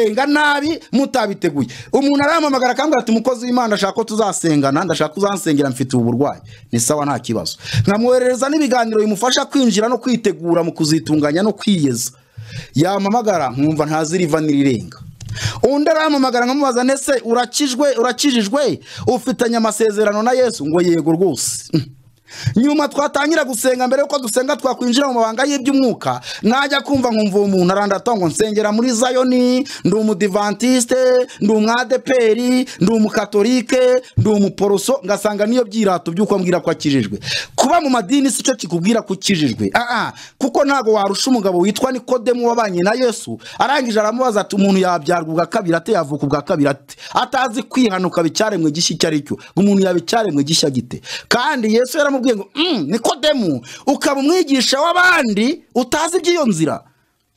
musenga nabi mutabiteguye umuntu arampamagara kandi ati umukozi w'imana ashaka ko tuzasengana ndashaka uzansengera mfite ubu burwayi ni sawa nta kibazo nkamwoherereza n'ibiganiro bimufasha kwinjira no kwitegura mu kuzitunganya no kwiyeza yampamagara nkumva ntaziriva n'irirenga undi arampamagara nkamubaza nese urakijwe urakijijwe ufitanye amasezerano na yesu ngo yego rwose nyuma twatangira gusenga mbere y'uko dusenga twakwinjira mu mabanga y'iby'umwuka najya kumva nkumva uwo muntu nsengera muri zayoni ndi umudivantisite ndi umwadeperi ndi umukatolike ndi umuporoso ngasanga niyo byirato by'uko ambwira ko akijijwe kuba mu madini si cyo kikubwira ko ukijijwe ah, ah, kuko ntabwo warusha umugabo witwa nikodemu wabanye na yesu arangije aramubaza ati umuntu yabyarwa ubwa kabiri ate yavuka ubwa kabiri ate atazi kwihanuka bicyaremwe gishya icyo ari cyo umuntu yabicyaremwe gishya gite kandi yesu yaramu umubwiye ngo mm, nikodemu ukaba umwigisha w'abandi utazi iby'iyo nzira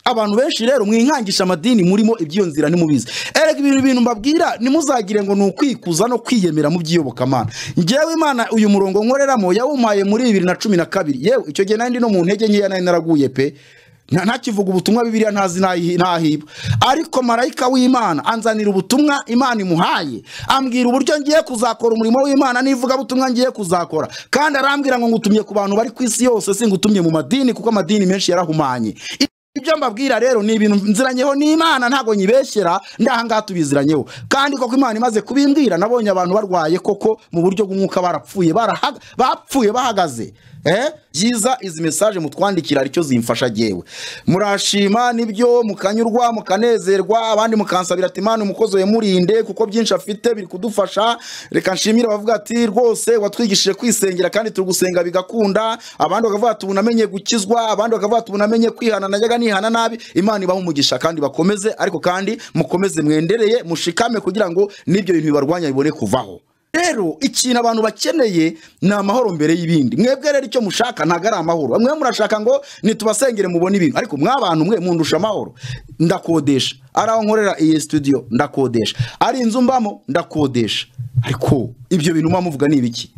abantu benshi rero mwinkangisha amadini murimo iby'iyo nzira nimubizi erega ibintu bintu mbabwira nimuzagire ngo ni ukwikuza no kwiyemera mu by'iyobokamana ngewe imana uyu murongo nkoreramo yawumaye muri bibiri na cumi na kabiri yewe icyo gihe nari no mu ntege nkeya nari naraguye pe ntakivuga ubutumwa bibiriya ntazi ntahiba ariko marayika w'imana anzanira ubutumwa imana imuhaye ambwira uburyo ngiye kuzakora umurimo w'imana n'ivugabutumwa ngiye kuzakora kandi arambwira ngo ngutumye ku bantu bari ku isi yose singutumye mu madini kuko amadini menshi yarahumanye ibyo mbabwira rero ni ibintu nziranyeho n'imana ntabwo nyibeshyera ngaha tubiziranyeho kandi koko imana imaze kubimbwira nabonye abantu barwaye koko mu buryo bw'umwuka barapfuye bapfuye bahagaze byiza eh? izi mesaje mutwandikira aricyo zimfasha agewe murashima nibyo mukanyurwa mukanezerwa abandi mukansabira ati imana umukozi we murinde kuko byinshi afite biri kudufasha reka nshimire abavuga ati rwose watwigishije kwisengera kandi turi gusenga bigakunda abandi bakavuga ati ubu gukizwa abandi bakavuga ati ubu kwihana najyaga nihana nabi imana ibaha umugisha kandi bakomeze ariko kandi mukomeze mwendereye mushikame kugira ngo n'ibyo bintu bibarwanya bibone kuvaho rero ikintu abantu bakeneye ni amahoro mbere y'ibindi mwebwe rero icyo mushaka ntabwo ari amahoro mwe murashaka ngo nitubasengere mubone ibintu ariko mw'abantu mwe mundusha amahoro ndakodesha ari aho nkorera iyi studio ndakodesha ari inzu mbamo ndakodesha ariko ibyo bintu muba muvuga ni ibiki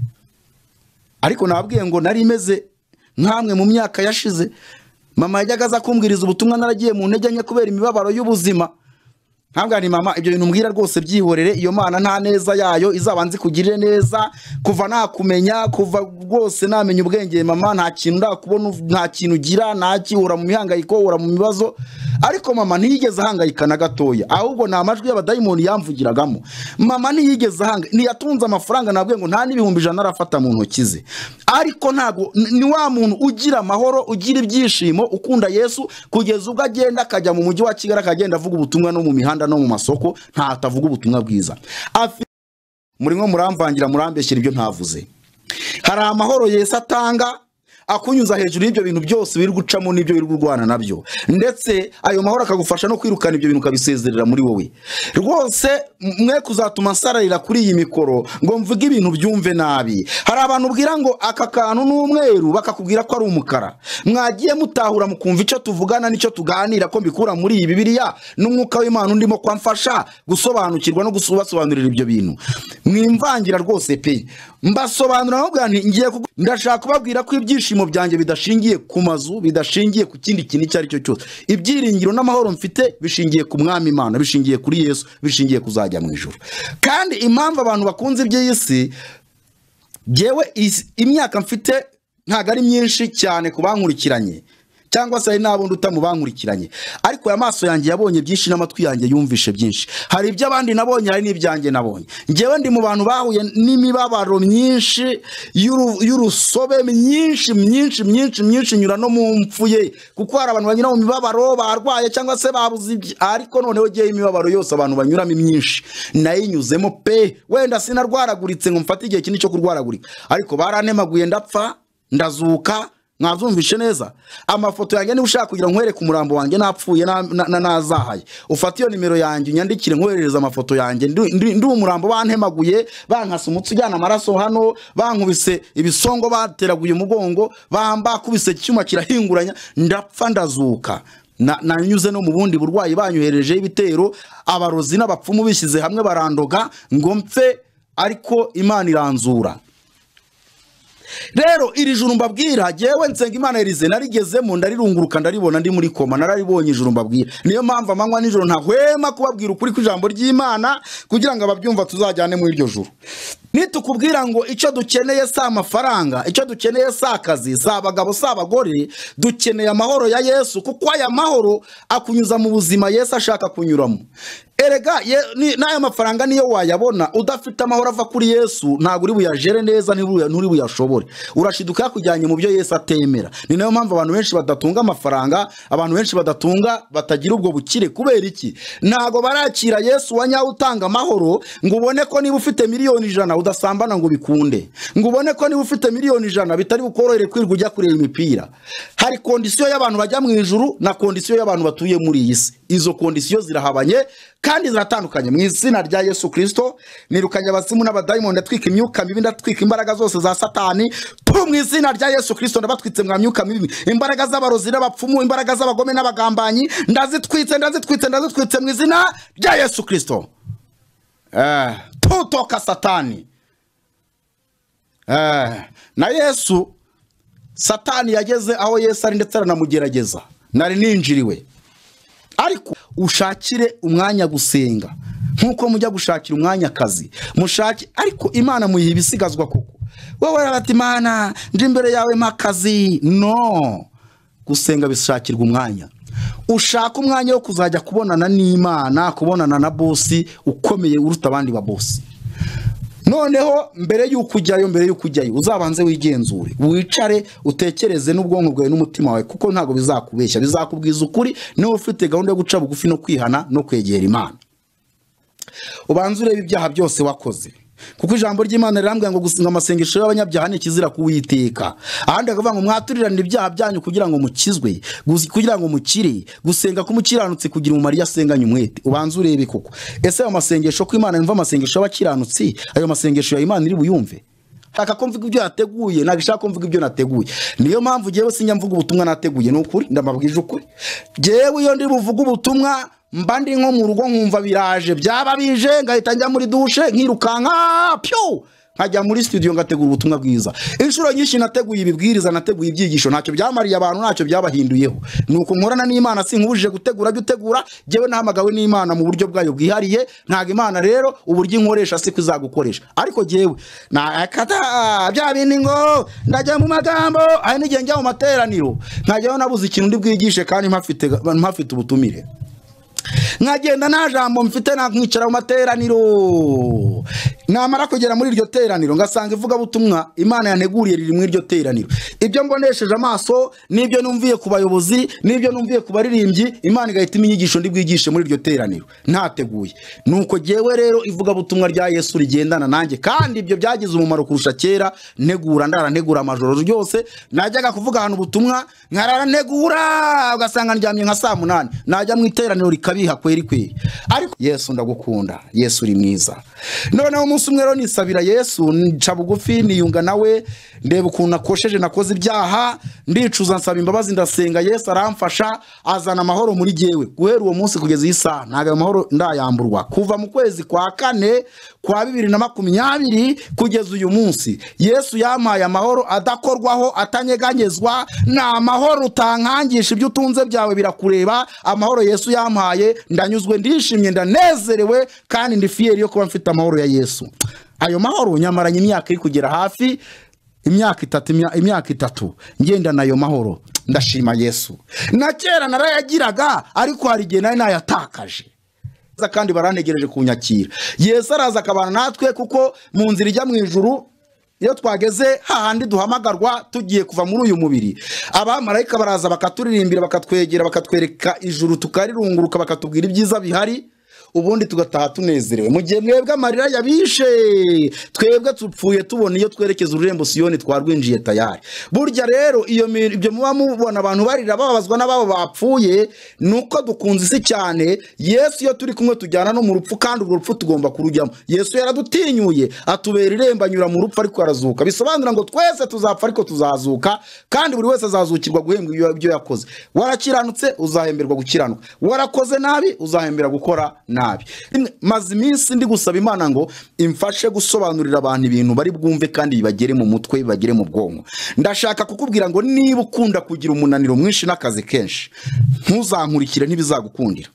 ariko nabwiye ngo nari imeze nk'amwe mu myaka yashize mama yajyaga aza kumbwiriza ubutumwa naragiye mu ntege nke kubera imibabaro y'ubuzima ni mama ibyo bintu mbwira rwose byihorere iyo mana nta neza yayo izaba nzikugirire neza kuva nakumenya kuva rwose namenya ubwenge mama nta kintu ndakubona nta kintu ugira ntaki mu mihangayiko uhora mu bibazo ariko mama ntiyigeze ahangayika na gatoya ahubwo ni amajwi y'abadayimoni yamvugiragamo mama ntiyigeze ahangayika ntiyatunze amafaranga nabwo ngo nta n'ibihumbi ijana arafata mu ntoki ze ariko ntabwo ni wa muntu ugira amahoro ugira ibyishimo ukunda yesu kugeza ubwo agenda akajya mu mujyi wa kigali akagenda avuga ubutumwa no mu mihanda mihanda no mu masoko ntatavuga ubutumwa bwiza muri mwe muramvangira murambeshyira ibyo ntavuze hari amahoro Yesu atanga akunyuza hejuru y'ibyo bintu byose biri gucamo n'ibyo biri kurwana nabyo ndetse ayo mahoro akagufasha no kwirukana ibyo bintu ukabisezerera muri wowe rwose mwe kuzatuma nsararira kuri iyi mikoro ngo mvuge ibintu byumve nabi hari abantu ubwira ngo aka kantu ni umweru bakakubwira ko ari umukara mwagiye mutahura mukumva icyo tuvugana n'icyo tuganira ko mbikura muri iyi bibiriya n'umwuka w'imana undimo kwamfasha gusobanukirwa no gusobanurira ibyo bintu mwimvangira rwose pe mbasobanura nkubwira nti ngiye ndashaka kubabwira ko ibyishimo byanjye bidashingiye ku mazu bidashingiye ku kindi kintu icyo ari cyo cyose ibyiringiro n'amahoro mfite bishingiye ku mwami imana bishingiye kuri yesu bishingiye kuzajya mu ijoro kandi impamvu abantu bakunze iby'isi ngewe imyaka mfite ntabwo ari myinshi cyane ku bankurikiranye cyangwa se hari n'abundi utamubankurikiranye ariko aya maso yanjye yabonye byinshi n'amatwi yanjye yumvishe byinshi hari iby'abandi nabonye hari n'ibyanjye nabonye ngewe ndi mu bantu bahuye n'imibabaro myinshi y'urusobe myinshi myinshi myinshi myinshi nyura no mu mpfuye kuko hari abantu banyura mu mibabaro barwaye cyangwa se babuze ariko noneho ngewe imibabaro yose abantu banyuramo myinshi nayinyuzemo pe wenda sinarwaraguritse ngo mfate igihe kinini cyo kurwaragurika ariko baranemaguye ndapfa ndazuka mwabyumvishe neza amafoto yanjye niba ushaka kugira ngo nkwereke umurambo wanjye napfuye nazahaye ufate iyo nimero yanjye unyandikire nkoherereza amafoto yanjye ndi umurambo bantemaguye bankasa umutsi ujyana amaraso hano bankubise ibisongo bateraguye umugongo bakubise icyuma kirahinguranya ndapfa ndazuka nanyuze no mu bundi burwayi banyoherejeho ibitero abarozi n'abapfumu bishyize hamwe barandoga ngo mpfe ariko imana iranzura rero iri juru mbabwira ngewe nsenga imana yarize narigezemo ndarirunguruka ndaribona ndi muri koma nararibonye ijuru mbabwira niyo mpamvu amanywa nijoro ntahwema kubabwira ukuri kw'ijambo ry'imana kugira ngo ababyumva tuzajyane muri iryo juru nitukubwira ngo icyo dukeneye si amafaranga icyo dukeneye si akazi si abagabo si abagore dukeneye amahoro ya yesu kuko aya mahoro akunyuza mu buzima yesu ashaka kunyuramo erega n'aya mafaranga niyo wayabona udafite amahoro ava kuri yesu ntabwo uri buyajere neza nturi buyashobore urashiduka yakujyanye mu byo yesu atemera ni nayo mpamvu abantu benshi badatunga amafaranga abantu benshi badatunga batagira ubwo bukire kubera iki ntabwo barakira yesu wa nyawe utanga amahoro ngo ubone ko niba ufite miliyoni ijana udasambana ngo bikunde ngo ubone ko niba ufite miliyoni ijana bitari bukorohere kwirirwa ujya kureba imipira hari kondisiyo y'abantu bajya mu ijuru na kondisiyo y'abantu batuye muri iyi si izo kondisiyo zirahabanye kandi ziratandukanye mu izina rya yesu kirisito nirukanye abazimu n'abadayimoni ndatwika imyuka mibi ndatwika imbaraga zose za satani tu mu izina rya yesu kirisito ndabatwitse mwa myuka mibi imbaraga z'abarozi n'abapfumu imbaraga z'abagome n'abagambanyi ndazitwitse ndazitwitse ndazitwitse mu izina rya yesu kirisito eh, tutoka satani eh, na yesu satani yageze aho yesu ari ndetse aranamugerageza nari ninjiriwe ariko ushakire umwanya gusenga nk'uko mujya gushakira umwanya akazi mushake ariko imana muyiha ibisigazwa koko wowe urabati imana njye imbere yawe mpakazi no gusenga bishakirwa umwanya ushaka umwanya wo kuzajya kubonana n'imana kubonana na bosi ukomeye uruta abandi ba bosi noneho mbere y'uko ujyayo mbere y'uko ujyayo uzabanze wigenzure wicare utekereze n'ubwonko bwawe n'umutima wawe kuko ntabwo bizakubeshya bizakubwiza ukuri niba ufite gahunda yo guca bugufi no kwihana no kwegera imana ubanze urebe ibyaha byose wakoze kuko ijambo ry'imana rirambwira ngo gusenga amasengesho y'abanyabyaha ni ikizira kuwiteka ahandi bakavuga ngo mwaturirane ibyaha byanyu kugira ngo mukizwe kugira ngo mukire gusenga k'umukiranutsi kugira umumaro iyo asenganye umwete ubanza urebe koko ese ayo masengesho ko imana yumva amasengesho y'abakiranutsi ayo masengesho ya imana iri buyumve nshaka ko ibyo nateguye ntabwo ishaka ko ibyo nateguye niyo mpamvu ngewe sinjya mvuga ubutumwa nateguye ni ukuri ndamabwije ukuri ngewe iyo ndi buvuge ubutumwa mba ndi nko mu rugo nkumva biraje byaba bije ngahita njya muri dushe nkirukanka pyo nkajya muri studio ngategura ubutumwa bwiza inshuro nyinshi nateguye ibibwiriza nateguye ibyigisho ntacyo byamariye abantu ntacyo byabahinduyeho ni uko nkorana n'imana sinkubujije gutegura jya utegura njyewe nahamagawe n'imana mu buryo bwayo bwihariye ntabwo imana rero uburyo inkoresha siko izagukoresha ariko jyewe nakata bya bindi ngo ndajya mu magambo hari n'igihe njya mu materaniro nkajyayo nabuze ikintu ndi bwigishe kandi mpafite ubutumire nkagenda nta jambo mfite nakwicara mu materaniro namara kugera muri iryo teraniro ngasanga ivugabutumwa imana yaneguriye riri muri iryo teraniro ibyo mbonesheje amaso n'ibyo numviye ku bayobozi n'ibyo numviye ku baririmbyi imana igahita inyigisho ndi bwigishe muri iryo teraniro ntateguye nuko jyewe rero ivugabutumwa rya yesu rigendana nanjye kandi ibyo byagize umumaro kurusha kera negura ndara amajoro ryose najyaga kuvuga ahantu ubutumwa nkarara ugasanga ndyamye nka saa munani najya mu iteraniro rikaba ndabiha kweri kweri ariko yesu ndagukunda yesu uri mwiza noneho umunsi umwe rero nisabira yesu nca bugufi niyunga nawe ndeba ukuntu nakosheje nakoze ibyaha ndicuza nsaba imbabazi ndasenga yesu aramfasha azana amahoro muri jyewe guhera uwo munsi kugeza iyi saha ntabwo ayo mahoro ndayamburwa kuva mu kwezi kwa kane kwa bibiri na makumyabiri kugeza uyu munsi yesu yampaye amahoro adakorwaho atanyeganyezwa ni amahoro utankangisha ibyo utunze byawe birakureba amahoro yesu yampaye ndababaye ndanyuzwe ndishimye ndanezerewe kandi ndi yo kuba mfite amahoro ya yesu ayo mahoro nyamaranye imyaka iri kugera hafi imyaka itatu imyaka itatu ngendana ayo mahoro ndashima yesu na kera narayagiraga ariko hari igihe nari nayatakaje kandi baranegereje kunyakira yesu araza akabana natwe kuko mu nzira ijya mu ijuru iyo twageze hahandi duhamagarwa tugiye kuva muri uyu mubiri abamarayika baraza bakaturirimbira bakatwegera bakatwereka ijuru tukarirunguruka bakatubwira ibyiza bihari ubundi tugataha tunezerewe mu gihe mwebwe amarira yabishe twebwe tupfuye tubona iyo twerekeza ururembo siyoni twarwinjiye tayari burya rero iyo ibyo muba mubona abantu barira bababazwa n'ababo bapfuye ni uko dukunze isi cyane yesu iyo turi kumwe tujyana no mu rupfu kandi urwo rupfu tugomba kurujyamo yesu yaradutinyuye atubera irembo anyura mu rupfu ariko arazuka bisobanura ngo twese tuzapfa ariko tuzazuka kandi buri wese azazukirwa guhembwa ibyo yakoze warakiranutse uzahemberwa gukiranuka warakoze nabi uzahembera gukora nabi nabi maze iminsi ndi gusaba imana ngo imfashe gusobanurira abantu ibintu bari bwumve kandi bibagere mu mutwe bibagere mu bwonko ndashaka kukubwira ngo niba ukunda kugira umunaniro mwinshi n'akazi kenshi ntuzankurikire ntibizagukundira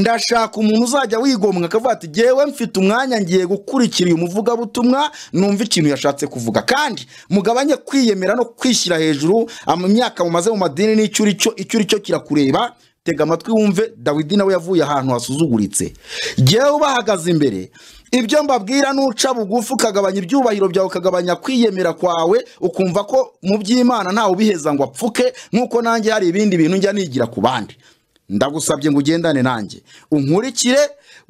ndashaka umuntu uzajya wigomwa akavuga ati ngewe mfite umwanya ngiye gukurikira uyu muvugabutumwa numva ikintu yashatse kuvuga kandi mugabanye kwiyemera no kwishyira hejuru imyaka mumaze mu madini n'icyo icyo uri cyo kirakureba tega amatwi wumve dawidi nawe yavuye ahantu hasuzuguritse ngewe ubahagaze imbere ibyo mbabwira nuca bugufi ukagabanya ibyubahiro byawe ukagabanya kwiyemera kwawe ukumva ko mu by'imana ntawe ubiheza ngo apfuke nk'uko nanjye hari ibindi bintu njya nigira ku bandi ndagusabye ngo ugendane nanjye unkurikire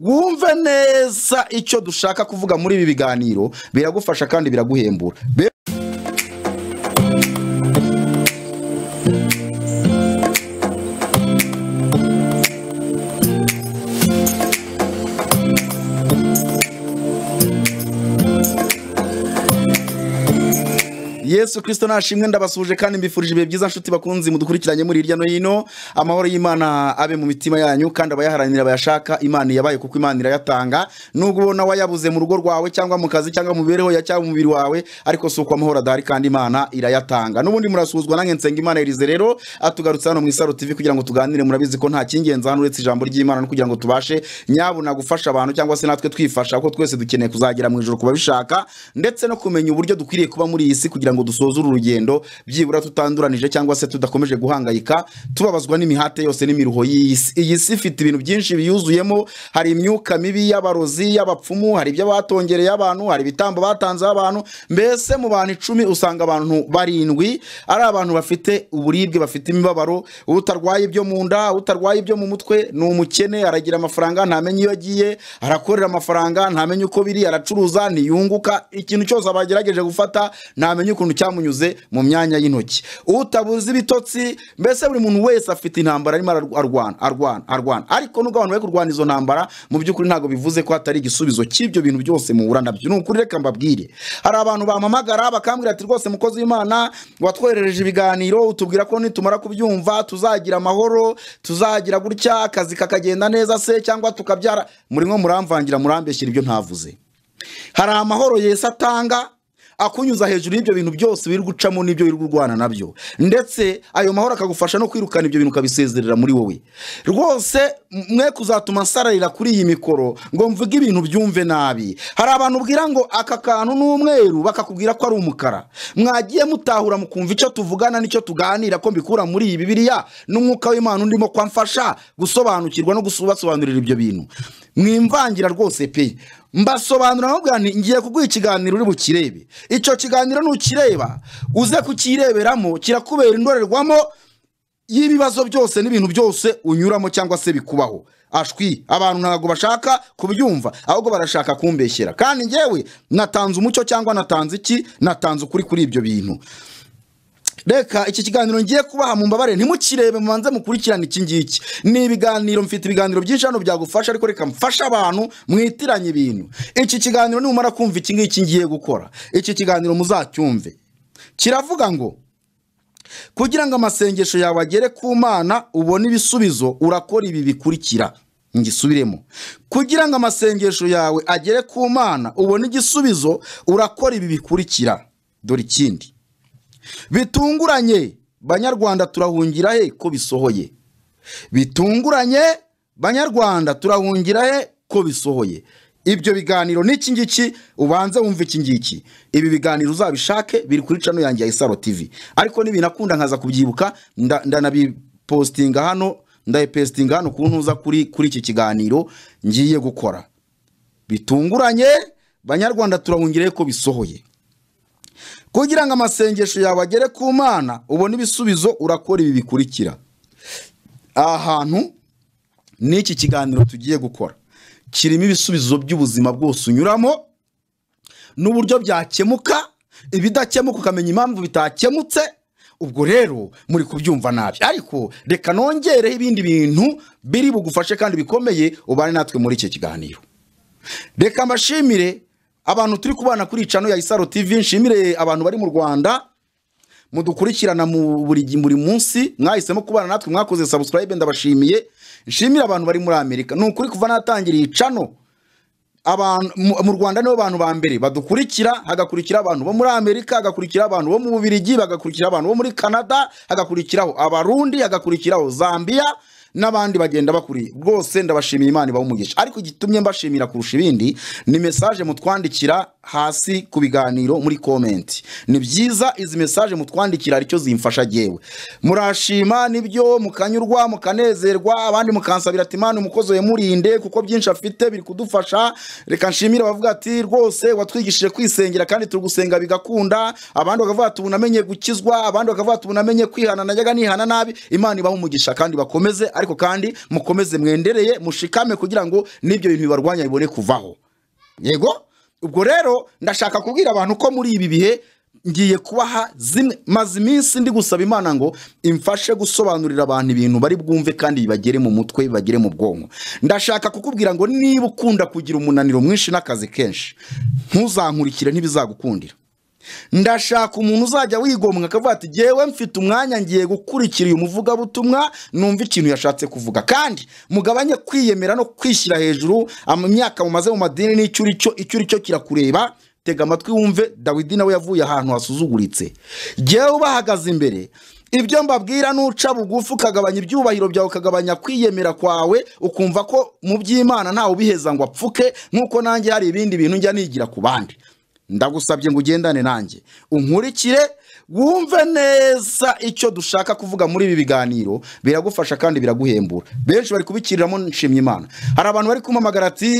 wumve neza icyo dushaka kuvuga muri ibi biganiro biragufasha kandi biraguhembura yesu kirisito nashimwe ndabasuje kandi mbifurije ibihe byiza nshuti bakunzi mudukurikiranye muri hirya no hino amahoro y'imana abe mu mitima yanyu kandi abayaharanira bayashaka imana yabaye kuko imana irayatanga nubwo ubona wayabuze mu rugo rwawe cyangwa mu kazi cyangwa mu mibereho ya cyangwa umubiri wawe ariko si uko amahoro adahari kandi imana irayatanga n'ubundi murasuzwa nange nsenga imana irize rero atugarutse hano mu isaro tv kugira ngo tuganire murabizi ko nta kingenzi hano uretse ijambo ry'imana no kugira ngo tubashe nyabuna gufasha abantu cyangwa se natwe twifasha kuko twese dukeneye kuzagera mu ijoro ku babishaka ndetse no kumenya uburyo dukwiriye kuba muri iyi si kugira ngo dusoze uru rugendo byibura tutanduranije cyangwa se tudakomeje guhangayika tubabazwa n'imihate yose n'imiruho iyi si ifite ibintu byinshi biyuzuyemo hari imyuka mibi y'abarozi y'abapfumu hari ibyo batongereye abantu hari ibitambo batanze abantu mbese mu bantu icumi usanga abantu barindwi ari abantu bafite uburibwe bafite imibabaro utarwaye ibyo mu nda utarwaye ibyo mu mutwe ni umukene aragira amafaranga ntamenye iyo agiye arakorera amafaranga ntamenye uko biri aracuruza ntiyunguka ikintu cyose abagerageje gufata ntamenye ukuntu ikintu cyamunyuze mu myanya y'intoki utabuze ibitotsi mbese buri muntu wese afite intambara arimo arwana arwana arwana ariko nubwo abantu bari kurwana izo ntambara mu by'ukuri ntabwo bivuze ko atari igisubizo cy'ibyo bintu byose muhura nabyo ni ukuri reka mbabwire hari abantu bamamagara bakambwira ati rwose mukozi w'imana watwoherereje ibiganiro utubwira ko nitumara kubyumva tuzagira amahoro tuzagira gutya akazi kakagenda neza se cyangwa tukabyara murimo muramvangira murambeshyira ibyo ntavuze hari amahoro yesi atanga akunyuza hejuru y'ibyo bintu byose wiri gucamo n'ibyo wiri kurwana nabyo ndetse ayo mahoro akagufasha no kwirukana ibyo bintu ukabisezerera muri wowe rwose mwe kuzatuma nsararira kuri iyi mikoro ngo mvuge ibintu byumve nabi hari abantu ubwira ngo aka kantu ni umweru bakakubwira ko ari umukara mwagiye mutahura mukumva icyo tuvugana n'icyo tuganira ko mbikura muri iyi bibiriya n'umwuka w'imana urimo kwamfasha gusobanukirwa no gusobanurira ibyo bintu mwimvangira rwose pe mbasobanura nkubwira nti ngiye kuguha ikiganiro uri bukirebe icyo kiganiro nukireba uze kukireberamo kirakubera indorerwamo y'ibibazo byose n'ibintu byose unyuramo cyangwa se bikubaho ashwi abantu ntabwo bashaka kubyumva ahubwo barashaka kumbeshyera kandi ngewe natanze umucyo cyangwa natanze iki natanze ukuri kuri ibyo bintu reka iki kiganiro ngiye kubaha mu mbabare ntimukirebe mubanze mukurikirane iki ngiki ni ibiganiro mfite ibiganiro byinshi hano byagufasha ariko reka mfasha abantu mwitiranye ibintu iki kiganiro nimumara kumva iki ngiki ngiye gukora iki kiganiro muzacyumve kiravuga ngo kugira ngo amasengesho yawe agere ku mana ubone ibisubizo urakora ibi bikurikira ngisubiremo kugira ngo amasengesho yawe agere ku mana ubone igisubizo urakora ibi bikurikira dore ikindi bitunguranye banyarwanda turahungira he ko bisohoye bitunguranye banyarwanda turahungira he ko bisohoye ibyo biganiro n'iki ngiki ubanze wumva iki ngiki ibi biganiro uzabishake biri kuri cano yanjye ya isaro tv ariko n'ibinakunda nkaza kubyibuka ndanabipositinga hano ndayipesitinga hano ku ntuza kuri kuri iki kiganiro ngiye gukora bitunguranye banyarwanda turahungire ko bisohoye kugira ngo amasengesho yawe agere ku mana ubone ibisubizo urakora ibi bikurikira aha hantu ni iki kiganiro tugiye gukora kirimo ibisubizo by'ubuzima bwose unyuramo n'uburyo byakemuka ibidakemuka ukamenya impamvu bitakemutse ubwo rero muri kubyumva nabi ariko reka nongereho ibindi bintu biri bugufashe kandi bikomeye ubane natwe muri iki kiganiro reka mbashimire abantu turi kubana kuri cano ya isaro tv nshimire abantu bari mu rwanda mudukurikirana mu buri buri munsi mwahisemo kubana natwe mwakoze subscribe ndabashimiye nshimire abantu bari muri amerika ni ukuri kuva natangira iyi cano mu rwanda nibo bantu ba mbere badukurikira hagakurikira abantu bo muri amerika hagakurikira abantu bo mu bubirigi bagakurikira abantu bo muri canada hagakurikiraho abarundi hagakurikiraho zambia n'abandi bagenda bakuri bwose ndabashimiye imana ibaha umugisha ariko gitumye mbashimira kurusha ibindi ni mesaje mutwandikira hasi ku biganiro muri komenti ni byiza izi mesaje mutwandikira aricyo zimfasha agewe murashima nibyo mukanyurwa mukanezerwa abandi mukansabira ati imana umukozi we murinde kuko byinshi afite biri kudufasha reka nshimire bavuga ati rwose watwigishije kwisengera kandi turi gusenga bigakunda abandi bakavuga ati ubu namenye gukizwa abandi bakavuga ati ubu kwihana najyaga nihana nabi imana ibaha umugisha kandi bakomeze ariko kandi mukomeze mwendereye mushikame kugira ngo n'ibyo bintu bibarwanya bibone kuvaho yego ubwo rero ndashaka kubwira abantu ko muri ibi bihe ngiye kubaha zimwe maze iminsi ndi gusaba imana ngo imfashe gusobanurira abantu ibintu bari bwumve kandi bibagere mu mutwe bibagere mu bwonko ndashaka kukubwira ngo niba ukunda kugira umunaniro mwinshi n'akazi kenshi ntuzankurikire ntibizagukundira ndashaka umuntu uzajya wigomwa akavuga ati ngewe mfite umwanya ngiye gukurikira uyu muvugabutumwa numva ikintu yashatse kuvuga kandi mugabanye kwiyemera no kwishyira hejuru imyaka mumaze mu madini n'icyo uri cyo kirakureba tega amatwi wumve dawidi nawe yavuye ahantu hasuzuguritse jyewe ubahagaze imbere ibyo mbabwira nuca bugufi ukagabanya ibyubahiro byawe ukagabanya kwiyemera kwawe ukumva ko mu by'imana ntawe ubiheza ngo apfuke nk'uko nanjye hari ibindi bintu njya nigira ku bandi ndagusabye ngo ugendane nanjye unkurikire wumve neza icyo dushaka kuvuga muri ibi biganiro biragufasha kandi biraguhembura benshi bari kubikiriramo nshimye imana hari abantu bari kumamagara ati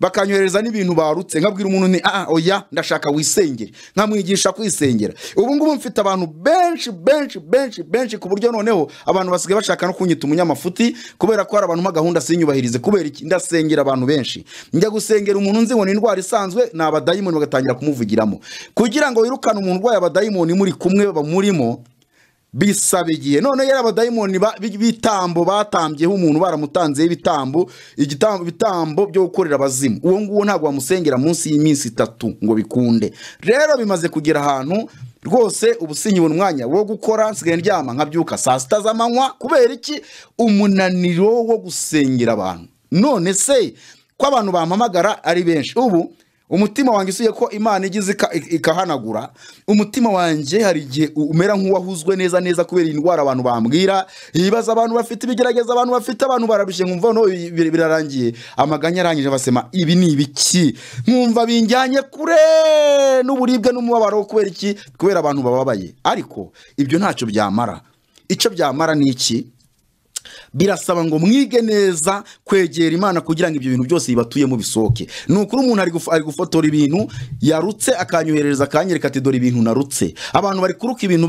bakanyohereza n'ibintu barutse nkabwira umuntu ni aha oya ndashaka wisengere nkamwigisha kwisengera ubu ngubu mfite abantu benshi benshi benshi benshi ku buryo noneho abantu basigaye bashaka no kunyita umunyamafuti kubera ko hari abantu gahunda sinyubahirize kubera iki ndasengera abantu benshi njya gusengera umuntu nzi ngo ni indwara isanzwe ni abadayimoni bagatangira kumuvugiramo kugira ngo wirukane umuntu urwaye abadayimoni muri kumwe bamurimo bisabigiye none yari abadayimoni b'ibitambo batambyeho umuntu baramutanzeho ibitambo ibitambo byo gukorera abazimu uwo nguwo ntabwo bamusengera munsi y'iminsi itatu ngo bikunde rero bimaze kugera ahantu rwose ubu sinyibona umwanya wo gukora nsigaye ndyama nkabyuka saa sita z'amanywa kubera iki umunaniro wo gusengera abantu none se ko abantu bampamagara ari benshi ubu umutima wanjye usuye ko imana igize ikahanagura umutima wanjye hari igihe umera nk'uwahuzwe neza neza kubera indwara abantu bambwira ibibazo abantu bafite ibigerageza abantu bafite abantu bararushye nkumva noneho birarangiye amaganya arangije basema ibi ni ibiki nkumva binjyanye kure n'uburibwe n'umubabaro kubera iki kubera abantu bababaye ariko ibyo ntacyo byamara icyo byamara ni iki birasaba ngo mwige neza kwegera imana kugira ngo ibyo bintu byose bibatuyemo bisohoke ni ukuri umuntu ari gufotora ibintu yarutse akanyoherereza akanyereka ati dore ibintu narutse abantu bari kuruka ibintu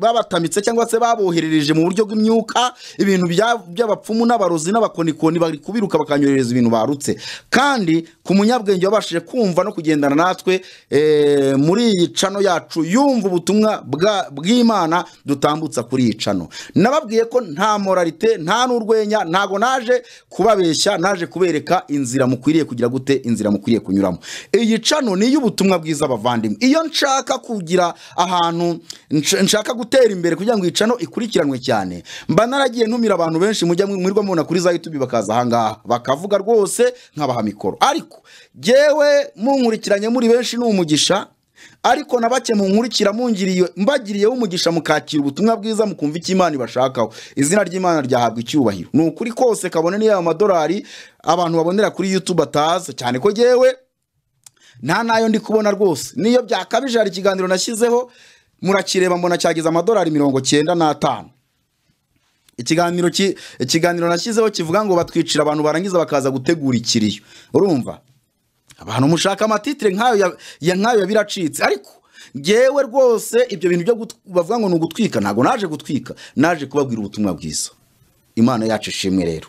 babatamitse cyangwa se baboherereje mu buryo bw'imyuka ibintu by'abapfumu n'abarozi n'abakonikoni bari kubiruka bakanyoherereza ibintu barutse kandi ku munyabwenge wabashije kumva no kugendana natwe eh, muri iyi cano yacu yumva ubutumwa bw'imana dutambutsa kuri iyi cano nababwiye ko nta morali karite nta n'urwenya ntago naje kubabeshya naje kubereka inzira mukwiriye kugira gute inzira mukwiriye kunyuramo iyi cano ni iy'ubutumwa bwiza abavandimwe iyo nshaka kugira ahantu nshaka gutera imbere kugira ngo iyi cano ikurikiranwe cyane mba naragiye ntumira abantu benshi mujya murirwa mubona kuri za yutubi bakaza ahangaha bakavuga rwose nkabaha mikoro ariko yewe munkurikiranye muri benshi ni umugisha ariko na bake mu nkurikira mungiriye mbagiriyeho umugisha mukakira ubutumwa bwiza mukumva icyo imana ibashakaho izina ry'imana ryahabwa icyubahiro ni ukuri kose kabone niyo amadolari abantu babonera kuri yutube ataza cyane ko yewe nta nayo ndi kubona rwose niyo byakabije hari ikiganiro nashyizeho murakireba mbona cyageze amadolari mirongo cyenda n'atanu ikiganiro ikiganiro nashyizeho kivuga ngo batwicira abantu barangiza bakaza gutegura ikiriyo urumva abantu mushaka amatitire nk'ayo biracitse ariko ngewe rwose ibyo bintu byo bavuga ngo ni ugutwika ntabwo naje gutwika naje kubabwira ubutumwa bwiza imana yacu ishimwe rero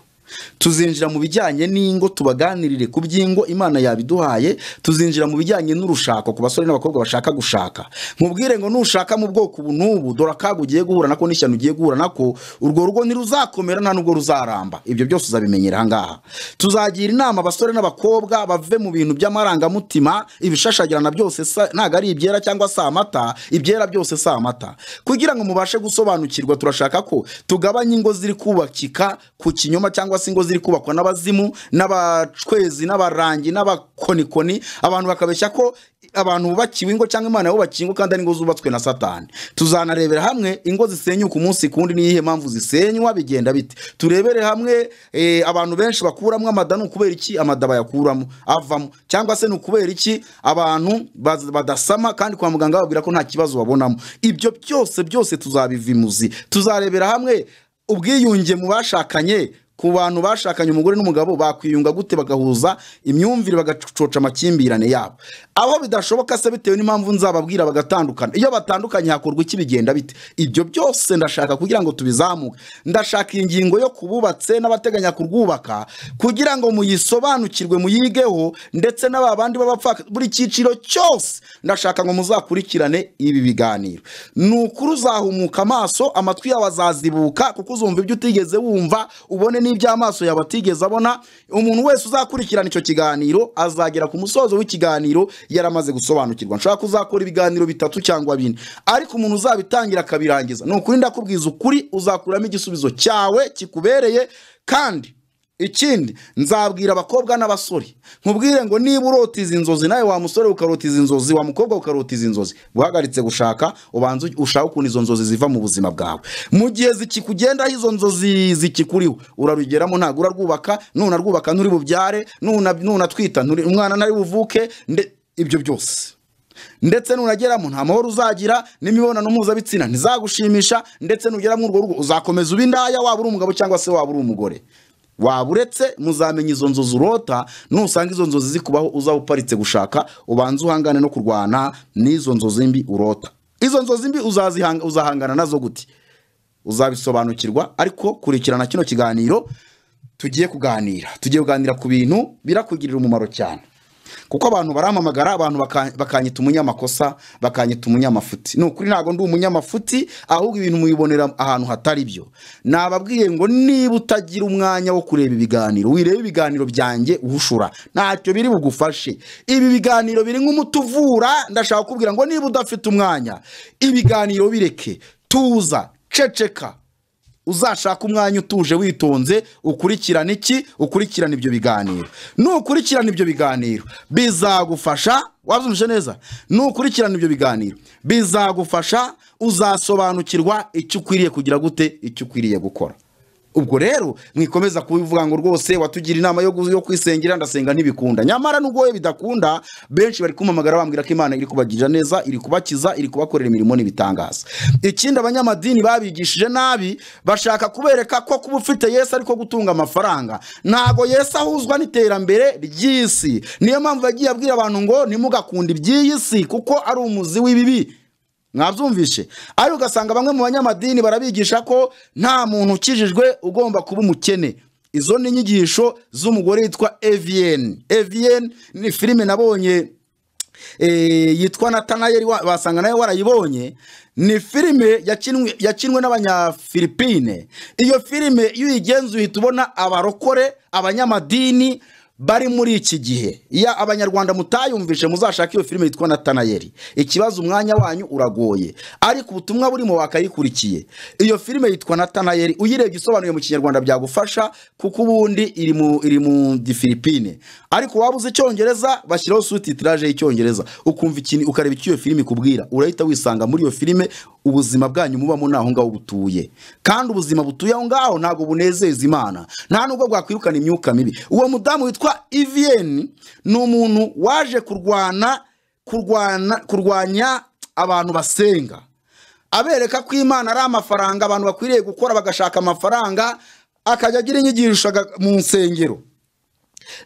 tuzinjira mu bijyanye n'ingo tubaganirire ku by'ingo imana yabiduhaye tuzinjira mu bijyanye n'urushako ku basore n'abakobwa bashaka gushaka nkubwire ngo nushaka mu bwoko ubu n'ubu dore akaga ugiye guhura nako n'ishyano ugiye guhura nako urwo rugo ntiruzakomera nta n'ubwo ruzaramba ibyo byose uzabimenyera aha tuzagira inama abasore n'abakobwa bave mu bintu by'amarangamutima ibishashagirana byose ntabwo ari ibyera cyangwa si amata ibyera byose si amata kugira ngo mubashe gusobanukirwa turashaka ko tugabanya ingo ziri kubakika ku kinyoma cyangwa cyangwa se ingo ziri kubakwa n'abazimu n'abacwezi n'abarangi n'abakonikoni abantu bakabeshya ko abantu bubakiwe ingo cyangwa imana yubakiye ingo kandi ari ingo zubatswe na satani tuzanarebera hamwe ingo zisenyuka umunsi ku wundi n'iyihe mpamvu zisenywa bigenda bite turebere hamwe eh, abantu benshi bakuramo amada ni ukubera iki amada bayakuramo avamo cyangwa se ni ukubera iki abantu badasama kandi kwa muganga bababwira ko nta kibazo babonamo ibyo byose byose tuzabivimuzi tuzarebera hamwe ubwiyunge mu bashakanye ku bantu bashakanye umugore n'umugabo bakwiyunga gute bagahuza imyumvire bagacoca amakimbirane yabo aho bidashoboka se bitewe n'impamvu nzababwira bagatandukana iyo batandukanye hakorwa iki bigenda bite ibyo byose ndashaka kugira ngo tubizamuke ndashaka ingingo yo kububatse n'abateganya kurwubaka kugira ngo muyisobanukirwe muyigeho ndetse n'ababandi b'abapfaka buri cyiciro cyose ndashaka ngo muzakurikirane ibi biganiro ni ukuri uzahumuka amaso amatwi yawe azazibuka kuko uzumva ibyo utigeze wumva ubone n'iby'amaso yawe atigeze abona umuntu wese uzakurikirana icyo kiganiro azagera ku musozo w'ikiganiro yaramaze gusobanukirwa nshobora kuzakora ibiganiro bitatu cyangwa bine ariko umuntu uzabitangira akabirangiza ni ukuri ndakubwiza ukuri uzakuramo igisubizo cyawe kikubereye kandi ikindi nzabwira abakobwa n'abasore nkubwire ngo niba urotiza inzozi nawe wa musore ukarotiza inzozi wa mukobwa ukarotiza inzozi guhagaritse gushaka ubanza ushaka ukuntu izo nzozi ziva mu buzima bwawe mu gihe zikikugendaho izo nzozi zikikuriho urarugeramo ntabwo urarwubaka nunarwubaka nturi bubyare nunatwita umwana ntari buvuke ibyo byose ndetse nunageramo nta mahoro uzagira n'imibonano mpuzabitsina ntizagushimisha ndetse nugera muri urwo rugo uzakomeza uba indaya waba uri umugabo cyangwa se waba uri umugore waba uretse muzamenya izo nzozi urota nusanga izo nzozi zikubaho uzaba uparitse gushaka ubanza uhangane no kurwana n'izo nzozi mbi urota izo nzozi mbi uzahangana nazo gute uzabisobanukirwa ariko kurikirana kino kiganiro tugiye kuganira tugiye kuganira ku bintu birakugirira umumaro cyane kuko abantu baramamagara abantu bakanyita umunyamakosa bakanyita umunyamafuti ni ukuri ntabwo ndi umunyamafuti ahubwo ibintu mubibonera ahantu hatari byo nababwiye ngo niba utagira umwanya wo kureba ibiganiro wireba ibiganiro byanjye uhushura ntacyo biri bugufashe ibi biganiro biri nk'umuti uvura ndashaka kubwira ngo niba udafite umwanya ibiganiro bireke tuza ceceka uzashaka umwanya utuje witonze ukurikirane iki ukurikirane ibyo biganiro nukurikirana ibyo biganiro bizagufasha wabyumvise neza nukurikirana ibyo biganiro bizagufasha uzasobanukirwa icyo ukwiriye kugira gute icyo ukwiriye gukora ubwo rero mwikomeza kubivuga ngo rwose watugira inama yo kwisengera ndasenga ntibikunda nyamara nubwo bidakunda benshi bari kumpamagara bambwira ko imana iri kubagirira neza iri kubakiza iri kubakorera imirimo n'ibitangaza ikindi abanyamadini babigishije nabi bashaka kubereka ko kuba ufite yesu ariko gutunga amafaranga ntago yesu ahuzwa n'iterambere ry'isi niyo mpamvu yagiye abwira abantu ngo ntimugakunde iby'iyi si kuko ari umuzi w'ibibi mwabyumvishe ariko ugasanga bamwe mu banyamadini barabigisha ko nta muntu ukijijwe ugomba kuba umukene izo ni inyigisho z'umugore witwa eviyeni eviyeni ni filime nabonye eh, yitwa natanayeri wasanga nawe warayibonye ni filime yakinwe n'abanyafilipine iyo filime iyo uyigenza uhita ubona abarokore abanyamadini bari muri iki gihe iyo abanyarwanda mutayumvise muzashake iyo filime yitwa natanayeri ikibazo umwanya wanyu uragoye ariko ubutumwa burimo wakayikurikiye iyo filime yitwa natanayeri uyirebye isobanuye mu kinyarwanda byagufasha kuko ubundi iri mu iri mu gifilipine ariko waba uzi icyongereza bashyiraho sutitiraje y'icyongereza ukumva ikintu ukareba icyo iyo filime ikubwira urahita wisanga muri iyo filime ubuzima bwanyu mubamo naho ngaho butuye kandi ubuzima butuye aho ngaho ntabwo bunezeza imana nta nubwo bwakwirukana imyuka mibi uwo mudamu witwa iviyeni ni umuntu waje kurwana kurwana kurwanya abantu basenga abereka ko imana ari amafaranga abantu bakwiriye gukora bagashaka amafaranga akajya agira inyigisho mu nsengero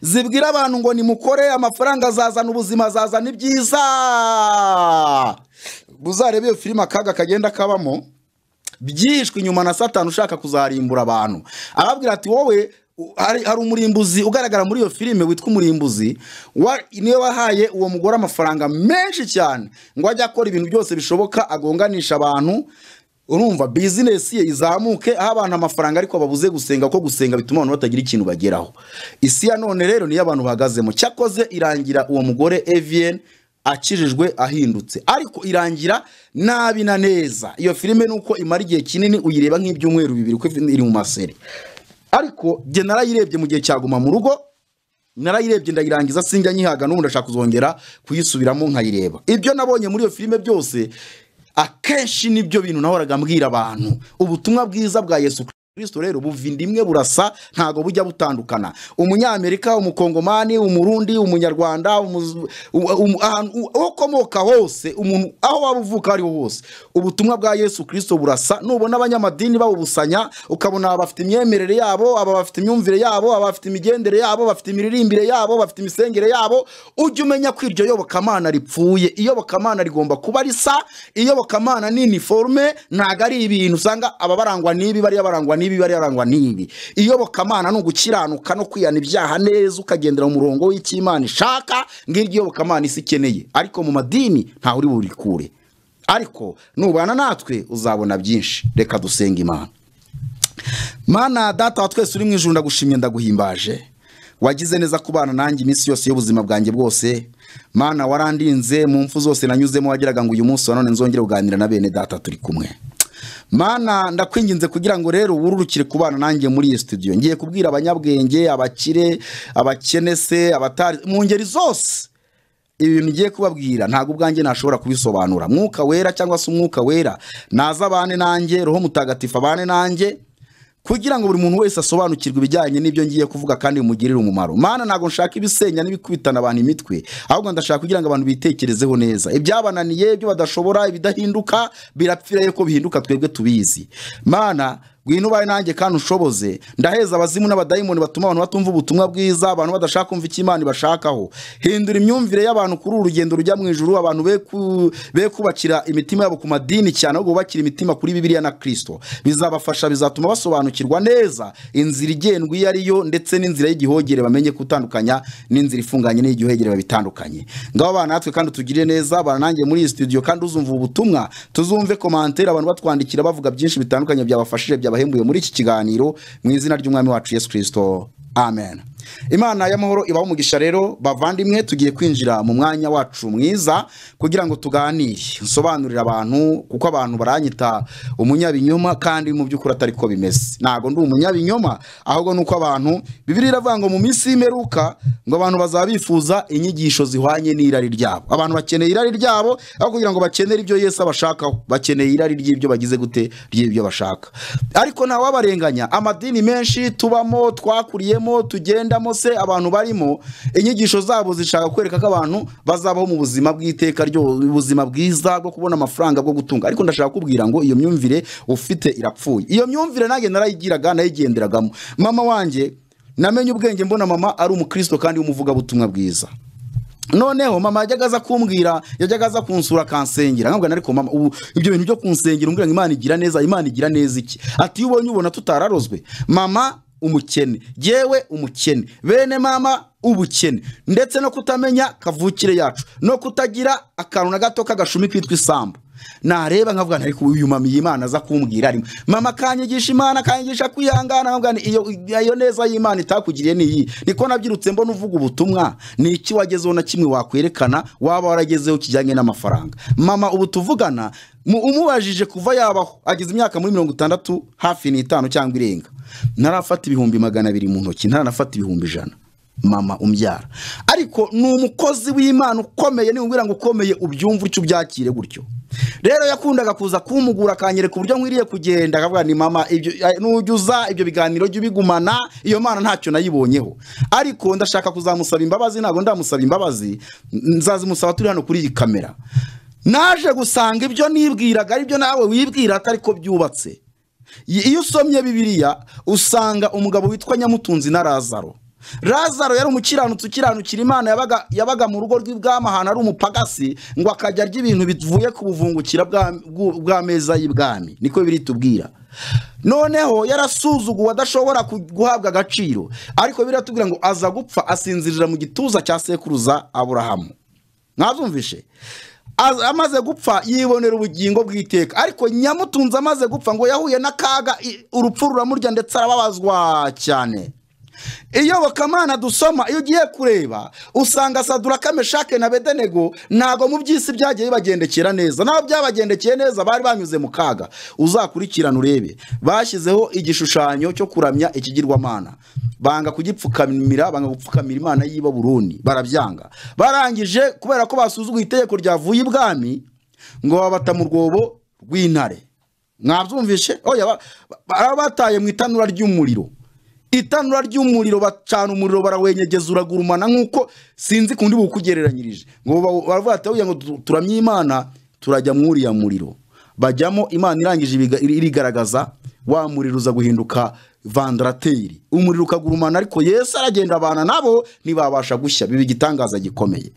zibwira abantu ngo nimukore amafaranga azazana ubuzima azazana ibyiza uzarebe iyo filime akaga kagenda kabamo byishwe inyuma na satani ushaka kuzarimbura abantu arabwira ati wowe hari umurimbuzi ugaragara muri iyo filime witwa umurimbuzi niwe wahaye uwo mugore amafaranga menshi cyane ngo ajye akora ibintu byose bishoboka agonganisha abantu urumva bizinesi ye izamuke aho abantu amafaranga ariko babuze gusenga ko gusenga bituma abantu batagira ikintu bageraho isi ya none rero niyo abantu bahagazemo cyakoze irangira uwo mugore eviyeni akijijwe ahindutse ariko irangira nabi na neza iyo filime uko imara igihe kinini uyireba nk'ibyumweru bibiri kuko iri mu maseri ariko njye narayirebye mu gihe cyaguma mu rugo narayirebye ndayirangiza sinjya nyihaga n'ubu ndashaka kuzongera kuyisubiramo nkayireba ibyo nabonye muri iyo filime byose akenshi nibyo bintu nahoraga mbwira abantu ubutumwa bwiza bwa yesu kristo rero imwe burasa ntabwo bujya butandukana umunyamerika umukongomani umurundi umunyarwanda um-, ahantu ukomoka hose umuntu aho waba uvuka ariho hose ubutumwa bwa yesu kirisito burasa nubona abanyamadini babubusanya ukabona bafite imyemerere yabo aba bafite imyumvire yabo aba bafite imigendere yabo bafite imiririmbire yabo bafite imisengere yabo ujye umenya ko iryo yobokamana ripfuye iyobokamana rigomba kuba risa iyobokamana ni iniforume ntabwo ari ibintu usanga aba barangwa n'ibi bariya barangwa n'ibi n'ibi bari yarangwa n'ibi iyobokamana ni ugukiranuka no kwiyana ibyaha neza ukagendera mu murongo w'icy'imana ishaka ngiryo iyobokamana isi ikeneye ariko mu madini ntawe uri burikure ariko nubana natwe uzabona byinshi reka dusenge imana mana data wa twese uri mu ijuru ndagushimye ndaguhimbaje wagize neza kubana nanjye iminsi yose y'ubuzima bwanjye bwose mana warandinze mu mfu zose nanyuzemo wagiraga ngo uyu munsi wa none nzongere kuganira na bene data turi kumwe mana ndakwinginze kugira ngo rero wururukire kubana nanjye muri iyi studio ngiye kubwira abanyabwenge abakire abakene se abatari mu ngeri zose ibintu ngiye kubabwira ntabwo ubwanjye nashobora kubisobanura mwuka wera cyangwa se umwuka wera naza abane nanjye roho mutagatifu abane nanjye kugira ngo buri muntu wese asobanukirwe ibijyanye n'ibyo ngiye kuvuga kandi bimugirire umumaro mana ntabwo nshaka ibisenya n'ibikubitana abantu imitwe ahubwo ndashaka kugira ngo abantu bitekerezeho neza ibyabananiye ibyo badashobora ibidahinduka birapfiraye ko bihinduka twebwe tubizi mana ngwino ubaye nanjye kandi ushoboze ndaheza abazimu n'abadayimoni batuma abantu batumva ubutumwa bwiza abantu badashaka kumva icyo imana ibashakaho hindura imyumvire y'abantu kuri uru rugendo rujya mu ijuru abantu be kubakira imitima yabo ku madini cyane ahubwo bubakira imitima kuri bibiliya na kirisito bizabafasha bizatuma basobanukirwa neza inzira igendwa iyo yo ndetse n'inzira y'igihogere bamenye kutandukanya n'inzira ifunganye n'iy'igihogere babitandukanye ngaho abana natwe kandi tugire neza banange muri iyi studio kandi uzumva ubutumwa tuzumve komantere abantu batwandikira bavuga byinshi bitandukanye byabafashije byaba yabahembuye muri iki kiganiro mu izina ry'umwami wacu yesu kirisito amen imana y'amahoro ibaho umugisha rero bavandimwe tugiye kwinjira mu mwanya wacu mwiza kugira ngo tuganire nsobanurire abantu kuko abantu baranyita umunyabinyoma kandi mu by'ukuri atari ko bimeze ntabwo ndi umunyabinyoma ahubwo ni uko abantu bibiri iravuga ngo mu minsi y'imeruka ngo abantu bazaba bifuza inyigisho zihwanye n'irari ryabo abantu bakeneye irari ryabo aho kugira ngo bakenere ibyo Yesu abashakaho bakeneye irari ry'ibyo bagize gute ry'ibyo bashaka ariko ntawabarenganya amadini menshi tubamo twakuriyemo tugenda bahitamo se abantu barimo inyigisho zabo zishaka kwereka ko abantu bazabaho mu buzima bw'iteka ryo ubuzima bwiza bwo kubona amafaranga bwo gutunga ariko ndashaka kubwira ngo iyo myumvire ufite irapfuye iyo myumvire nanjye narayigiraga nayigenderagamo mama wanjye namenye ubwenge mbona mama ari umukristo kandi w'umuvugabutumwa bwiza noneho mama yajyaga aza kumbwira yajyaga aza kunsura akansengera nkabwo ariko mama ubu ibyo bintu byo kunsengera umbwira ngo imana igira neza imana igira neza iki ati iyo ubonye ubona tutararozwe mama umukene yewe umukene bene mama ubukene ndetse no kutamenya kavukire yacu no kutagira akantu na gato k'agashumi kitwa isambu nareba nkavuga nti ariko uyu mama iyi mana aza kumbwira arimo mama kanyigisha imana kanyigisha kwihangana nkavuga nti iyo neza y'imana itakugiriye ni iyi niko nabyirutse mbona uvuga ubutumwa ni iki wagezeho na kimwe wakwerekana waba waragezeho kijyanye n'amafaranga mama ubu tuvugana umubajije kuva yabaho ageze imyaka muri mirongo itandatu hafi n'itanu cyangwa irenga ntarafata ibihumbi magana abiri mu ntoki ntaranafata ibihumbi ijana mama umbyara ariko ni umukozi w'imana ukomeye niba ngo ukomeye ubyumve ucyo ubyakire gutyo rero yakundaga kuza kumugura akanyere ku buryo nkwiriye kugenda akavuga ni mama eh, nujya ibyo biganiro jya ubigumana iyo mana ntacyo nayibonyeho ariko ndashaka kuzamusaba imbabazi ntabwo ndamusaba imbabazi nzazimusaba turi hano kuri iyi kamera naje gusanga ibyo nibwiraga aribyo nawe wibwira ko ariko byubatse iyo usomye bibiriya usanga umugabo witwa nyamutunzi na razaro razaro yari umukiranutsi ukiranukira imana yabaga mu rugo rw'ibwami ahantu ari umupagasi ngo akajya arya ibintu bivuye ku buvungukira bw'ameza y'ibwami niko biri tubwira noneho yarasuzuguwe adashobora guhabwa agaciro ariko biratubwira ngo aza gupfa asinzirira mu gituza cya sekuruza aburahamu mwazumvishe amaze gupfa yibonera ubugingo bw'iteka ariko nyamutunze amaze gupfa ngo yahuye n'akaga urupfu ruramurya ndetse arababazwa cyane iyobokamana dusoma iyo ugiye kureba usanga sadura kameshake na bedenego ntabwo mu by'isi byagiye bibagendekera neza naho byabagendekeye neza bari banyuze mu kaga uzakurikirana urebe bashyizeho igishushanyo cyo kuramya ikigirwamana banga kugipfukamira banga gupfukamira imana y'i Baburoni barabyanga barangije kubera ko basuzuguye itegeko ryavuye ibwami ngo babata mu rwobo rw'intare mwabyumvishe bataye mu itanura ry'umuriro itanura ry'umuriro bacana umuriro barawenyegeza uragurumana nk'uko sinzi kundi bukugereranyirije ngo baravuga ati ngo turamye imana turajya muri uriya muriro bajyamo imana irangije irigaragaza wa muriro uza guhinduka vandarateri umuriro ukagurumana ariko yesu aragenda abana nabo ntibabasha gushya biba igitangaza gikomeye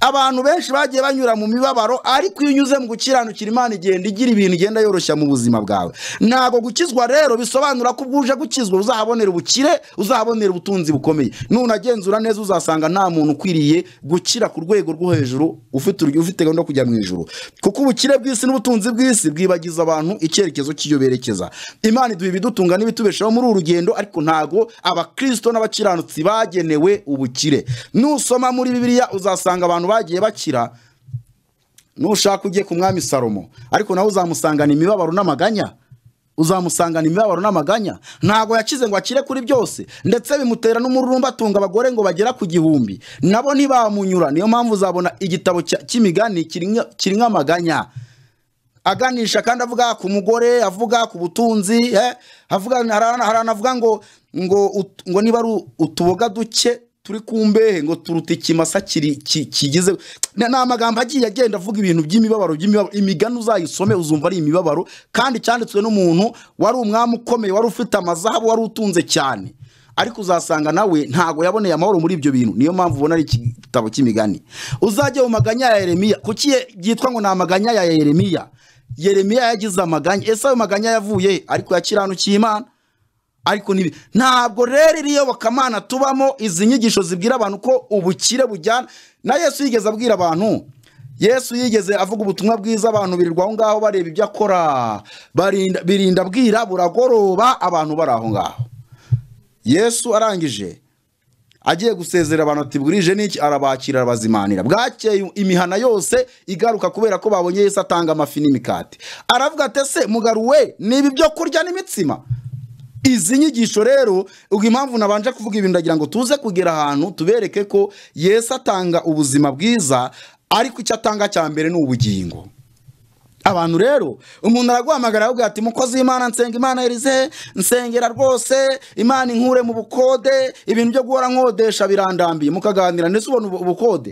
abantu benshi bagiye banyura mu mibabaro ariko iyo unyuze mu gukiranukira imana igenda igira ibintu igenda yoroshya mu buzima bwawe ntabwo gukizwa rero bisobanura ko ubwo uje gukizwa uzahabonera ubukire uzabonera ubutunzi bukomeye nunagenzura neza uzasanga nta muntu ukwiriye gukira ku rwego rwo hejuru ufite ufite gahunda yo kujya mu ijuru kuko ubukire bw'isi n'ubutunzi bw'isi bwibagiza abantu icyerekezo cy'iyo berekeza imana iduha ibidutunga n'ibitubeshaho muri uru rugendo ariko ntabwo abakirisito n'abakiranutsi bagenewe ubukire nusoma muri bibiliya uzasanga uzasanga abantu bagiye bakira nushaka ujye ku mwami salomo ariko nawe uzamusangana imibabaro n'amaganya uzamusangana imibabaro n'amaganya ntabwo yakize ngo akire kuri byose ndetse bimutera n'umururumba atunga abagore ngo bagera ku gihumbi nabo ntibamunyura niyo mpamvu uzabona igitabo cy'imigani kirimo amaganya aganisha kandi avuga ku mugore avuga ku butunzi haranavuga ngo ngo niba ari utuboga duke turi ku mbehe ngo turute ikimasa kigize ni amagambo agiye agenda avuga ibintu by'imibabaro imigani uzayisome uzumva ari imibabaro kandi cyanditswe n'umuntu wari umwami ukomeye wari ufite amazahabu wari utunze cyane ariko uzasanga nawe ntabwo yaboneye amahoro muri ibyo bintu niyo mpamvu ubona ari igitabo cy'imigani uzajya mu maganya ya yeremiya kuki byitwa ngo ni amaganya ya yeremiya yeremiya yagize amaganya ese ayo maganya yavuye ariko yakiranukiye imana ariko ntabwo rero iriyobokamana tubamo izi nyigisho zibwira abantu ko ubukire bujyana na yesu yigeze abwira abantu yesu yigeze avuga ubutumwa bwiza abantu birirwa aho ngaho bareba ibyo akora birinda bwira buragoroba abantu bari aho ngaho yesu arangije agiye gusezera abantu ati bwirije n'iki arabakira arabazimanira bwakeye imihana yose igaruka kubera ko babonye yesu atanga amafi n'imikati aravuga ati ese mugaruwe niba ibyo kurya n'imitsima izi nyigisho rero ubwo impamvu nabanje kuvuga ibi ndagira ngo tuze kugera ahantu tubereke ko yesu atanga ubuzima bwiza ariko icyo atanga cya mbere ni ubugingo abantu rero umuntu araguhamagara aravuga ati mukozi w'imana nsenga imana erize nsengera rwose imana inkure mu bukode ibintu byo guhora nkodesha birandambiye mukaganira ndetse ubona ubukode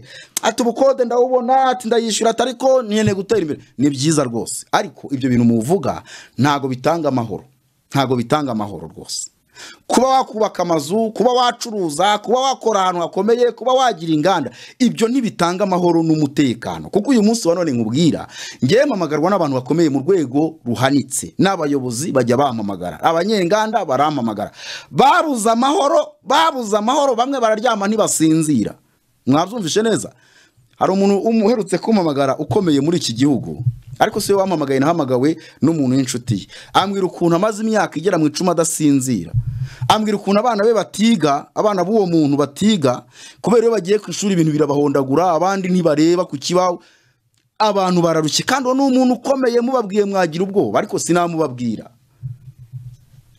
ati ubukode ndawubona ati ndayishyura atari ko nkeneye gutera imbere ni byiza rwose ariko ibyo bintu muvuga ntabwo bitanga amahoro ntabwo bitanga amahoro rwose kuba wakubaka amazu kuba wacuruza kuba wakora ahantu hakomeye kuba wagira inganda ibyo ntibitanga amahoro n'umutekano kuko uyu munsi wa none nkubwira ngewe mpamagarwa n'abantu bakomeye mu rwego ruhanitse n'abayobozi bajya bampamagara abanyenganda baramamagara. babuze amahoro babuze amahoro bamwe bararyama ntibasinzira mwabyumvishe neza hari umuntu umuherutse kumamagara ukomeye muri iki gihugu ariko se wamamagaye wampamagaye nahamagawe n'umuntu w'inshuti ye ambwira ukuntu amaze imyaka igera mu icumi adasinzira ambwira ukuntu abana be batiga abana b'uwo muntu batiga kubera iyo bagiye ku ishuri ibintu birabahondagura abandi ntibareba ku kibaho abantu bararushye kandi uwo ni umuntu ukomeye mubabwiye mwagira ubwoba ariko sinamubabwira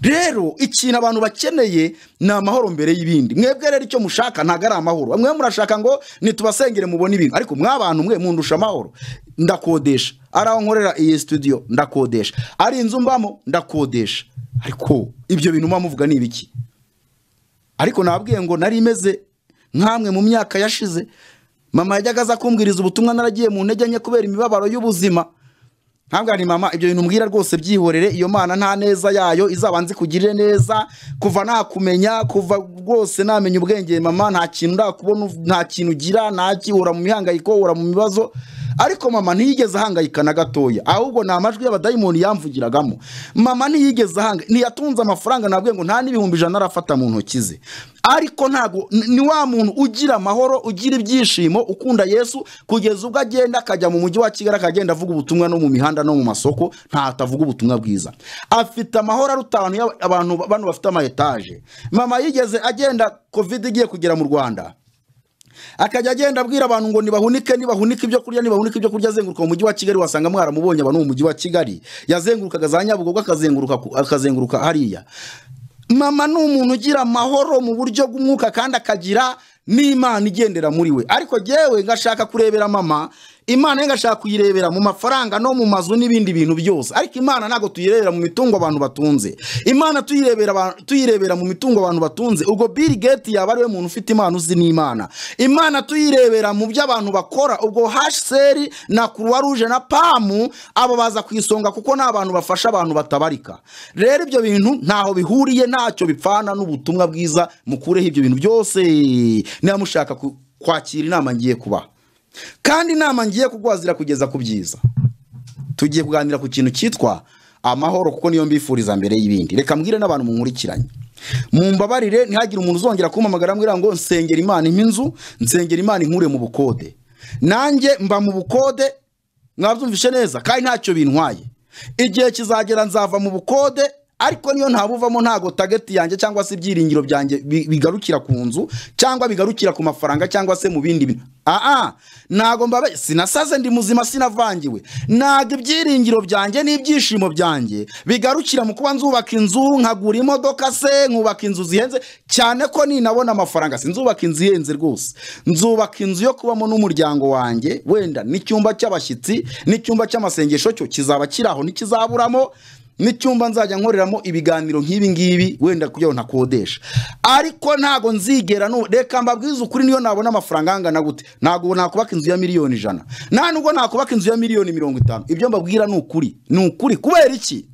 rero ikintu abantu bakeneye ni amahoro mbere y'ibindi mwebwe rero icyo mushaka ntabwo ari amahoro bamwe murashaka ngo ntitubasengere mubone ibintu ariko mw'abantu mwe mundusha amahoro ndakodesha ari aho nkorera iyi studio ndakodesha ari inzu mbamo ndakodesha ariko ibyo bintu muba muvuga ni ibiki ariko nabwiye ngo nari imeze nk'amwe mu myaka yashize mama yajyaga aza kumbwiriza ubutumwa naragiye mu ntege nke kubera imibabaro y'ubuzima ntabwo mama ibyo bintu mbwira rwose byihorere iyo mana nta neza yayo izabanze kugirire neza kuva nakumenya kuva rwose namenya ubwenge mama nta kintu ugira nta ki ura mu mihangayiko ura mu bibazo ariko mama ntiyigeze ahangayika na gatoya ahubwo ni amajwi y'abadayimoni yamvugiragamo mama ntiyigeze ahangayika ntiyatunze amafaranga nabwo ngo nta n'ibihumbi ijana arafata mu ntoki ze ariko ntabwo ni wa muntu ugira amahoro ugira ibyishimo ukunda yesu kugeza ubwo agenda akajya mu mujyi wa kigali akagenda avuga ubutumwa no mu mihanda no mu masoko ntatavuga ubutumwa bwiza afite amahoro aruta abantu bano bafite ama etaje mama yigeze agenda kovide igiye kugera mu rwanda akajya agenda abwira abantu ngo nibahunike nibahunike ibyo kurya nibahunike ibyo kurya azenguruka mu mujyi wa kigali wasanga mwaramubonye aba ni umujyi wa kigali yazengurukaga za nyabugogo akazenguruka hariya mama ni umuntu ugira amahoro mu buryo bw'umwuka kandi akagira n'imana igendera muri we ariko ngewe ngashaka kurebera mama imana ye ngashaka kuyirebera mu mafaranga no mu mazu n'ibindi bintu byose ariko imana ntabwo tuyirebera mu mitungo abantu batunze imana tuyirebera mu mitungo abantu batunze ubwo Bill Gate yaba ari we muntu ufite impano uzi n'imana imana tuyirebera mu byo abantu bakora ubwo hsr na kuruwa na pamu abo baza ku isonga kuko ni abantu bafasha abantu batabarika rero ibyo bintu ntaho bihuriye ntacyo bipfana n'ubutumwa bwiza mukureho ibyo bintu byose niba mushaka kwakira inama ngiye kubaha kandi inama ngiye kuguha kugeza ku byiza tugiye kuganira ku kintu cyitwa amahoro kuko niyo mbifuriza mbere y'ibindi reka mbwire n'abantu munkurikiranye mumbabarire ntihagire umuntu uzongera kumpamagara mbwira ngo nsengera imana impa inzu nsengera imana inkure mu bukode nanjye mba mu bukode mwabyumvishe neza kandi ntacyo bintwaye igihe kizagera nzava mu bukode ariko niyo ntabuvamo ntago tageti yanjye cyangwa se ibyiringiro byanjye bigarukira ku nzu cyangwa bigarukira ku mafaranga cyangwa se mu bindi bintu aha ah, ntago mbabaye sinasaze ndi muzima sinavangiwe ntago ibyiringiro byanjye n'ibyishimo byanjye bigarukira mu kuba nzubaka inzu nkagura imodoka se nkubaka inzu zihenze cyane ko ninabona amafaranga sinzubaka inzu ihenze rwose nzubaka inzu yo kubamo n'umuryango wanjye wenda n'icyumba cy'abashyitsi n'icyumba cy'amasengesho cyo kizaba kiri aho ntikizaburamo n'icyumba nzajya nkoreramo ibiganiro nk'ibi ngibi wenda kugira ngo ntakodesha ariko ntabwo nzigera reka mbabwize ukuri niyo nabona amafaranga angana gute ntabwo nakubaka inzu ya miliyoni ijana nta nubwo nakubaka inzu ya miliyoni mirongo itanu ibyo mbabwira ni ukuri ni ukuri kubera iki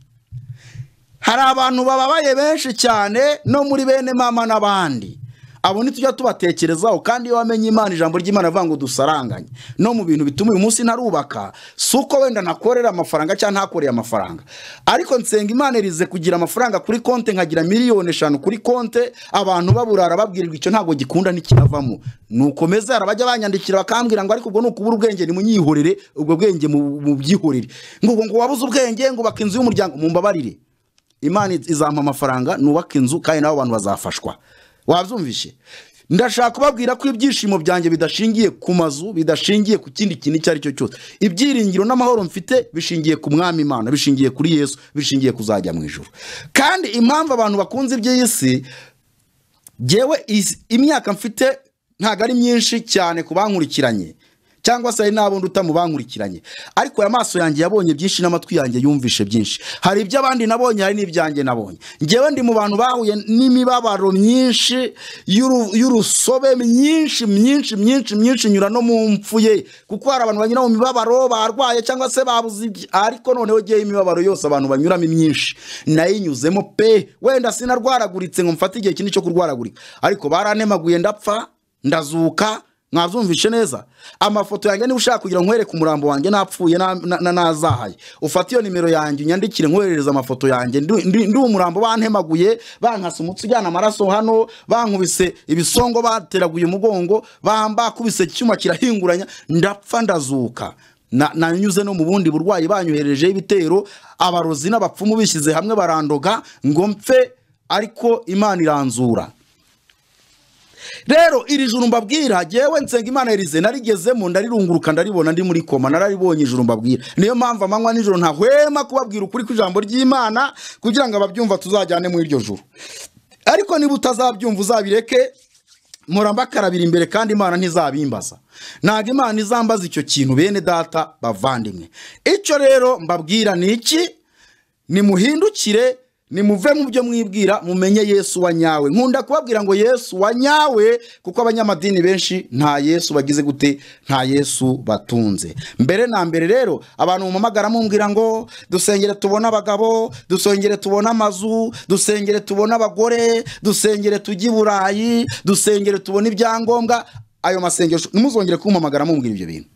hari abantu bababaye benshi cyane no muri bene mama n'abandi abo ntitujya tubatekerezaho kandi iyo wamenye imana ijambo ry'imana avuga ngo dusaranganye no mu bintu bituma uyu munsi ntarubaka si uko wenda nakorera amafaranga cyangwa ntakoreye amafaranga ariko nsenga imana irize kugira amafaranga kuri konte nkagira miliyoni eshanu kuri konte abantu baburara babwirirwa icyo ntabwo gikunda ntikinavamo nuko meza bajya banyandikira bakambwira ngo ariko ubwo ni ukubura ubwenge nimunyihorere ubwo bwenge mubyihorere ngo ngo wabuze ubwenge ngo ubaka inzu y'umuryango mumbabarire imana izampa amafaranga nubaka inzu kandi nabo abantu bazafashwa wabyumvishe ndashaka kubabwira ko ibyishimo byanjye bidashingiye ku mazu bidashingiye ku kindi kintu icyo ari cyo cyose ibyiringiro n'amahoro mfite bishingiye ku mwami imana bishingiye kuri yesu bishingiye kuzajya mu ijoro kandi impamvu abantu bakunze iby'isi ngewe imyaka mfite ntabwo ari myinshi cyane ku bankurikiranye cyangwa se hari n'abo nduta mu ariko aya maso yanjye yabonye byinshi n'amatwi yanjye yumvishe byinshi hari iby'abandi nabonye hari n'ibyanjye nabonye ngewe ndi mu bantu bahuye n'imibabaro myinshi y'urusobe myinshi myinshi myinshi myinshi nyura no mu mfuye kuko hari abantu banyura mu mibabaro barwaye cyangwa se babuze ariko noneho ngewe imibabaro yose abantu banyuramo myinshi nayinyuzemo pe wenda sinarwaraguritse ngo mfate igihe kinini cyo kurwaragurika ariko baranemaguye ndapfa ndazuka mwabyumvishe neza amafoto yanjye niba ushaka kugira ngo ku umurambo wanjye napfuye nazahaye ufate iyo nimero yanjye unyandikire nkoherereza amafoto yanjye ndi umurambo bantemaguye bankasa umutsi ujyana amaraso hano bankubise ibisongo bateraguye umugongo bambakubise icyuma kirahinguranya ndapfa ndazuka nanyuze no mu bundi burwayi banyoherejeho ibitero abarozi n'abapfumu bishyize hamwe barandoga ngo mpfe ariko imana iranzura rero iri juru mbabwira ngewe nsenga imana yarize narigezemo ndarirunguruka ndaribona ndi muri koma nararibonye ijuru mbabwira niyo mpamvu amanywa nijoro ntahwema kubabwira ukuri kw'ijambo ry'imana kugira ngo ababyumva tuzajyane muri iryo juru ariko niba utazabyumva uzabireke mpora imbere kandi imana ntizabimbaza ntabwo imana izambaza icyo kintu bene data bavandimwe icyo rero mbabwira ni iki nimuhindukire nimuve mu byo mwibwira mumenye yesu wa nyawe nkunda kubabwira ngo yesu wa nyawe kuko abanyamadini benshi nta yesu bagize gute nta yesu batunze mbere na mbere rero abantu mumamagara mumbwira ngo dusengere tubona abagabo dusengere tubona amazu dusengere tubona abagore dusengere tujye i burayi dusengere tubona ibyangombwa ayo masengesho ntimuzongere kumpamagara mumbwira ibyo bintu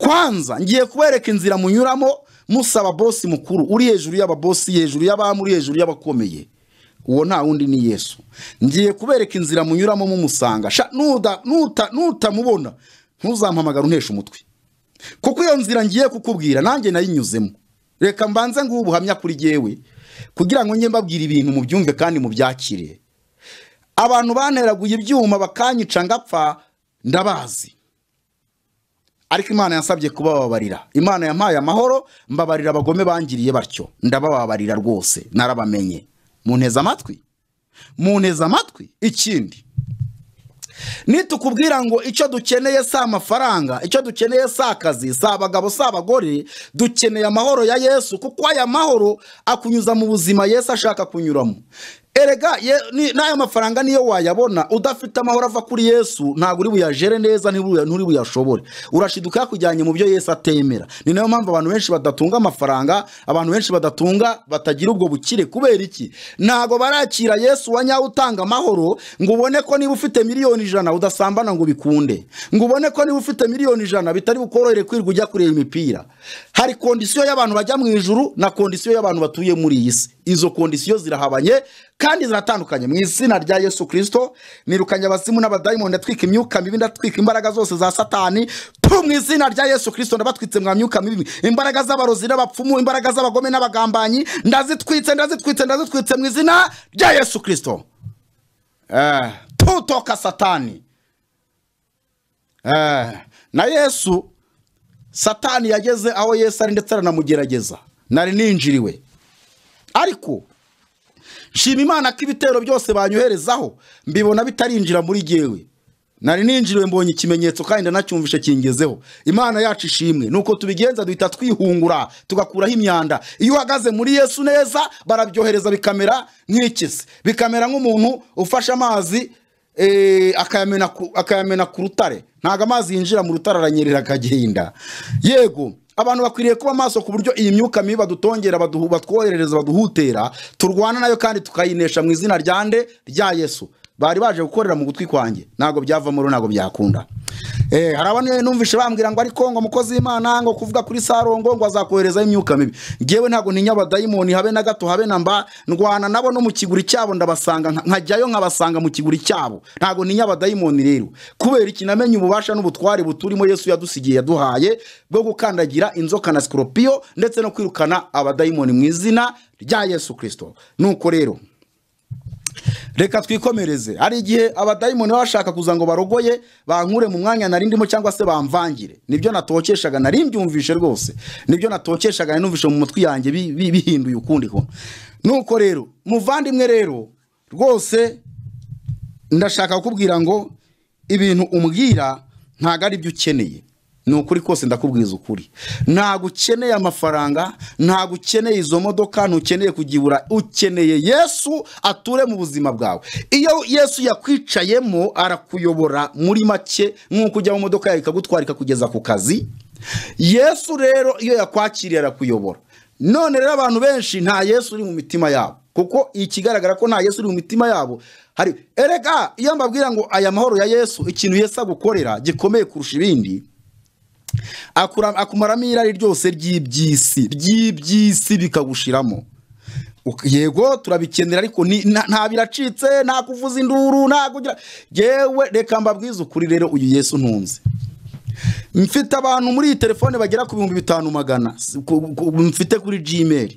kwanza ngiye kubereka inzira munyuramo musaba bosi mukuru uri hejuru y'ababosi hejuru y'abami uri hejuru y'abakomeye uwo nta wundi ni yesu ngiye kubereka inzira munyuramo mumusanga nutamubona ntuzampamagara unteshe umutwe kuko iyo nzira ngiye kukubwira nanjye nayinyuzemo reka mbanze nguhe ubuhamya kuri yewe kugira ngo njye mbabwire ibintu mubyumve kandi mubyakire abantu baneraguye ibyuma bakanyica ngapfa ndabazi ariko imana yansabye kubababarira imana yampaye amahoro mbabarira abagome bangiriye batyo ndabababarira rwose narabamenye munteze amatwi munteze amatwi ikindi nitukubwira ngo icyo dukeneye si amafaranga icyo dukeneye si akazi si abagabo si abagore dukeneye amahoro ya yesu kuko aya mahoro akunyuza mu buzima yesu ashaka kunyuramo erega n'aya mafaranga niyo wayabona udafite amahoro ava kuri yesu ntabwo uri buyajere neza nturi buyashobore urashiduka yakujyanye mu byo yesu atemera ni nayo mpamvu abantu benshi badatunga amafaranga abantu benshi badatunga batagira ubwo bukire kubera iki ntabwo barakira yesu wa nyawe utanga amahoro ngo ubone ko niba ufite miliyoni ijana udasambana ngo bikunde ngo ubone ko niba ufite miliyoni ijana bitari bukorohere kwirirwa ujya kureba imipira hari kondisiyo y'abantu bajya mu ijuru na kondisiyo y'abantu batuye muri iyi si izo kondisiyo zirahabanye kandi ziratandukanye mu izina rya yesu kirisito nirukanye abazimu n'abadayimoni ndatwika imyuka mibi ndatwika imbaraga zose za satani tu mu izina rya yesu kirisito ndabatwitse mwa myuka mibi imbaraga z'abarozi n'abapfumu imbaraga z'abagome n'abagambanyi ndazitwitse ndazitwitse ndazitwitse mu izina rya yesu kirisito eh, tutoka satani eh, na yesu satani yageze aho yesu ari ndetse aranamugerageza nari ninjiriwe ariko shima imana ko ibitero byose banyoherezaho mbibona bitarinjira muri jyewe nari ninjiriwe mbonye ikimenyetso kandi ndanacyumvishe kingezeho imana yacu ishimwe nuko tubigenza duhita twihungura tugakuraho imyanda iyo uhagaze muri yesu neza barabyohereza bikamera nk'ikisi bikamera nk'umuntu ufashe amazi eh, akayamena ku rutare ntabwo amazi yinjira mu rutare aranyerera akagenda yego abantu bakwiriye kuba maso ku buryo iyi myuka mibi badutongera batwoherereza baduhutera turwana nayo kandi tukayinesha mu izina ryande rya yesu bari baje gukorera mu gutwi kwanjye ntabwo byavamo rero ntabwo byakunda eh, hari abantu numvise bambwira ngo ariko ngo mukozi Imana ngo kuvuga kuri sarongo ngo azakoherezaho imyuka mibi ngewe ntabwo ntinya abadayimoni habe na gato habe na mba ndwana nabo no mu kiguri cyabo ndabasanga nkajyayo nkabasanga mu kiguri cyabo ntabwo ntinya abadayimoni rero kubera iki namenye ububasha n'ubutware buturimo yesu yadusigiye yaduhaye bwo gukandagira inzoka na sikoropiyo ndetse no kwirukana abadayimoni mu izina rya yesu kirisito nuko rero reka twikomereze hari igihe abadayimoni bashaka kuza ngo barogoye bankure mu mwanya narindimo cyangwa se bamvangire nibyo natokeshaga nari rwose nibyo natokeshaga numvishe mu mutwe yanjye bihinduye ukundi ko nuko rero muvandimwe rero rwose ndashaka kukubwira ngo ibintu umbwira ntabwo ari byo ukeneye ni ukuri kose ndakubwiza ukuri ntabwo ukeneye amafaranga ntabwo ukeneye izo modoka ntukeneye kugibura ukeneye yesu ature mu buzima bwawe iyo yesu yakwicayemo arakuyobora muri make nk'uko ujya mu modoka yawe ikagutwara ikakugeza ku kazi yesu rero iyo yakwakiriye arakuyobora none rero abantu benshi nta yesu uri mu mitima yabo kuko ikigaragara ko nta yesu uri mu mitima yabo hari erega iyo mbabwira ngo aya mahoro ya yesu ikintu yesu agukorera gikomeye kurusha ibindi akumaramo irari ryose ry'iby'isi ry'iby'isi bikagushiramo yego turabikenera ariko nta biracitse nta kuvuza induru nta kugira yewe reka mbabwize ukuri rero uyu yesu ntunze mfite abantu muri iyi telefone bagera ku bihumbi bitanu magana mfite kuri gmail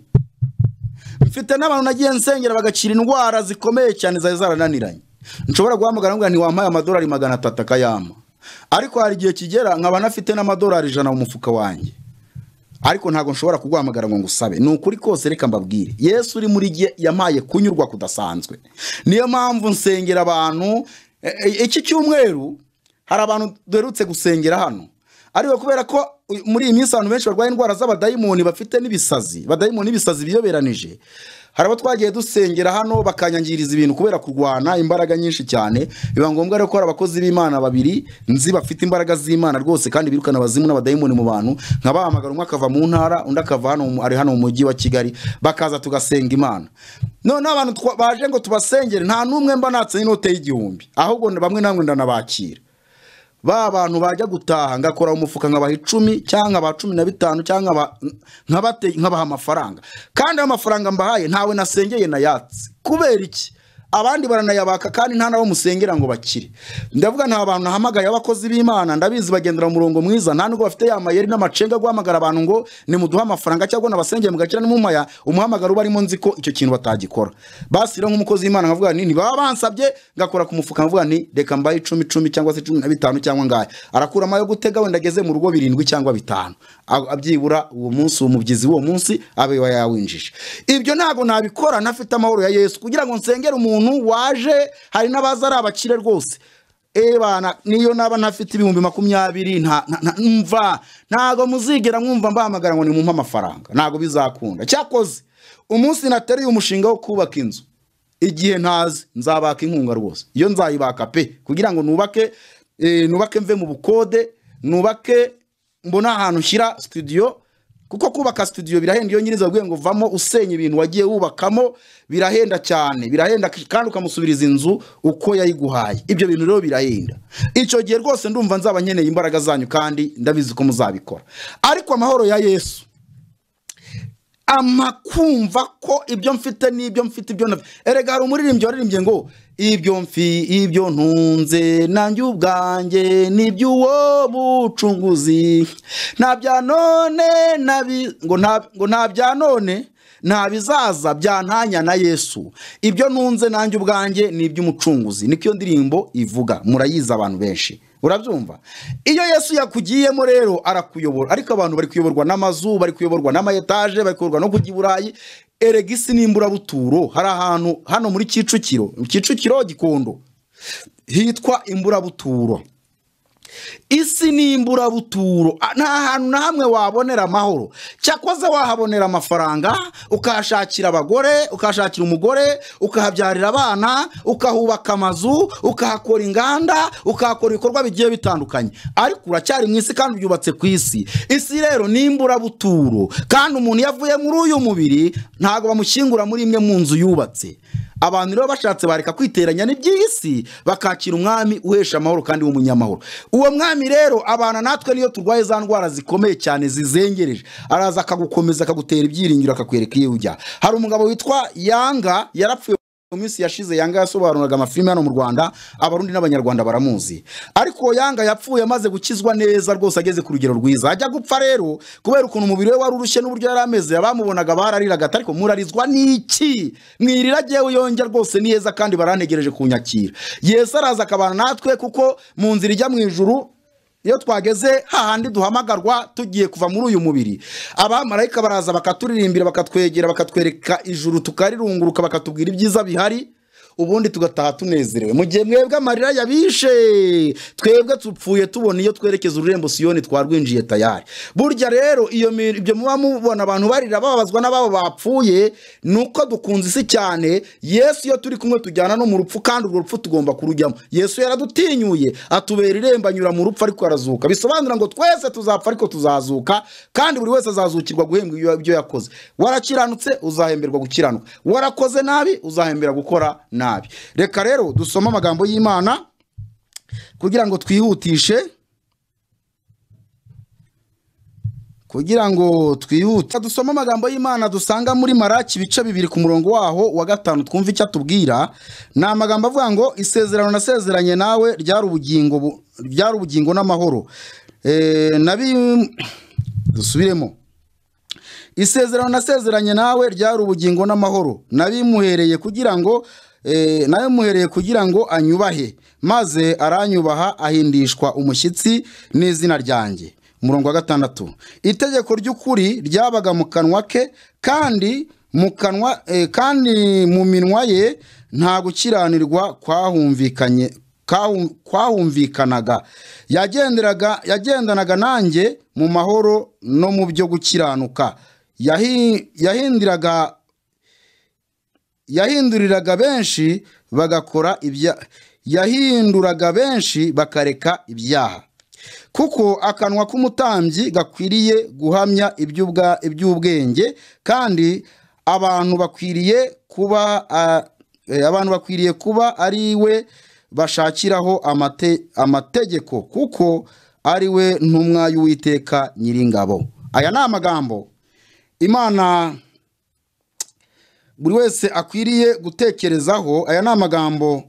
mfite n'abantu nagiye nsengera bagacira indwara zikomeye cyane zari zarananiranye nshobora guhamagara ngo ntiwampaye amadolari magana atatu akayama ariko hari igihe kigera nkaba nafite n'amadolari ijana mu mufuka wanjye ariko ntabwo nshobora kuguhamagara ngo ngusabe ni ukuri kose reka mbabwire yesu uri muri gihe yampaye kunyurwa kudasanzwe niyo mpamvu nsengera abantu e, e, iki cyumweru hari abantu duherutse gusengera hano ariko kubera ko muri iyi minsi abantu benshi barwaye indwara z'abadayimoni bafite n'ibisazi badayimoni n'ibisazi biyoberanije hari abo twagiye dusengera hano bakanyangiriza ibintu kubera kurwana imbaraga nyinshi cyane biba ngombwa rero ko hari abakozi b'imana babiri nzi bafite imbaraga z'imana rwose kandi birukana abazimu n'abadayimoni mu bantu nkabahamagara umwe akava mu ntara undi akava hano ari hano mu mujyi wa kigali bakaza tugasenga imana noneho abantu baje ngo tubasengere nta n'umwe mba natse n'inote y'igihumbi ahubwo bamwe namwe ndanabakira ba bantu bajya gutaha ngakora umufuka nkabaha icumi cyangwa nkaba cumi na bitanu cyangwa nkabaha amafaranga kandi amafaranga mafaranga mbahaye ntawe nasengeye na yatsi kubera iki abandi baranayabaka kandi nta nabo musengera ngo bakire ndavuga nta bantu nahamagaye abakozi b'imana ndabizi bagendera umurongo mwiza nta nubwo bafite ya mayeri n'amacenga guhamagara abantu ngo nimuduhe amafaranga cyangwa nabasengere mu gakira n'umumaya umuhamagaro uba arimo nzi ko icyo kintu batagikora basira rero nk'umukozi w'imana nkavuga nti ntibaba bansabye ngakora ku mufuka nkavuga ni reka mbaye icumi icumi cyangwa se cumi na bitanu cyangwa ngahe arakuramo ayo gutega wenda ageze mu rugo birindwi cyangwa bitanu abyibura uwo munsi uwo mubyizi w'uwo munsi abe yawinjije ibyo ntabwo nabikora ntafite amahoro ya yesu kugira ngo nsengere umuntu umuntu waje hari n'abaza ari abakire rwose ebana niyo naba ntafite ibihumbi makumyabiri nta ntabwo muzigera mwumva mbahamagara ngo ni amafaranga ntabwo bizakunda cyakoze umunsi nateruye umushinga wo kubaka inzu igihe ntazi nzabaka inkunga rwose iyo nzayibaka pe kugira ngo nubake eh, nubake mve mu bukode nubake mbona ahantu nshyira studio kuko kubaka studio birahenda iyo nyiriza babwiye ngo vamo usenya ibintu wagiye wubakamo birahenda cyane birahenda kandi ukamusubiriza inzu uko yayiguhaye ibyo bintu rero birahenda icyo gihe rwose ndumva nzaba nkeneye imbaraga zanyu kandi ndabizi ko muzabikora ariko amahoro ya yesu amakumva ko ibyo mfite n'ibyo mfite ibyo ntabwo erega hari umuririmbyi waririmbye ngo ibyo mfi ibyo ntunze nanjye ubwanjye n'iby'uwo bucunguzi nta bya none ngo nta none nta bizaza byantanya na yesu ibyo nunze nanjye ubwanjye ni iby'umucunguzi niko iyo ndirimbo ivuga murayiza abantu benshi urabyumva iyo yesu yakugiyemo rero arakuyobora ariko abantu bari kuyoborwa n'amazu bari kuyoborwa n'amayetaje bari kuyoborwa no kujya i burayi eregisi n'imburabuturo hari ahantu hano muri kicukiro kicukiro gikondo hitwa imburabuturo isi ni imburabuturo ah, nta hantu na hamwe wabonera amahoro cyakoze wahabonera amafaranga ukahashakira abagore ukahashakira umugore ukahabyarira abana ukahubaka amazu ukahakora inganda ukahakora ibikorwa bigiye bitandukanye ariko uracyari mu isi kandi byubatse ku isi isi rero ni imburabuturo kandi umuntu iyo avuye muri uyu mubiri ntabwo bamushyingura muri imwe mu nzu yubatse abantu rero bashatse bareka kwiteranya n'iby'isi bakakira umwami uhesha amahoro kandi w'umunyamahoro uwo mwami rero abana natwe niyo turwaye za ndwara zikomeye cyane zizengereje araza akagukomeza akagutera ibyiringiro akakwereka iyo ujya hari umugabo witwa yanga yarapfuye mu yashize yanga yasobanuraga amafilime hano mu rwanda abarundi n'abanyarwanda baramuzi ariko yanga yapfuye amaze gukizwa neza rwose ageze ku rugero rwiza ajya gupfa rero kubera ukuntu umubiri we wari urushye n'uburyo yari ameze abamubonaga barariraga ariko murarizwa n'iki mwirira agewe yonge rwose ni heza kandi barantegereje kunyakira yesi araza akabana natwe kuko mu nzira ijya mu ijuru iyo twageze hahandi duhamagarwa tugiye kuva muri uyu mubiri abamarayika baraza bakaturirimbira bakatwegera bakatwereka ijuru tukarirunguruka bakatubwira ibyiza bihari ubundi tugataha tunezerewe mu gihe mwebwe amarira yabishe twebwe tupfuye tubona iyo twerekeza ururembo siyoni twarwinjiye tayari burya rero iyo ibyo muba mubona abantu barira bababazwa n'ababo bapfuye ni uko dukunze isi cyane yesu iyo turi kumwe tujyana no mu rupfu kandi urwo rupfu tugomba kurujyamo yesu yaradutinyuye atubera irembo anyura mu rupfu ariko arazuka bisobanura ngo twese tuzapfa ariko tuzazuka kandi buri wese azazukirwa guhembwa ibyo yakoze warakiranutse uzahemberwa gukiranuka warakoze nabi uzahembera gukora nabi nabi reka rero dusoma amagambo y'imana kugira ngo twihutishe kugira ngo twihute dusome amagambo y'imana dusanga muri maraki ibice bibiri ku murongo waho wa gatanu twumve icyo atubwira ni amagambo avuga ngo isezerano nasezeranye nawe ryari ubugingo n'amahoro eh, dusubiremo isezerano nasezeranye nawe ryari ubugingo n'amahoro nabimuhereye kugira ngo Eh, nawe muhereye kugira ngo anyubahe maze aranyubaha ahindishwa umushyitsi n'izina ryanjye umurongo wa gatandatu itegeko ry'ukuri ryabaga mu kanwa ke kandi mu kanwa eh, kandi mu minwa ye nta gukiranirwa kwahumvikanye kwahumvikanaga yagenderaga yagendanaga nanjye mu mahoro no mu byo gukiranuka yahindiraga yahinduriraga benshi bagakora ibyaha yahinduraga benshi bakareka ibyaha kuko akanwa k'umutambyi gakwiriye guhamya iby'ubwenge kandi abantu bakwiriye kuba eh, abantu bakwiriye kuba ari we bashakiraho amate amategeko kuko ari we ntumwa y'uwiteka nyiringabo aya ni amagambo imana buri wese akwiriye gutekerezaho aya ni amagambo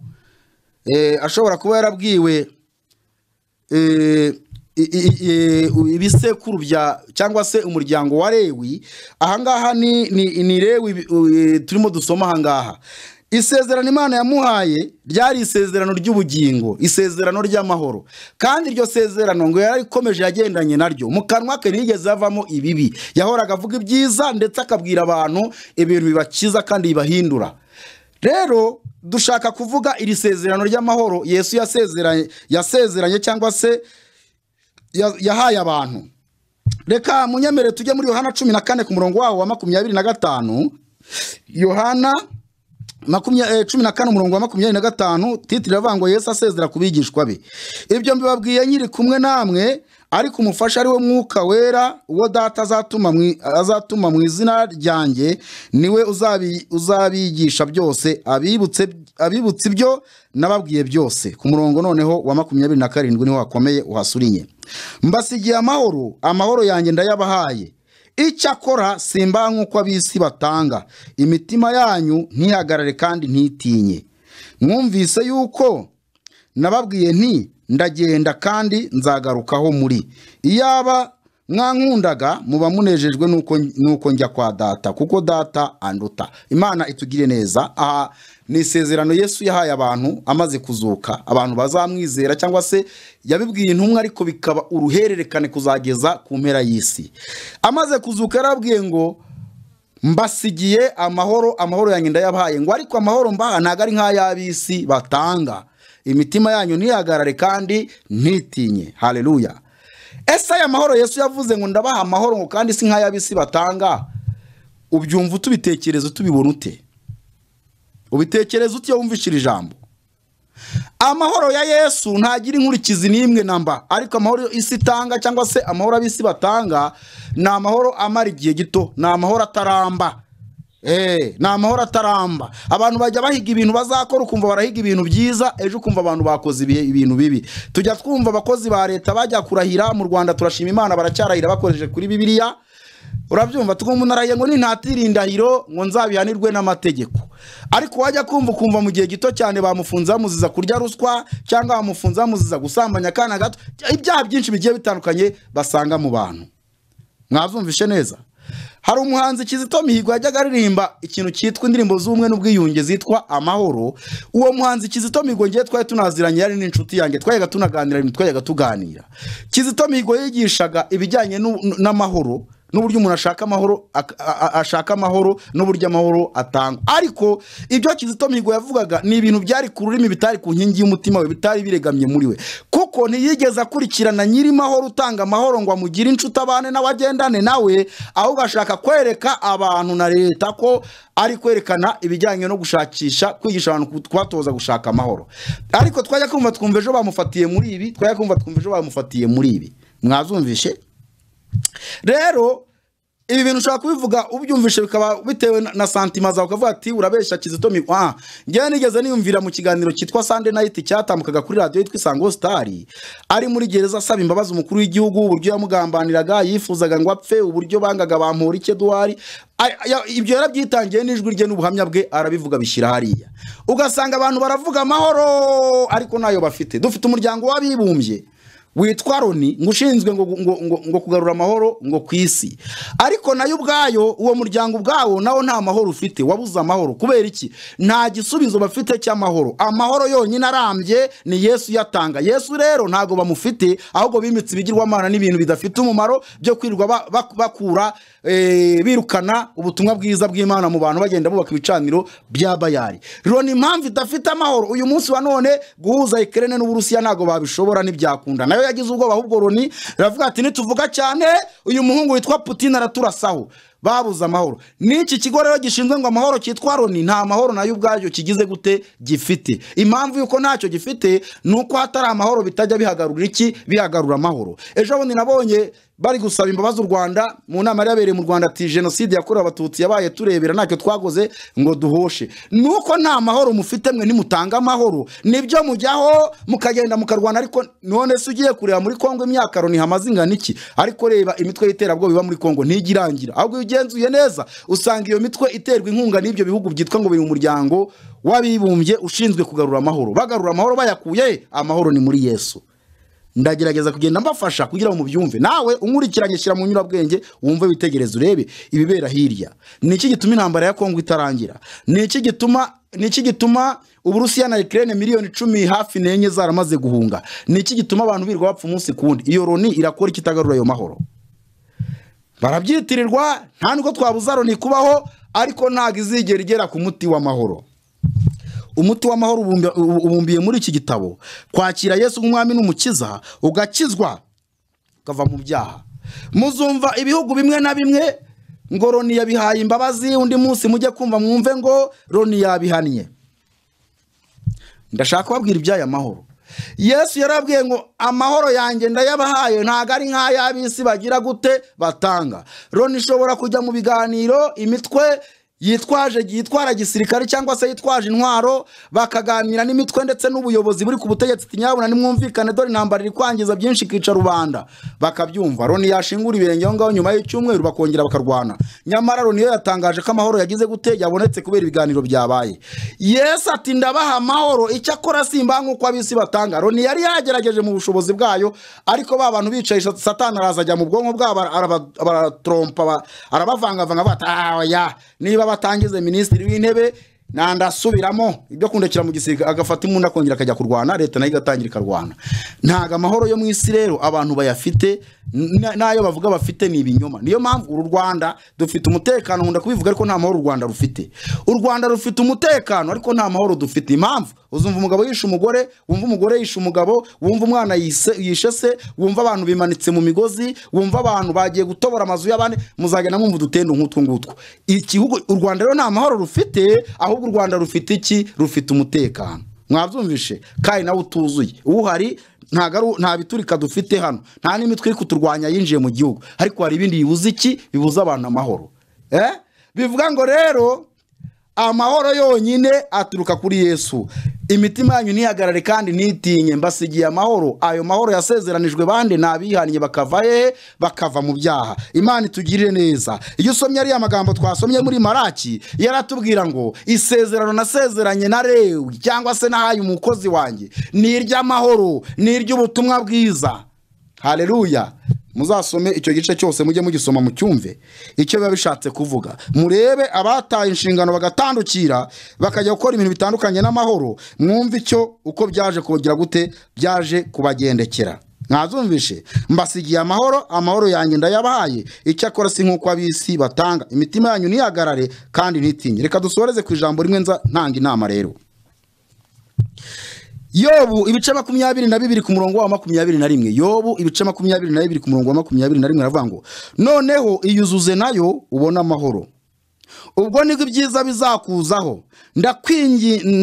eh, ashobora kuba yarabwiwe eh, ibisekuru bya cyangwa se umuryango wa Lewi ahangaha ni rewi eh, turimo dusoma ahangaha isezerano imana yamuhaye ryari isezerano ry'ubugingo isezerano ry'amahoro kandi iryo sezerano ngo yari yararikomeje yagendanye naryo mu kanwa ke ntiyigeze avamo ibibi yahoraga avuga ibyiza ndetse akabwira abantu ibintu bibakiza kandi bibahindura rero dushaka kuvuga iri sezerano ry'amahoro yesu yasezeranye cyangwa se yahaye abantu reka munyemere tujye muri yohana cumi na kane ku murongo wawo wa makumyabiri na gatanu yohana Eh, cumi na kane umurongo wa makumyabiri na gatanu titiri iravuga ngo yesu asezera ku bigishwa be ibyo mbibabwiye nyiri kumwe namwe ariko umufasha ari we mwuka wera uwo data azatuma mu izina ryanjye niwe uzabigisha byose abibutse abibutse ibyo nababwiye byose ku murongo noneho wa makumyabiri na karindwi niho wakomeye uhasurinye mbasigiye amahoro amahoro yanjye ndayabahaye icyakora simba nk'uko ab'isi batanga imitima yanyu ntihagarare kandi ntitinye mwumvise yuko nababwiye nti ndagenda kandi nzagarukaho muri iyaba mwankundaga muba munejejwe nuko njya kwa data kuko data anduta imana itugire neza aha ni isezerano yesu yahaye abantu amaze kuzuka abantu bazamwizera cyangwa se yabibwiye intumwa ariko bikaba uruhererekane kuzageza ku mpera y'isi amaze kuzuka yarabwiye ngo mbasigiye amahoro amahoro yanyu ndayabahaye ngo ariko amahoro mbaha ntabwo ari nk'ay'ab'isi batanga imitima yanyu ntiyagarare kandi ntitinye hareruya ese aya mahoro yesu yavuze ngo ndabaha amahoro ngo kandi si nk'ay'ab'isi batanga ubyumva utubitekerezo tubibona ute ubitekereza utiyo wumvishije ijambo amahoro ya yesu ntagira inkurikizi n'imwe namba ariko amahoro isi itanga cyangwa se amahoro ab'isi batanga ni amahoro amara igihe gito ni amahoro ataramba eh, ni amahoro ataramba abantu bajya bahiga ibintu bazakora ukumva barahiga ibintu byiza ejo ukumva abantu bakoze ibintu bibi tujya twumva abakozi ba leta bajya kurahira mu rwanda turashima imana baracyarahira bakoresheje kuri bibiliya urabyumva twumva unaraye ngo ni indahiro ngo nzabihanirwe n'amategeko ariko wajya kumva ukumva mu gihe gito cyane bamufunze amuziza kurya ruswa cyangwa bamufunze amuziza gusambanya akana gato ibyaha byinshi bigiye bitandukanye basanga mu bantu mwazumvishe neza hari umuhanzi kizito mihigo yajyaga aririmba ikintu cyitwa indirimbo z'ubumwe n'ubwiyunge zitwa amahoro uwo muhanzi kizito mihigo ngewe twari tunaziranye yari n'inshuti yanjye twayaga tunaganira ibintu tuganira kizito mihigo yigishaga ibijyanye n'amahoro n'uburyo umuntu ashaka amahoro ashaka amahoro n'uburyo amahoro atangwa ariko ibyo kizito mihigo yavugaga ni ibintu byari ku rurimi bitari ku nkingi y'umutima we bitari biregamye muri we kuko ntiyigeze akurikirana nyiri mahoro utanga amahoro ngo amugire inshuti abane n'abagendane nawe ahubwo ashaka kwereka abantu na leta ko ari kwerekana ibijyanye no gushakisha kwigisha abantu kubatoza gushaka amahoro ariko twajya kumva twumva ejo bamufatiye muri ibi twajya kumva twumva ejo bamufatiye muri ibi mwazumvishe rero ibi bintu ushobora kubivuga ubyumvishe bikaba bitewe na santima zawe ukavuga ati urabeshya kizito aha ngewe nigeze niyumvira mu kiganiro cyitwa sande nayiti cyatambukaga kuri radiyo yitwa isango sitari ari muri gereza asaba imbabazi umukuru w'igihugu uburyo yamugambaniraga yifuzaga ngo apfe uburyo bangaga bamuhora ikiduwari ibyo yarabyitangiye n'ijwi rye n'ubuhamya bwe arabivuga bishyira hariya ugasanga abantu baravuga amahoro ariko ntayo bafite dufite umuryango w'abibumbye witwa Loni ngo ushinzwe ngo ngo kugarura amahoro ngo ku isi ariko nayo ubwayo uwo muryango ubwawo nawo nta mahoro ufite wabuze amahoro kubera iki nta gisubizo bafite cy'amahoro amahoro yonyine arambye ni yesu yatanga yesu rero ntabwo bamufite ahubwo bimitse ibigirwamana n'ibintu bidafite umumaro byo kwirirwa bakura eh, birukana ubutumwa bwiza bw'imana mu bantu bagenda bubaka ibicaniro bya bayari Roni impamvu idafite amahoro uyu munsi wa none guhuza ikirere n'uburusiya ntabwo babishobora ntibyakunda nayo yagize ubwoba ahubwo Loni ravuga ati nituvuga cyane uyu muhungu witwa Putin araturasaho babuze amahoro n'iki kigo rero gishinzwe ngo amahoro cyitwa roni nta mahoro nayo ubwacyo kigize gute gifite impamvu y'uko ntacyo gifite ni uko hatari amahoro bitajya bihagarura iki bihagarura amahoro ejo bundi nabonye bari gusaba imbabazi u rwanda mu nama yari yabereye mu rwanda ati jenoside yakorewe abatutsi yabaye turebera ntacyo twagoze ngo duhoshe nuko nta mahoro mufite mwe nimutanga amahoro nibyo mujyaho mukagenda mukarwana ariko none se ugiye kureba muri kongo imyaka roni hamaze ingana iki ariko reba imitwe y'iterabwoba iba muri kongo ntigirangira ahubwo ubigenzuye neza usanga iyo mitwe iterwa inkunga n'ibyo bihugu byitwa ngo biri mu muryango w'abibumbye ushinzwe kugarura amahoro bagarura amahoro bayakuye amahoro ni muri yesu ndagerageza kugenda mbafasha kugira ngo mubyumve nawe unkurikiranye shyira mu nyurabwenge wumve witegereze urebe ibibera hirya ni iki gituma intambara ya kongo itarangira ni iki gituma ni iki gituma uburusiya na ikirere miliyoni icumi hafi n'enye zaramaze guhunga ni iki gituma abantu birirwa bapfa umunsi ku wundi iyo loni irakora ikitagarura ayo mahoro barabyitirirwa nta nubwo twabuza loni kubaho ariko ntabwo izigera igera ku muti w'amahoro umuti w'amahoro ubumbiye muri iki gitabo kwakira yesu umwami n'umukiza ugakizwa ukava mu byaha muzumva ibihugu bimwe na bimwe ngo Roni yabihaye imbabazi undi munsi mujye kumva mwumve ngo Roni yabihannye ndashaka kubabwira iby'aya mahoro yesu yarabwiye ngo amahoro yanjye ndayabahaye ntabwo ari nk'ay'ab'isi bagira gute batanga roni ishobora kujya mu biganiro imitwe yitwaje yitwara gisirikare cyangwa se yitwaje intwaro bakaganira n'imitwe ndetse n'ubuyobozi buri ku butegetsi tinyabona nimwumvikane dore intambara iri kwangiza byinshi ikica rubanda bakabyumva loni yashingura ibirenge aho ngaho nyuma y'icyumweru bakongera bakarwana nyamara loni yo yatangaje ko amahoro yagize gutege yabonetse kubera ibiganiro byabaye yesi ati ndabaha amahoro icyakora simba nk'uko abisi batanga loni yari yagerageje mu bushobozi bwayo ariko ba bantu bicaye satani araza ajya mu bwonko bwabo arabatrompa arabavangavanga bata ah, niba batangiza minisitiri w'intebe nanda asubiramo ibyo kundekera mu gisirika agafata imbunda akongera akajya kurwana leta nayo igatangira ikarwana ntabwo amahoro yo mu isi rero abantu bayafite n'ayo bavuga bafite ni ibinyoma niyo mpamvu uru rwanda dufite umutekano nkunda kubivuga ariko nta mahoro u rwanda rufite u rwanda rufite umutekano ariko nta mahoro dufite impamvu uzumva umugabo yishe umugore wumva umugore yishe umugabo wumva umwana yishe se wumva abantu bimanitse mu migozi wumva abantu bagiye gutobora amazu y'abandi muzagenda mwumva udutendo nk'utwo ngutwo igihugu u rwanda rero nta mahoro rufite aho ahubwo u rwanda rufite iki rufite umutekano mwabyumvishe kandi nawe utuzuye uhari nta biturika dufite hano nta n'imitwe iri kuturwanya yinjiye mu gihugu ariko hari ibindi bibuza iki bibuza abantu amahoro eh? bivuga ngo rero amahoro yonyine aturuka kuri yesu imitima yanyu ntihagarare kandi ntitinye mbasigiye amahoro ayo mahoro yasezeranijwe bande n'abihannye bakava hehe bakava mu byaha imana itugirire neza iyo usomye ariya magambo twasomye muri maraki yaratubwira ngo isezerano nasezeranye na rewe cyangwa se n'ahaye umukozi wanjye ni iry'amahoro ni iry'ubutumwa bwiza hareruya muzasome icyo gice cyose mujye mugisoma mu cyumve icyo biba bishatse kuvuga murebe abataye inshingano bagatandukira bakajya gukora ibintu bitandukanye n'amahoro mwumve icyo uko byaje kongera gute byaje kubagendekera mwazumvishe mbasigiye amahoro amahoro yanjye ndayabahaye icyakora si nk'uko ab'isi batanga imitima yanyu ntiyagarare kandi ntitinye reka dusoreze ku ijambo rimwe nza ntanga inama rero yobu ibice makumyabiri na bibiri ku murongo wa makumyabiri na rimwe yobu ibice makumyabiri na bibiri ku murongo wa makumyabiri na rimwe aravuga ngo noneho iyuzuze nayo ubone amahoro ubwo niko ibyiza bizakuzaho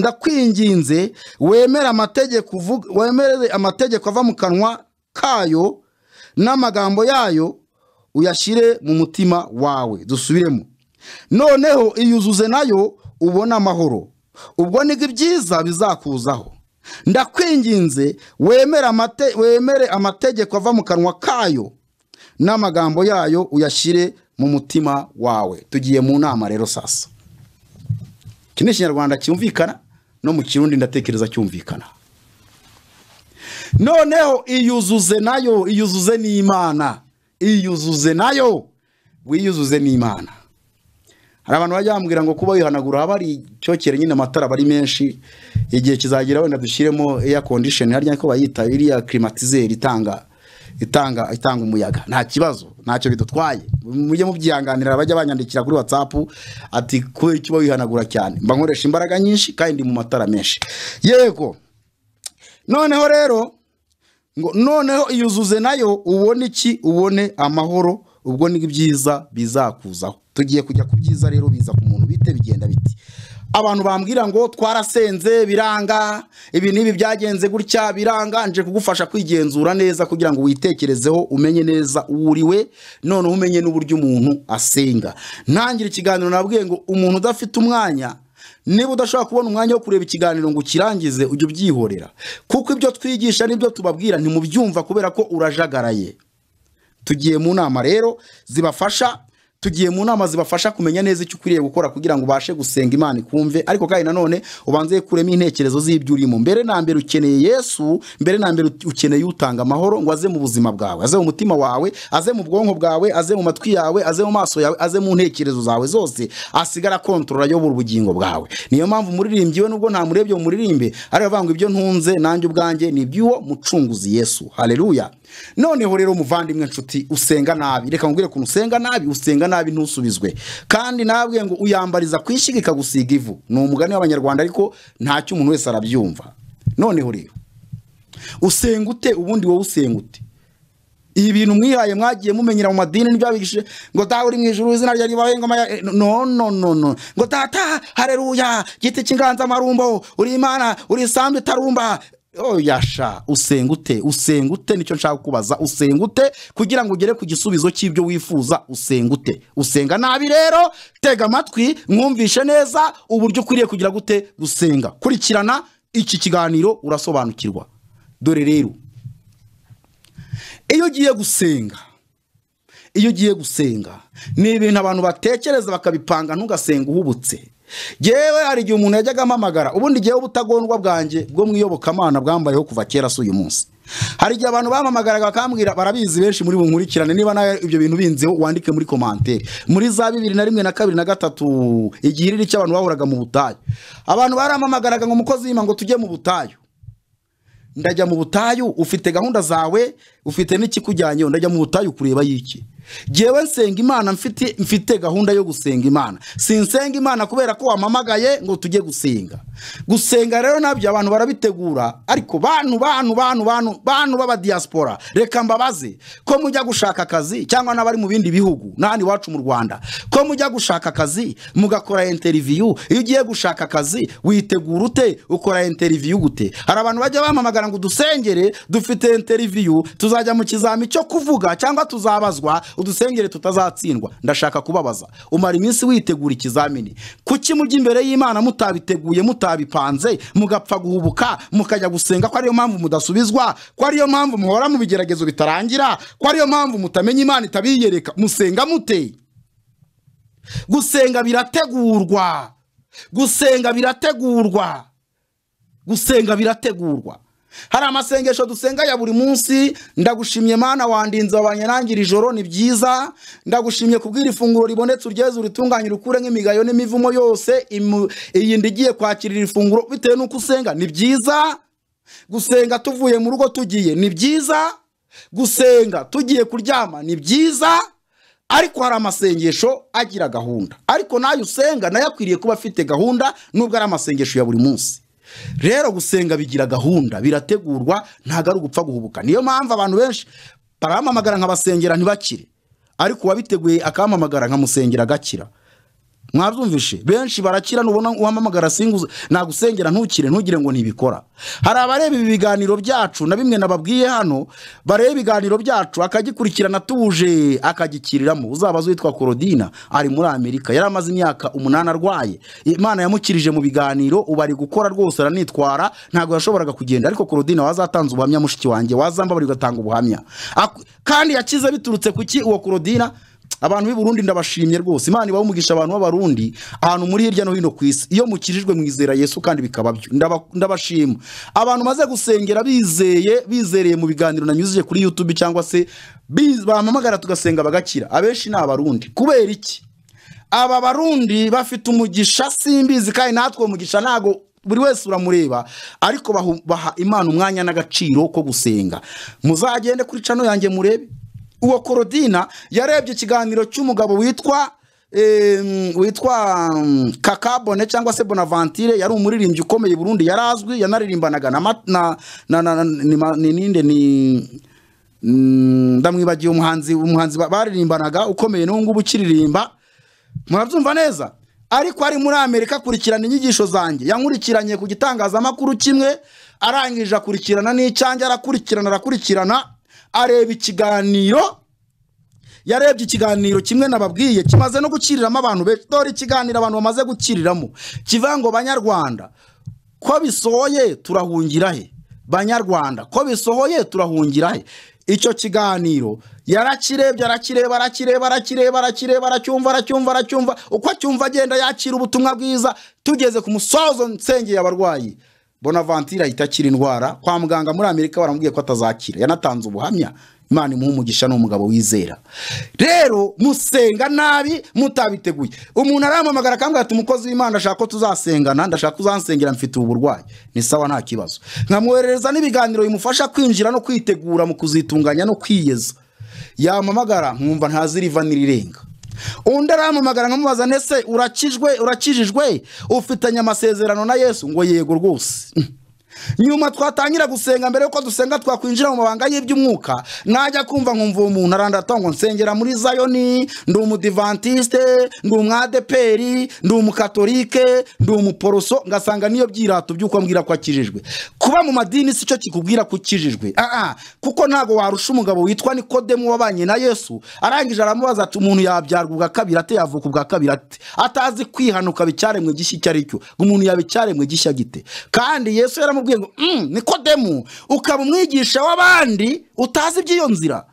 ndakwinginze wemere amategeko ava mu kanwa kayo n'amagambo yayo uyashyire mu mutima wawe dusubiremo noneho iyuzuze nayo ubone amahoro ubwo niko ibyiza bizakuzaho ndakwinginze wemere amategeko ava mu kanwa kayo n'amagambo yayo uyashyire mu mutima wawe tugiye mu nama rero sasa iki ni ikinyarwanda cyumvikana no mu kirundi ndatekereza cyumvikana noneho iyuzuze nayo iyuzuze n'imana iyuzuze nayo wiyuzuze n'imana hari abantu bajya bambwira ngo kuba wihanagura haba hari icyokere nyine amatara aba ari menshi igihe kizagera wenda dushyiremo air condition harya ko bayita iriya climatiseur itanga itanga itanga umuyaga nta kibazo ntacyo bidutwaye mujye mubyihanganira abajya banyandikira kuri whatsapp ati kubera icyo wihanagura cyane mba nkoresha imbaraga nyinshi kandi mu matara menshi yego noneho rero ngo noneho iyuzuze nayo ubone iki ubone amahoro ubwo ni byiza bizakuzaho tugiye kujya ku byiza rero biza ku muntu bite bigenda biti abantu bambwira ngo twarasenze biranga ibi n'ibi byagenze gutya biranga nje kugufasha kwigenzura neza kugira ngo witekerezeho umenye neza uwuriwe noneho umenye n'uburyo umuntu asenga ntangira ikiganiro nabwiye ngo umuntu udafite umwanya niba udashobora kubona umwanya wo kureba ikiganiro ngo ukirangize ujye ubyihorera kuko ibyo twigisha n'ibyo tubabwira ntimubyumva kubera ko urajagaraye tugiye mu nama rero zibafasha tugiye mu nama zibafasha kumenya neza icyo ukwiriye gukora kugira ngo ubashe gusenga imana ikumve ariko kandi nanone ubanze kuremo intekerezo z'ibyo urimo mbere na mbere ukeneye yesu mbere na mbere ukeneye utanga amahoro ngo aze mu buzima bwawe aze mu mutima wawe aze mu bwonko bwawe aze mu matwi yawe aze mu maso yawe aze mu ntekerezo zawe zose asigara akontorora ayobora ubugingo bwawe niyo mpamvu umuririmbyi we nubwo ntamurebye muririmbe ariko avuga ibyo ntunze nanjye ubwanjye ni iby'uwo mucunguzi yesu hareruya noneho rero umuvandimwe nshuti usenga nabi reka nkubwire ukuntu usenga nabi usenga nabi ntusubizwe kandi nabwe ngo uyambariza kwishyiga gusiga ivu ni umugani w'abanyarwanda ariko ntacyo umuntu wese arabyumva noneho rero usenga ute ubundi wowe usenga ute ibi bintu mwihaye mwagiye mumenyera mu madini ntibyabigishije ngo taha uri mu ijuru izina rya ribaye ngoma ya no no no no ngo tata hareruya giti cy'inganzamarumbo uri imana uri isambu itarumba Oh, yasha usenga ute usenga ute nicyo nshaka kubaza usenga ute kugira ngo ugere ku gisubizo cy'ibyo wifuza usenga ute usenga nabi rero tega amatwi mwumvishe neza uburyo ukwiriye kugira gute gusenga kurikirana iki kiganiro urasobanukirwa dore rero iyo ugiye gusenga iyo ugiye gusenga ni ibintu abantu batekereza bakabipanga ntugasenga uhubutse yewe hari igihe umuntu yajyaga ampamagara ubundi ngewe ubutagondwa bwanjye bwo mwiyobokamana bwambayeho kuva kera si uyu munsi hari igihe abantu bampamagararaga bakambwira barabizi benshi muri bunkurikirane niba nawe ibyo bintu binziho wandike muri komantere muri za bibiri na rimwe na kabiri na gatatu igihe iriri cy'abantu bahuraga mu butayu abantu barampamagaraga ngo umukozi yima ngo tujye mu butayu ndajya mu butayu ufite gahunda zawe ufite n'ikikujyanyeho ndajya mu butayu kureba y'iki ngewe nsenga imana mfite gahunda yo gusenga imana sinsenga imana kubera ko wamamagaye ngo tujye gusenga gusenga rero nabyo abantu barabitegura ariko bantu bantu bantu bantu bantu b'abadiyasipora reka mbabaze ko mujya gushaka akazi cyangwa n'abari mu bindi bihugu n'ahandi iwacu mu rwanda ko mujya gushaka akazi mugakora interiviyu iyo ugiye gushaka akazi witegura ute ukora interiviyu gute hari abantu bajya bamamagara ngo dusengere dufite interiviyu tuzajya mu kizami cyo kuvuga cyangwa tuzabazwa udusengere tutazatsindwa ndashaka kubabaza umara iminsi witegura ikizamini kuki mujya imbere y'imana mutabiteguye mutabipanze mugapfa guhubuka mukajya gusenga ko ariyo mpamvu mudasubizwa ko ariyo mpamvu muhora mu bigeragezo bitarangira ko ariyo mpamvu mutamenya imana itabiyereka musenga mute gusenga birategurwa gusenga birategurwa gusenga birategurwa hari amasengesho dusenga ya buri munsi ndagushimye mana wandinze wabanye nangira ijoro ni byiza ndagushimye kubwira ifunguro ribonetse urugeze uritunganye urukure nk'imigayo n'imivumo yose iyindi igiye kwakirira ifunguro bitewe n'uko usenga ni byiza gusenga tuvuye mu rugo tugiye ni byiza gusenga tugiye kuryama ni byiza ariko hari amasengesho agira gahunda ariko nayo usenga nayo akwiriye kuba afite gahunda nubwo ari amasengesho ya buri munsi rero gusenga bigira gahunda birategurwa ntabwo ari ugupfa guhubuka niyo mpamvu abantu benshi baramamagara nkabasengera ntibakire ariko uwabiteguye akamamagara nkamusengera agakira mwabyumvishe benshi barakira nubona uhamamagara singuza nagusengera ntukire ntugire ngo ntibikora hari abareba ibi biganiro byacu na bimwe nababwiye hano bareba ibiganiro byacu akagikurikirana atuje akagikiriramo uzabaze witwa korodina ari muri amerika yari amaze imyaka umunani arwaye imana yamukirije mu biganiro ubu ari gukora rwose aranitwara ntabwo yashoboraga kugenda ariko korodina wazatanze ubuhamya mushiki wanjye wazamba bari ugatanga ubuhamya kandi yakize biturutse kuki ki uwo korodina abantu b'i Burundi ndabashimye rwose imana ibaho umugisha abantu b'abarundi ahantu muri hirya no hino ku isi iyo mukirijwe mwizera yesu kandi bikaba byo ndabashima abantu maze gusengera bizeye bizereye mu biganiro nanyuzije kuri youtube cyangwa se bampamagara tugasenga bagakira abenshi ni abarundi kubera iki aba barundi bafite umugisha simbizi kandi natwe umugisha ntago buri wese uramureba ariko baha imana umwanya n'agaciro ko gusenga muzagende kuri cano yanjye murebe uwo korodina yarebye ikiganiro cy'umugabo witwa witwa kakabone cyangwa se bonavantire yari umuririmbyi ukomeye Burundi yarazwi yanaririmbanaga na ninde ni mm, ndamwibagiye umuhanzi umuhanzi baririmbanaga ukomeye n'ubu ngubu ukiririmba murabyumva neza ariko ari muri amerika akurikirana inyigisho zanjye yankurikiranye ku gitangazamakuru kimwe arangije akurikirana n'icyanjye arakurikirana arakurikirana areba ikiganiro yarebye ikiganiro kimwe nababwiye kimaze no guciriramo abantu benshi dore ikiganiro abantu bamaze guciriramo kiva ngo banyarwanda ko bisohoye turahungira he banyarwanda ko bisohoye turahungira he icyo kiganiro yarakirebye arakireba arakireba arakireba arakireba aracyumva aracyumva aracyumva uko acyumva agenda yakira ubutumwa bwiza tugeze ku musozo nsengeye abarwayi bonavantura itakira indwara kwa muganga muri amerika baramubwiye ko atazakira yanatanze ubuhamya imana imuha umugisha ni umugabo wizera rero musenga nabi mutabiteguye umuntu aramamagara kandi ati umukozi w'imana ashaka ko tuzasengana ndashaka uzansengera mfite ubu burwayi ni sawa nta kibazo nkamwoherereza n'ibiganiro bimufasha kwinjira no kwitegura mu kuzitunganya no kwiyeza yampamagara nkumva ntaziriva n'irirenga undi arampamagara nkamubaza ndetse urakijwe urakijijwe ufitanye amasezerano na yesu ngo yego rwose nyuma twatangira gusenga mbere yuko dusenga twakwinjira mu mabanga y'iby'umwuka najya kumva nkumva uwo muntu arandatwa ngo nsengera muri zayoni ndi umudivantisite ndi umwadeperi ndi umukatolike ndi umuporoso ngasanga niyo byirato by'uko mbwira ko akijijwe kuba mu madini si cyo kikubwira ko ukijijwe ah, ah, kuko ntabwo warusha umugabo witwa nikodemu wabanye na yesu arangije aramubaza ati umuntu yabyarwa ubwa kabiri ate yavuka ubwa kabiri ate atazi kwihanuka bicyaremwe gishya icyo ari cyo umuntu yabicyaremwe gishya gite kandi yesu yaramu aramubwiye ngo hmm, nikodemu ukaba umwigisha w'abandi utazi iby'iyo nzira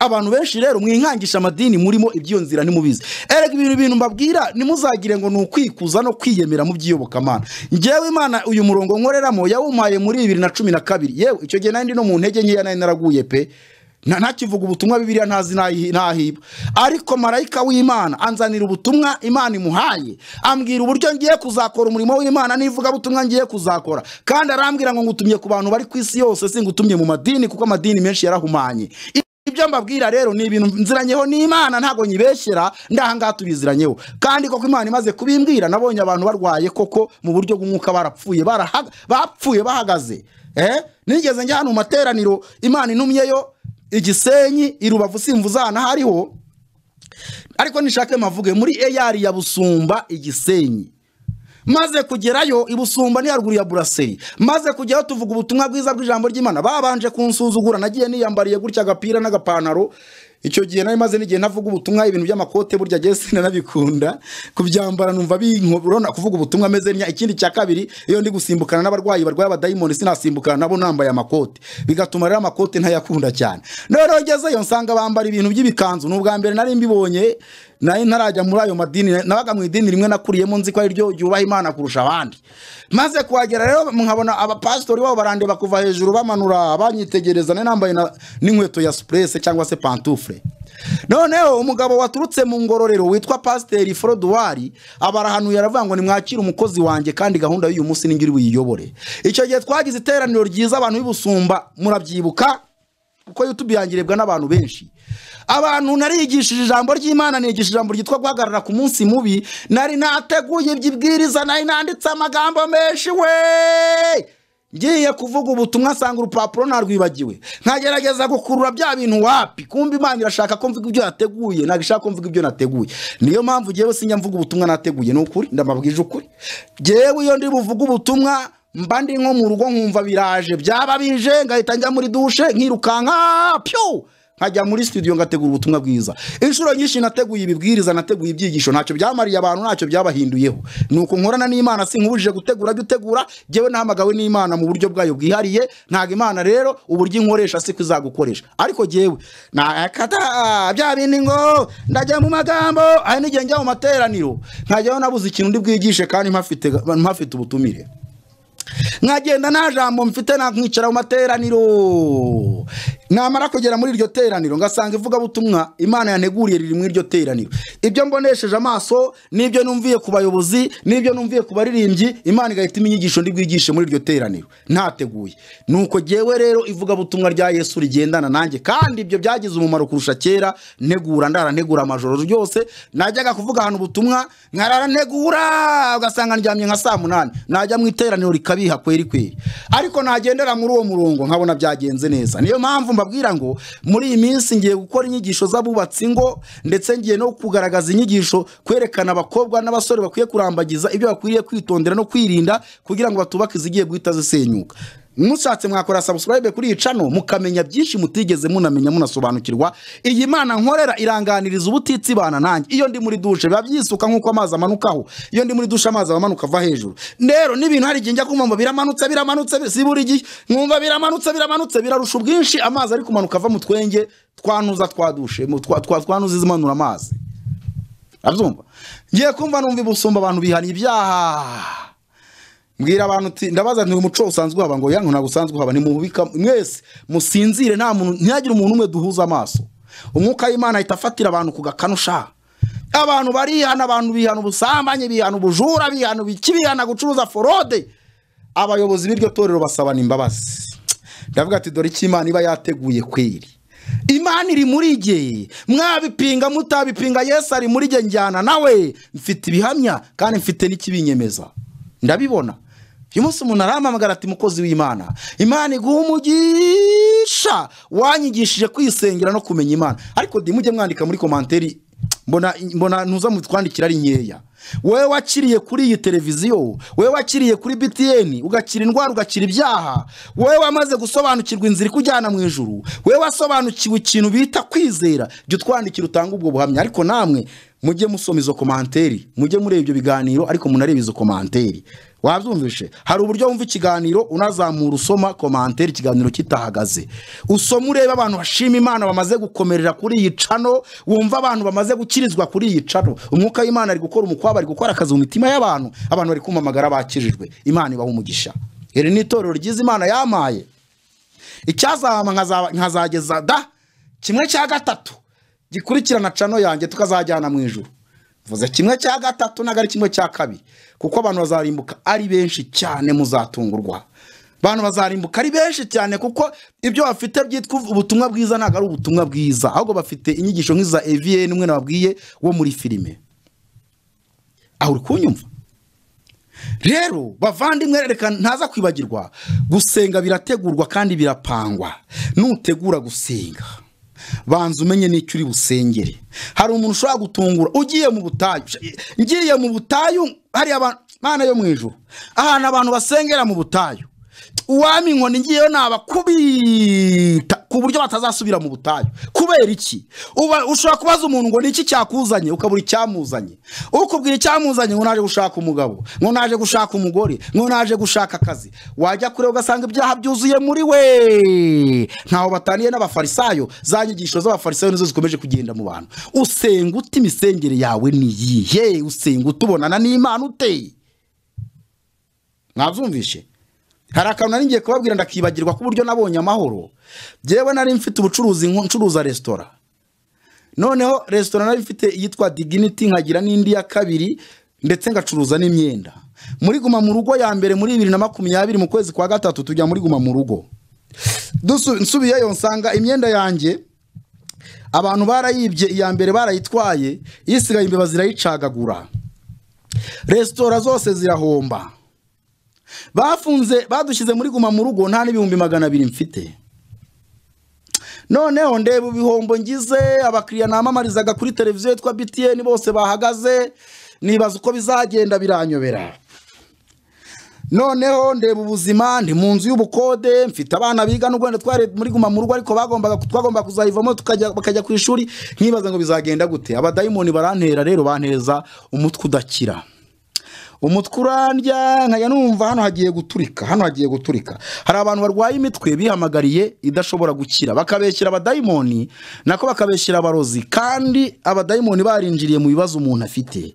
abantu benshi rero mwinkangisha amadini murimo iby'iyo nzira nimubizi erega ibintu bintu mbabwira nimuzagire ngo ni ukwikuza no kwiyemera mu by'iyobokamana ngewe imana uyu murongo nkoreramo yawumaye muri bibiri na cumi na kabiri yewe icyo gihe nari no mu ntege nkeya nari naraguye pe ntakivuga ubutumwa bibiriya ntazi ntahiba ariko marayika w'imana anzanira ubutumwa imana imuhaye ambwira uburyo ngiye kuzakora umurimo w'imana n'ivugabutumwa ngiye kuzakora kandi arambwira ngo ngutumye ku bantu bari ku isi yose singutumye mu madini kuko amadini menshi yarahumanye ibyo mbabwira rero ni ibintu nziranyeho n'imana ntabwo nyibeshyera ngaha tubiziranyeho kandi koko imana imaze kubimbwira nabonye abantu barwaye koko mu buryo bw'umwuka barapfuye bapfuye bahagaze eh nigeze njya hano mu materaniro imana intumyeyo igisenyi i simvuzana hariho ariko nishake mavuge muri eyari ya busumba igisenyi maze kugerayo ibusumba ni haruguru ya buraseri maze kujyayo tuvuga ubutumwa bwiza bw'ijambo ry'imana babanje kunsuzugura nagiye niyambariye gutya agapira n'agapantaro icyo gihe nari maze n'igihe ntavuga ubutumwa ibintu by'amakote burya ageze nabikunda kubyambara numva binkorona kuvuga ubutumwa ameze neza ikindi cya kabiri iyo ndi gusimbukana n'abarwayi barwaye abadayimoni sinasimbukana nabo nambaye amakote bigatuma rero amakote ntayakunda cyane noneho ngezeyo nsanga bambara ibintu by'ibikanzu ni ubwa mbere nari mbibonye nayo ntarajya muri ayo madini nabaga mu idini rimwe nakuriyemo nzi ko ari ryubaha imana kurusha abandi maze kuhagera rero nkabona abapasitori babo barandeba kuva hejuru bamanura banyitegereza nambaye n'inkweto ya supurese cyangwa se pantufure noneho umugabo waturutse mu ngororero witwa pasiteri foroduwari aba arahanuye aravuga ngo nimwakire umukozi wanjye kandi gahunda y'uyu munsi ningiri buyiyobore icyo gihe twagize iteraniro ryiza abantu b'ibusumba murabyibuka kuko yutubi yangirebwa n'abantu benshi abantu narigishije ijambo ry'imana nigisha ijambo ryitwa guhagarara ku munsi mubi nari nateguye ibyibwiriza nari nanditse amagambo menshi we ngiye kuvuga ubutumwa asanga urupapuro narwibagiwe nkagerageza gukurura bya bintu wapi kumva imana irashaka ko mvuga ibyo nateguye ntabwo ishaka ko mvuga ibyo nateguye niyo mpamvu ngewe sinjya mvuga ubutumwa nateguye ni ukuri ndamabwije ukuri ngewe iyo ndi buvuga ubutumwa mba ndi nko mu rugo nkumva biraje byaba bije ngahita njya muri dushe nkirukanka pyo nkajya muri studio ngategura ubutumwa bwiza inshuro nyinshi nateguye ibibwiriza nateguye ibyigisho ntacyo byamariye abantu ntacyo byabahinduyeho nuko nkorana n'Imana sinkubujije gutegura byo utegura jewe nahamagawe n'Imana mu buryo bwayo bwihariye ntago Imana rero uburyo inkoresha siko izagukoresha ariko jewe nakata bya bindi ngo ndajya mu magambo ari n'igihe njya mu materaniro nkajyaho nabuze ikintu ndi bwigishe kandi mpafite mpafite ubutumire nkagenda nta jambo mfite nakwicara mu materaniro namara kugera muri iryo teraniro ngasanga ivugabutumwa imana yanteguriye riri muri iryo teraniro ibyo mbonesheje amaso n'ibyo numviye ku bayobozi n'ibyo numviye ku baririmbyi imana igahita inyigisho ndi muri iryo teraniro ntateguye nuko jyewe rero ivugabutumwa rya yesu rigendana nanjye kandi ibyo byagize umumaro kurusha kera ntegura ndara ntegura amajoro ryose najyaga kuvuga ahantu ubutumwa nkarara ntegura ugasanga ndyamye nka saa munani najya mu iteraniro rikabiha kweri kweri ariko nagendera muri uwo murongo nkabona byagenze neza niyo mpamvu mbabwira ngo muri iyi minsi ngiye gukora inyigisho z'abubatsi ngo ndetse ngiye no kugaragaza inyigisho kwerekana abakobwa n'abasore bakwiye kurambagiza ibyo bakwiriye kwitondera no kwirinda kugira ngo batubake izigiye guhita zisenyuka mushatse mwakora subscribe kuri iyi cano mukamenya byinshi mutigeze munamenya munasobanukirwa iyi mana nkorera iranganiriza ubutitsibana nanjye iyo ndi muri dushe biba byisuka nk'uko amazi amanukaho iyo ndi muri dushe amazi amanuka ava hejuru rero n'ibintu hari igihe njya kumva biramanutse biramanutse si buri gihe nkumva biramanutse biramanutse birarusha ubwinshi amazi ari kumanuka ava mu twenge twanuza twadushe twanuza izimanura amazi abyumva ngiye kumva numva ibusumba abantu bihana ibyaha mbwira abantu ndabaza ni umuco usanzwe uhaba ngo yanyu ntabwo usanzwe uhaba ni mubika mwese musinzire nta muntu ntihagire umuntu umwe duhuza amaso umwuka w'imana ahita afatira abantu ku gakanushaka abantu barihana abantu bihana ubusambanyi bihana ubujura bihana ibiki bihana gucuruza forode abayobozi b'iryo torero basabana imbabazi ndavuga ati dore icyo imana iba yateguye kweri imana iri muri jye mwabipinga mutabipinga yesu ari muri jye njyana nawe mfite ibihamya kandi mfite n'ikibinyemeza ndabibona uyu munsi umuntu arampamagara ati mukozi w'imana imana iguha umugisha wanyigishije kwisengera no kumenya imana ariko mujye mwandika muri komanteri mbona ntuza mutwandikira ari nkeya wowe wakiriye kuri iyi televiziyo wowe wakiriye kuri btn ugakira indwara ugakira ibyaha wowe wamaze gusobanukirwa inzira ikujyana mu ijuru wowe wasobanukiwe ikintu bita kwizera jya utwandikira utanga ubwo buhamya ariko namwe mujye musoma izo komanteri mujye mureba ibyo biganiro ariko munarebe izo komanteri wabyumvishe hari uburyo wumva ikiganiro unazamura usoma komantere ikiganiro kitahagaze usoma ureba abantu bashima imana bamaze gukomerera kuri iyi cano wumva abantu bamaze gukirizwa kuri iyi cano umwuka w'imana ari gukora umukwabo ari gukora akazi mu mitima y'abantu abantu bari kumamagara bakirijwe imana ibaha umugisha iri ni itorero ryiza imana yamaye icyazahama nkazageza da kimwe cya gatatu gikurikirana cano yanjye tukazajyana mu ijoro vuze kimwe cya gatatu ntabwo ari kimwe cya kabiri kuko abantu bazarimbuka ari benshi cyane muzatungurwa abantu bazarimbuka ari benshi cyane kuko ibyo bafite byitwa ubutumwa bwiza ntabwo ari ubutumwa bwiza ahubwo bafite inyigisho nk'iza eviyeni umwe nababwiye wo muri filime aho uri kunyumva rero bavandimwe reka ntaza kwibagirwa gusenga birategurwa kandi birapangwa nutegura gusenga banza umenye n'icyo uri busengere hari umuntu ushobora gutungura ugiye mu butayu ngiriye mu butayu hariya mana yo mu ijoro ahantu abantu basengera mu butayu uwami inkoni ngiyeyo nabakubita ku buryo batazasubira mu butayu kubera iki ushobora kubaza umuntu ngo ni iki cyakuzanye ukabura icyamuzanye ukubwira icyamuzanye ngo naje gushaka umugabo ngo naje gushaka umugore ngo naje gushaka akazi wajya kure ugasanga ibyaha byuzuye muri we ntaho bataniye n'abafarisayo za nyigisho z'abafarisayo nizo zikomeje kugenda mu bantu usenga uti imisengere yawe ni iyihe usenga utubonana n'imana uteye mwazumvishe hari akantu nari ngiye kubabwira ndakibagirwa k'uburyo nabonye amahoro byewe nari mfite ubucuruzi ncuruza resitora noneho resitora nari mfite iyitwa diginiti nkagira n'indi ya kabiri ndetse ngacuruza n'imyenda muri guma mu rugo ya mbere muri bibiri na makumyabiri mu kwezi kwa gatatu tujya muri guma mu rugo nsubiyeyo nsanga imyenda yanjye abantu barayibye iya mbere barayitwaye isigaye imbeba zirayicagagura resitora zose zirahomba bafunze badushyize muri guma mu rugo nta n'ibihumbi magana abiri mfite noneho ndeba ibihombo ngize abakiriya namamarizaga kuri televiziyo yitwa btn bose bahagaze nibaza uko bizagenda biranyobera noneho ndeba ubuzima ni mu nzu y'ubukode mfite abana biga n'u rwanda twari muri guma mu rugo ariko bagombaga twagomba kuzayivamo bakajya ku ishuri nkibaza ngo bizagenda gute abadayimoni barantera rero bantereza umutwe udakira umutwe urandya nkajya numva hano hagiye guturika hano hagiye guturika hari abantu barwaye imitwe bihamagariye idashobora gukira bakabeshyira abadayimoni nako bakabeshyira abarozi kandi abadayimoni barinjiriye mu bibazo umuntu afite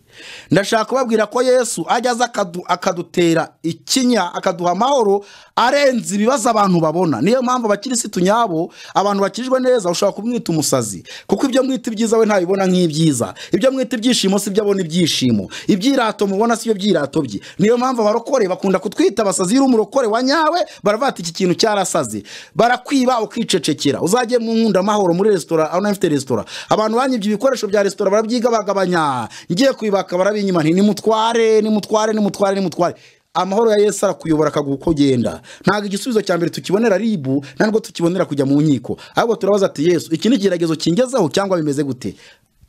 ndashaka kubabwira ko yesu ajya aza akadutera ikinya akaduha amahoro arenze ibibazo abantu babona niyo mpamvu abakirisitu nyabo abantu bakijwe neza ushobora kumwita umusazi kuko ibyo mwita ibyiza we ntabibona nk'ibyiza ibyo mwita ibyishimo si byo abona ibyishimo ibyirato mubona si byo byishimo n'ibirato bye niyo mpamvu abarokore bakunda kutwita abasazi iri umurokore wa nyawe baravuga iki kintu cyarasaze barakwiba ukicecekera uzajye mu nkunda amahoro muri resitora aho nawe resitora abantu banyibye ibikoresho bya resitora barabyiga bagabanya ngiye kwibaka barabinyima nimutware nimutware nimutware nimutware amahoro ya Yesu arakuyobora akaguha uko ugenda ntabwo igisubizo cya mbere tukibonera ribu ntabwo tukibonera kujya mu nkiko ahubwo turabaza ati yesu iki ni ikigeragezo kingezeho cyangwa bimeze gute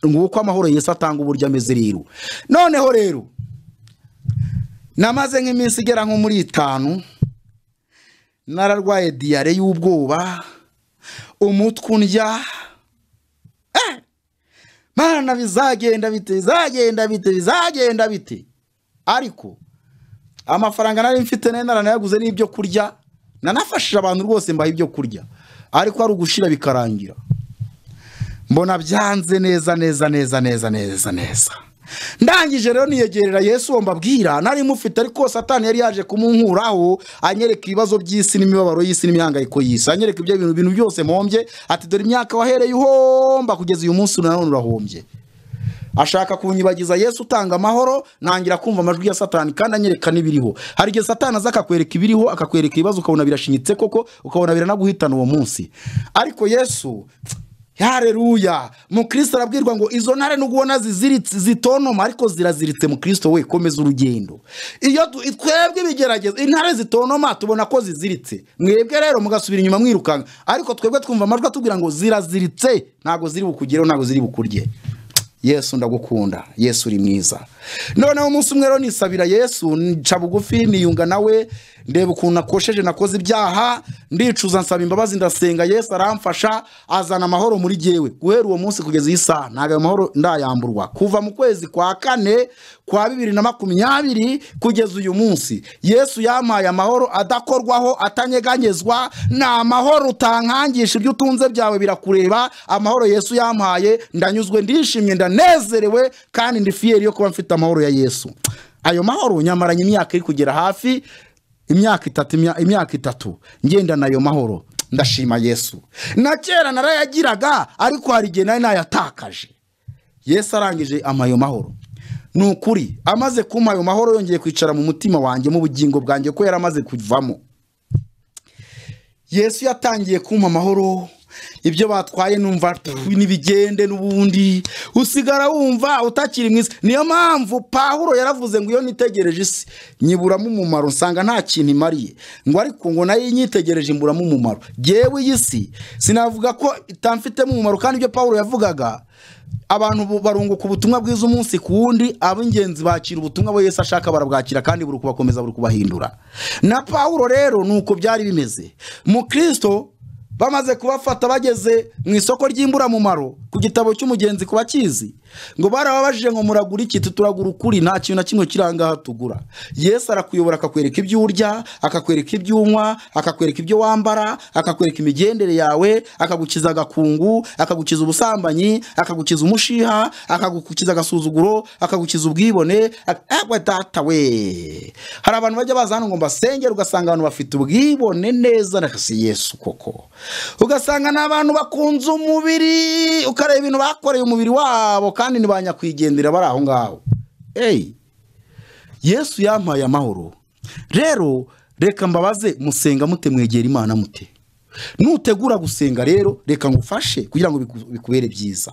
nguko amahoro Yesu atanga uburyo ameze rero noneho rero namaze nk'iminsi igera nko muri itanu nararwaye diyare y'ubwoba umutwe undya eh! mwana bizagenda bite bizagenda bite bizagenda bite ariko amafaranga nari mfite nayo naranayaguze n'ibyo kurya nanafashije abantu rwose mbaha ibyo kurya ariko ari ugushira bikarangira mbona byanze neza neza neza neza neza neza ndangije rero niyegerera yesu uwo mbabwira nari mufite ariko satani yari yaje kumunkuraho anyereka ibibazo by'isi n'imibabaro y'isi n'imihangayiko y'isi anyereka ibyo bintu bintu byose mpombye ati dore imyaka wahereye uhomba kugeza uyu munsi nanone urahombye ashaka kunyibagiza yesu utanga amahoro nangira kumva amajwi ya satani kandi anyereka n'ibiriho hari igihe satani aza akakwereka ibiriho akakwereka ibibazo ukabona birashinyitse koko ukabona biranaguhitana uwo munsi ariko yesu hareruya mukristo arabwirwa ngo izo ntare nubwo ubona ziziritse zitonoma ariko ziraziritse mukristo we komeza urugendo iyo twebwe ibigeragezo intare zitonoma tubona ko ziziritse mwebwe rero mugasubira inyuma mwirukanka ariko twebwe twumva amajwi atubwira ngo ziraziritse ntabwo ziri bukugereho ntabwo ziri bukurye yesu ndagukunda yesu uri mwiza noneho umunsi umwe rero nisabira yesu nca bugufi niyunga nawe ndeba ukuntu akosheje nakoze ibyaha ndicuza nsaba imbabazi ndasenga yesu aramfasha azana amahoro muri jyewe guhera uwo munsi kugeza iyi saha ntabwo ayo mahoro ndayamburwa kuva mu kwezi kwa kane kwa bibiri na makumyabiri kugeza uyu munsi yesu yampaye amahoro adakorwaho atanyeganyezwa ni amahoro utankangisha ibyo utunze byawe birakureba amahoro yesu yampaye ndanyuzwe ndishimye ndanezerewe kandi ndi fiyeri yo kuba mfite amahoro ya yesu ayo mahoro nyamaranye imyaka iri kugera hafi imyaka itatu imyaka itatu ngendana ayo mahoro ndashima yesu na kera narayagiraga ariko hari igihe nari nayatakaje yesu arangije amayo mahoro ni ukuri amaze kumpa ayo mahoro yongeye kwicara mu mutima wanjye mu bugingo bwanjye ko yari amaze kuvamo yesu yatangiye kumpa amahoro ibyo batwaye numva n'ibigende n'ubundi usigara wumva utakiri mwiza niyo mpamvu pahuro yaravuze ngo iyo nitegereje isi nyiburamo umumaro nsanga nta kintu imariye ngo ariko ngo nayo inyitegereje imburamo umumaro yewe iyi si sinavuga ko itamfitemo umumaro kandi ibyo pahuro yavugaga abantu barunguka ubutumwa bwiza umunsi ku wundi ab'ingenzi bakira ubutumwa bo Yesu ashaka barabwakira kandi buri kubakomeza buri kubahindura na pawuro rero ni uko byari bimeze mu kirisito bamaze kubafata bageze mu isoko ry'imburamumaro ku gitabo cy'umugenzi ku bakizi ngo barababajije ngo muragura iki turagura ukuri nta kintu na kimwe kiri ahangaha tugura yesu arakuyobora akakwereka ibyo urya akakwereka ibyo unywa akakwereka ibyo wambara akakwereka imigendere yawe akagukiza agakungu akagukiza ubusambanyi akagukiza umushiha akagukiza agasuzuguro akagukiza ubwibone data we hari abantu bajya baza hano ngo mbasengere ugasanga abantu bafite ubwibone neza na yesu koko ugasanga ni abantu bakunze umubiri ukareba ibintu bakoreye umubiri wabo kandi ni ba nyakwigendera bari aho ngaho eyi yesu yampaye amahoro rero reka mbabaze musenga mute mwegera imana mute nutegura gusenga rero reka ngufashe kugira ngo bikubere byiza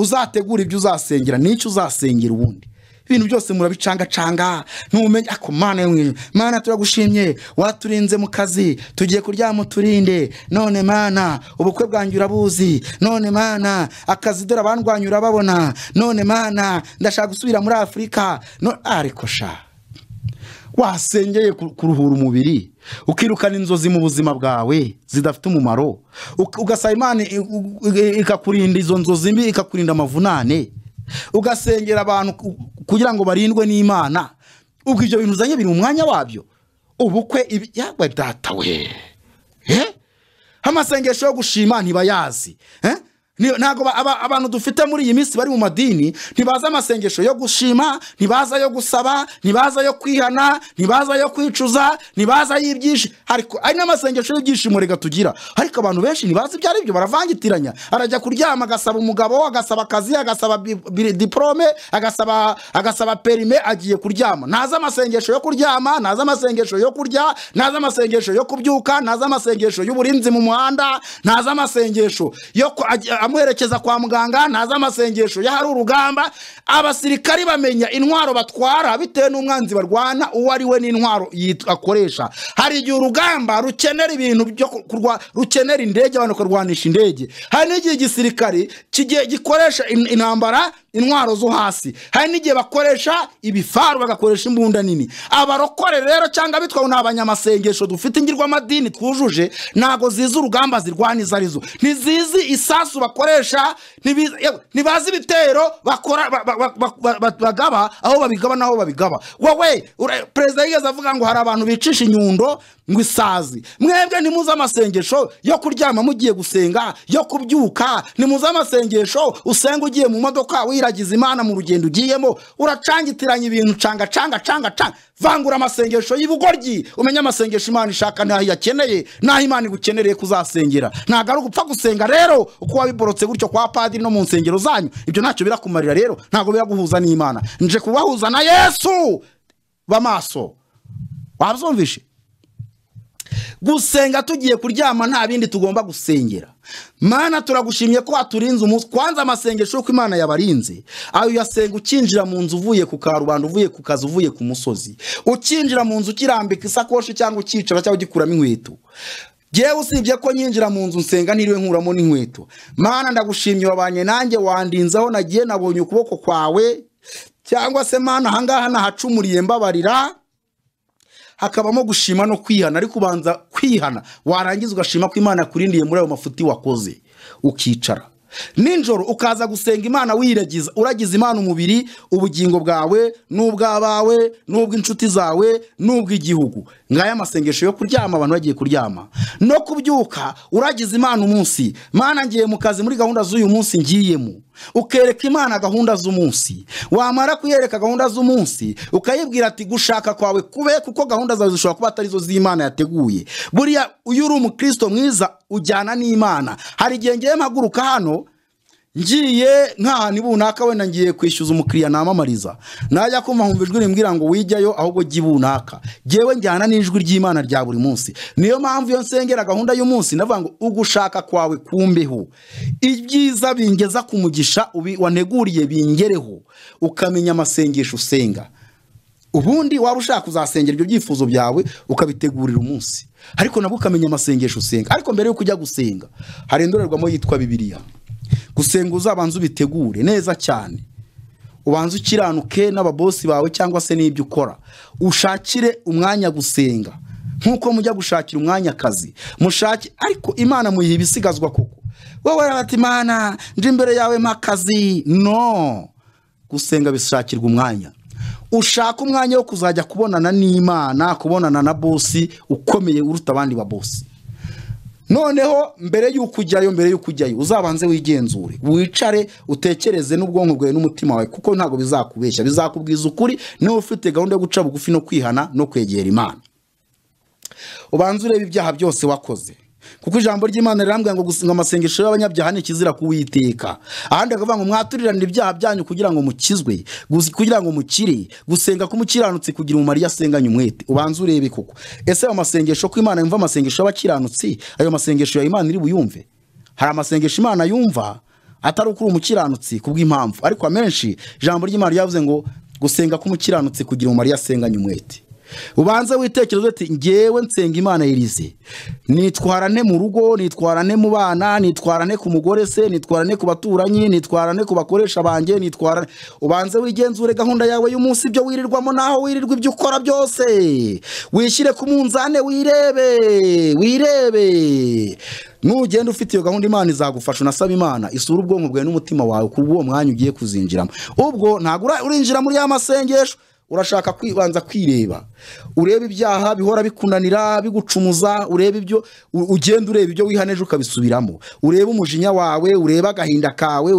uzategure ibyo uzasengera n'icyo uzasengera ubundi ibintu byose murabicangacanga ntumenye ako mana yo mana turagushimye waturinze mu kazi tugiye kuryama uturinde none mana ubukwe bwanjye urabuzi none mana akazi dore abandwanya urababona none mana ndashaka gusubira muri afurika ariko sha wasengeye kuruhura umubiri ukirukana inzozi mu buzima bwawe zidafite umumaro ugasaba imana ikakurinda izo nzozi mbi ikakurinda amavunane ugasengera abantu kugira ngo barindwe n'imana ubwo ibyo bintu uzanye biri mu mwanya wabyo ubukwe data.? datawe amasengesho yo gushima ntibayazi ntabwo abantu dufite muri iyi minsi bari mu madini ntibaza amasengesho yo gushima ntibaza yo gusaba ntibaza yo kwihana ntibaza yo kwicuza ntibaza y'ibyishimo hari ari n'amasengesho y'ibyishimo reka tugira ariko abantu benshi ntibazi ibyo ari byo baravangitiranya arajya kuryama agasaba umugabo agasaba akazi agasaba diporome agasaba agasaba perime agiye kuryama ntazi amasengesho yo kuryama ntazi amasengesho yo kurya ntazi amasengesho yo kubyuka ntazi amasengesho y'uburinzi mu muhanda ntazi amasengesho yo baramuherekeza kwa muganga ntazi amasengesho y'ahari urugamba abasirikari bamenya intwaro batwara bitewe n'umwanzi barwana uwo ari we n'intwaro akoresha hari igihe urugamba rukenera ibintu byo kurwa rukenera indege abantu bakarwanisha indege hari n'igihe igisirikari gikoresha intambara intwaro zo hasi hari n'igihe bakoresha ibifaru bagakoresha imbunda nini abarokore rero cyangwa abitwawe ni abanyamasengesho dufite ingirwamadini twujuje ntabwo zizi urugamba zirwana izo arizo ntizizi isasu bakoresha ntibazi ibitero bagaba aho babigaba n'aho babigaba wowe perezida yigeze avuga ngo hari abantu bicisha inyundo ngo isazi mwebwe nimuze amasengesho yo kuryama mugiye gusenga yo kubyuka nimuze amasengesho usenga ugiye mu modoka wiragiza imana mu rugendo ugiyemo uracangitiranya ibintu canga canga canga canga vangura amasengesho y'ibugoryi umenye amasengesho imana ishaka ntaho iyakeneye n'aho imana igukenereye kuzasengera ntabwo ari ugupfa gusenga rero uko wabiborotse gutyo kwa padiri no mu nsengero zanyu ibyo ntacyo birakumarira rero ntabwo biraguhuza n'imana nje kubahuza na yesu b'amaso wabyumvishe gusenga tugiye kuryama nta bindi tugomba gusengera mana turagushimye ko waturinze umunsi kwanza amasengesho uko imana yabarinze ayo uyasenga ukinjira mu nzu uvuye ku karubanda uvuye ku kazi uvuye ku musozi ukinjira mu nzu ukirambika isakoshi cyangwa ukicara cyangwa ugikuramo inkweto ngewe usibye ko nyinjira mu nzu nsenga ntiriwe nkuramo n'inkweto mana ndagushimye wabanye nanjye wandinzeho nagiye nabonye ukuboko kwawe cyangwa se mana ahangaha nahacumuriye mbabarira hakabamo gushima no kwihana ariko ubanza kwihana warangiza ugashima ko imana akurindiye muri ayo mafuti wakoze ukicara nijoro ukaza gusenga imana wiragiza uragiza imana umubiri ubugingo bwawe n'ubw'abawe n'ubw'inshuti zawe n'ubw'igihugu ngaya amasengesho yo kuryama abantu bagiye kuryama no kubyuka uragiza imana umunsi mana ngiye mu kazi muri gahunda z'uyu munsi ngiyemo ukereka imana gahunda z'umunsi wamara kuyereka gahunda z'umunsi ukayibwira ati gushaka kwawe kube kuko gahunda zawe zishobora kuba atari zo z'imana yateguye buriya iyo uri umukristo mwiza ujyana n'imana hari igihe ngiye mpaguruka hano ngiye nk'ahantu runaka wenda ngiye kwishyuza umukiriya namamariza najya kumva nkumva ijwi rimbwira ngo wijyayo ahubwo jya ibunaka ngewe njyana n'ijwi ry'imana rya buri munsi niyo mpamvu iyo nsengera gahunda y'umunsi ndavuga ngo ugushaka kwawe kumbeho ibyiza bingeza ku mugisha waneguriye bingereho ukamenya amasengesho usenga ubundi waba ushaka uzasengera ibyo byifuzo byawe ukabitegurira umunsi ariko nabwo ukamenya amasengesho usenga ariko mbere yo kujya gusenga hari indorerwamo yitwa Bibiliya. gusenga uzabanza ubitegure neza cyane ubanze ukiranuke n'ababosi bawe cyangwa se n'ibyo ukora ushakire umwanya gusenga nk'uko mujya gushakira umwanya akazi mushake ariko imana muyiha ibisigazwa koko wowe urabata imana njye imbere yawe mpakazi no gusenga bishakirwa umwanya ushaka umwanya wo kuzajya kubonana n'imana kubonana na bosi ukomeye uruta abandi ba bosi noneho mbere y'uko ujyayo mbere y'uko ujyayo uzabanze wigenzure wicare utekereze n'ubwonko bwawe n'umutima wawe kuko ntabwo bizakubeshya bizakubwiza ukuri niba ufite gahunda yo guca bugufi no kwihana no kwegera imana ubanze urebe ibyaha byose wakoze kuko ijambo ry'imana rirambwira ngo gusenga amasengesho y'abanyabyaha ni ikizira kuwiteka ahandi akavuga ngo mwaturiranire ibyaha byanyu kugira ngo mukizwe kugira ngo mukire gusenga k'umukiranutsi kugira umumaro iyo asenganye umwete ubanza urebe koko ese ayo masengesho ko imana yumva amasengesho y'abakiranutsi ayo masengesho ya imana iri buyumve hari amasengesho imana yumva atari ukuri umukiranutsi kubw'impamvu ariko amenshi ijambo ry'imana ryavuze ngo gusenga k'umukiranutsi kugira umumaro iyo asenganye umwete ubanze witekereza uti ngewe nsenga imana yirize nitwarane mu rugo nitwarane mu bana nitwarane ku mugore se nitwarane ku baturanyi nitwarane ku bakoresha banjye nitwarane ubanze wigenzure gahunda yawe y'umunsi ibyo wirirwamo n'aho wirirwa ibyo ukora byose wishyire ku munzane wirebe wirebe nugenda ufite iyo gahunda imana izagufasha unasaba imana isura ubwonko bwawe n'umutima wawe ku bw'uwo mwanya ugiye kuzinjiramo ubwo ntabwo urinjira muri ya masengesho urashaka kwibanza kwireba urebe ibyaha bihora bikunanira bigucumuza urebe ibyo ugenda ureba ibyo wihaneje ukabisubiramo ureba umujinya wawe ureba agahinda kawe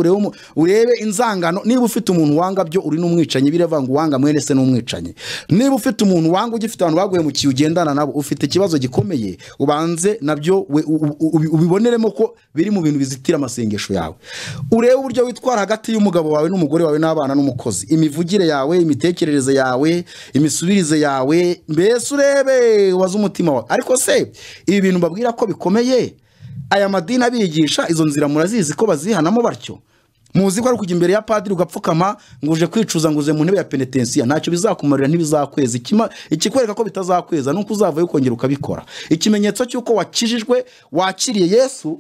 urebe inzangano niba ufite umuntu wanga byo uri n'umwicanyi biravanga uwanga mwene se n'umwicanyi niba ufite umuntu wanga ugifite abantu baguhemukiye ugendana nabo ufite ikibazo gikomeye ubanze nabyo ubiboneremo ko biri mu bintu bizitira amasengesho yawe ureba uburyo witwara hagati y'umugabo wawe n'umugore wawe n'abana n'umukozi imivugire yawe imitekerereze yawe yawe imisubirize yawe mbese urebe waze umutima wawe ariko se ibi bintu mbabwira ko bikomeye aya madini abigisha izo nzira murazizi ko bazihanamo batyo muzi ko ari kujya imbere ya padiri ugapfukama ngo uje kwicuza ngo uze mu ntebe ya penetensiya ntacyo bizakumarira ntibizakweza ikikwereka ko bitazakweza nuko uzavayo ukongera ukabikora ikimenyetso cy'uko wakijijwe wakiriye yesu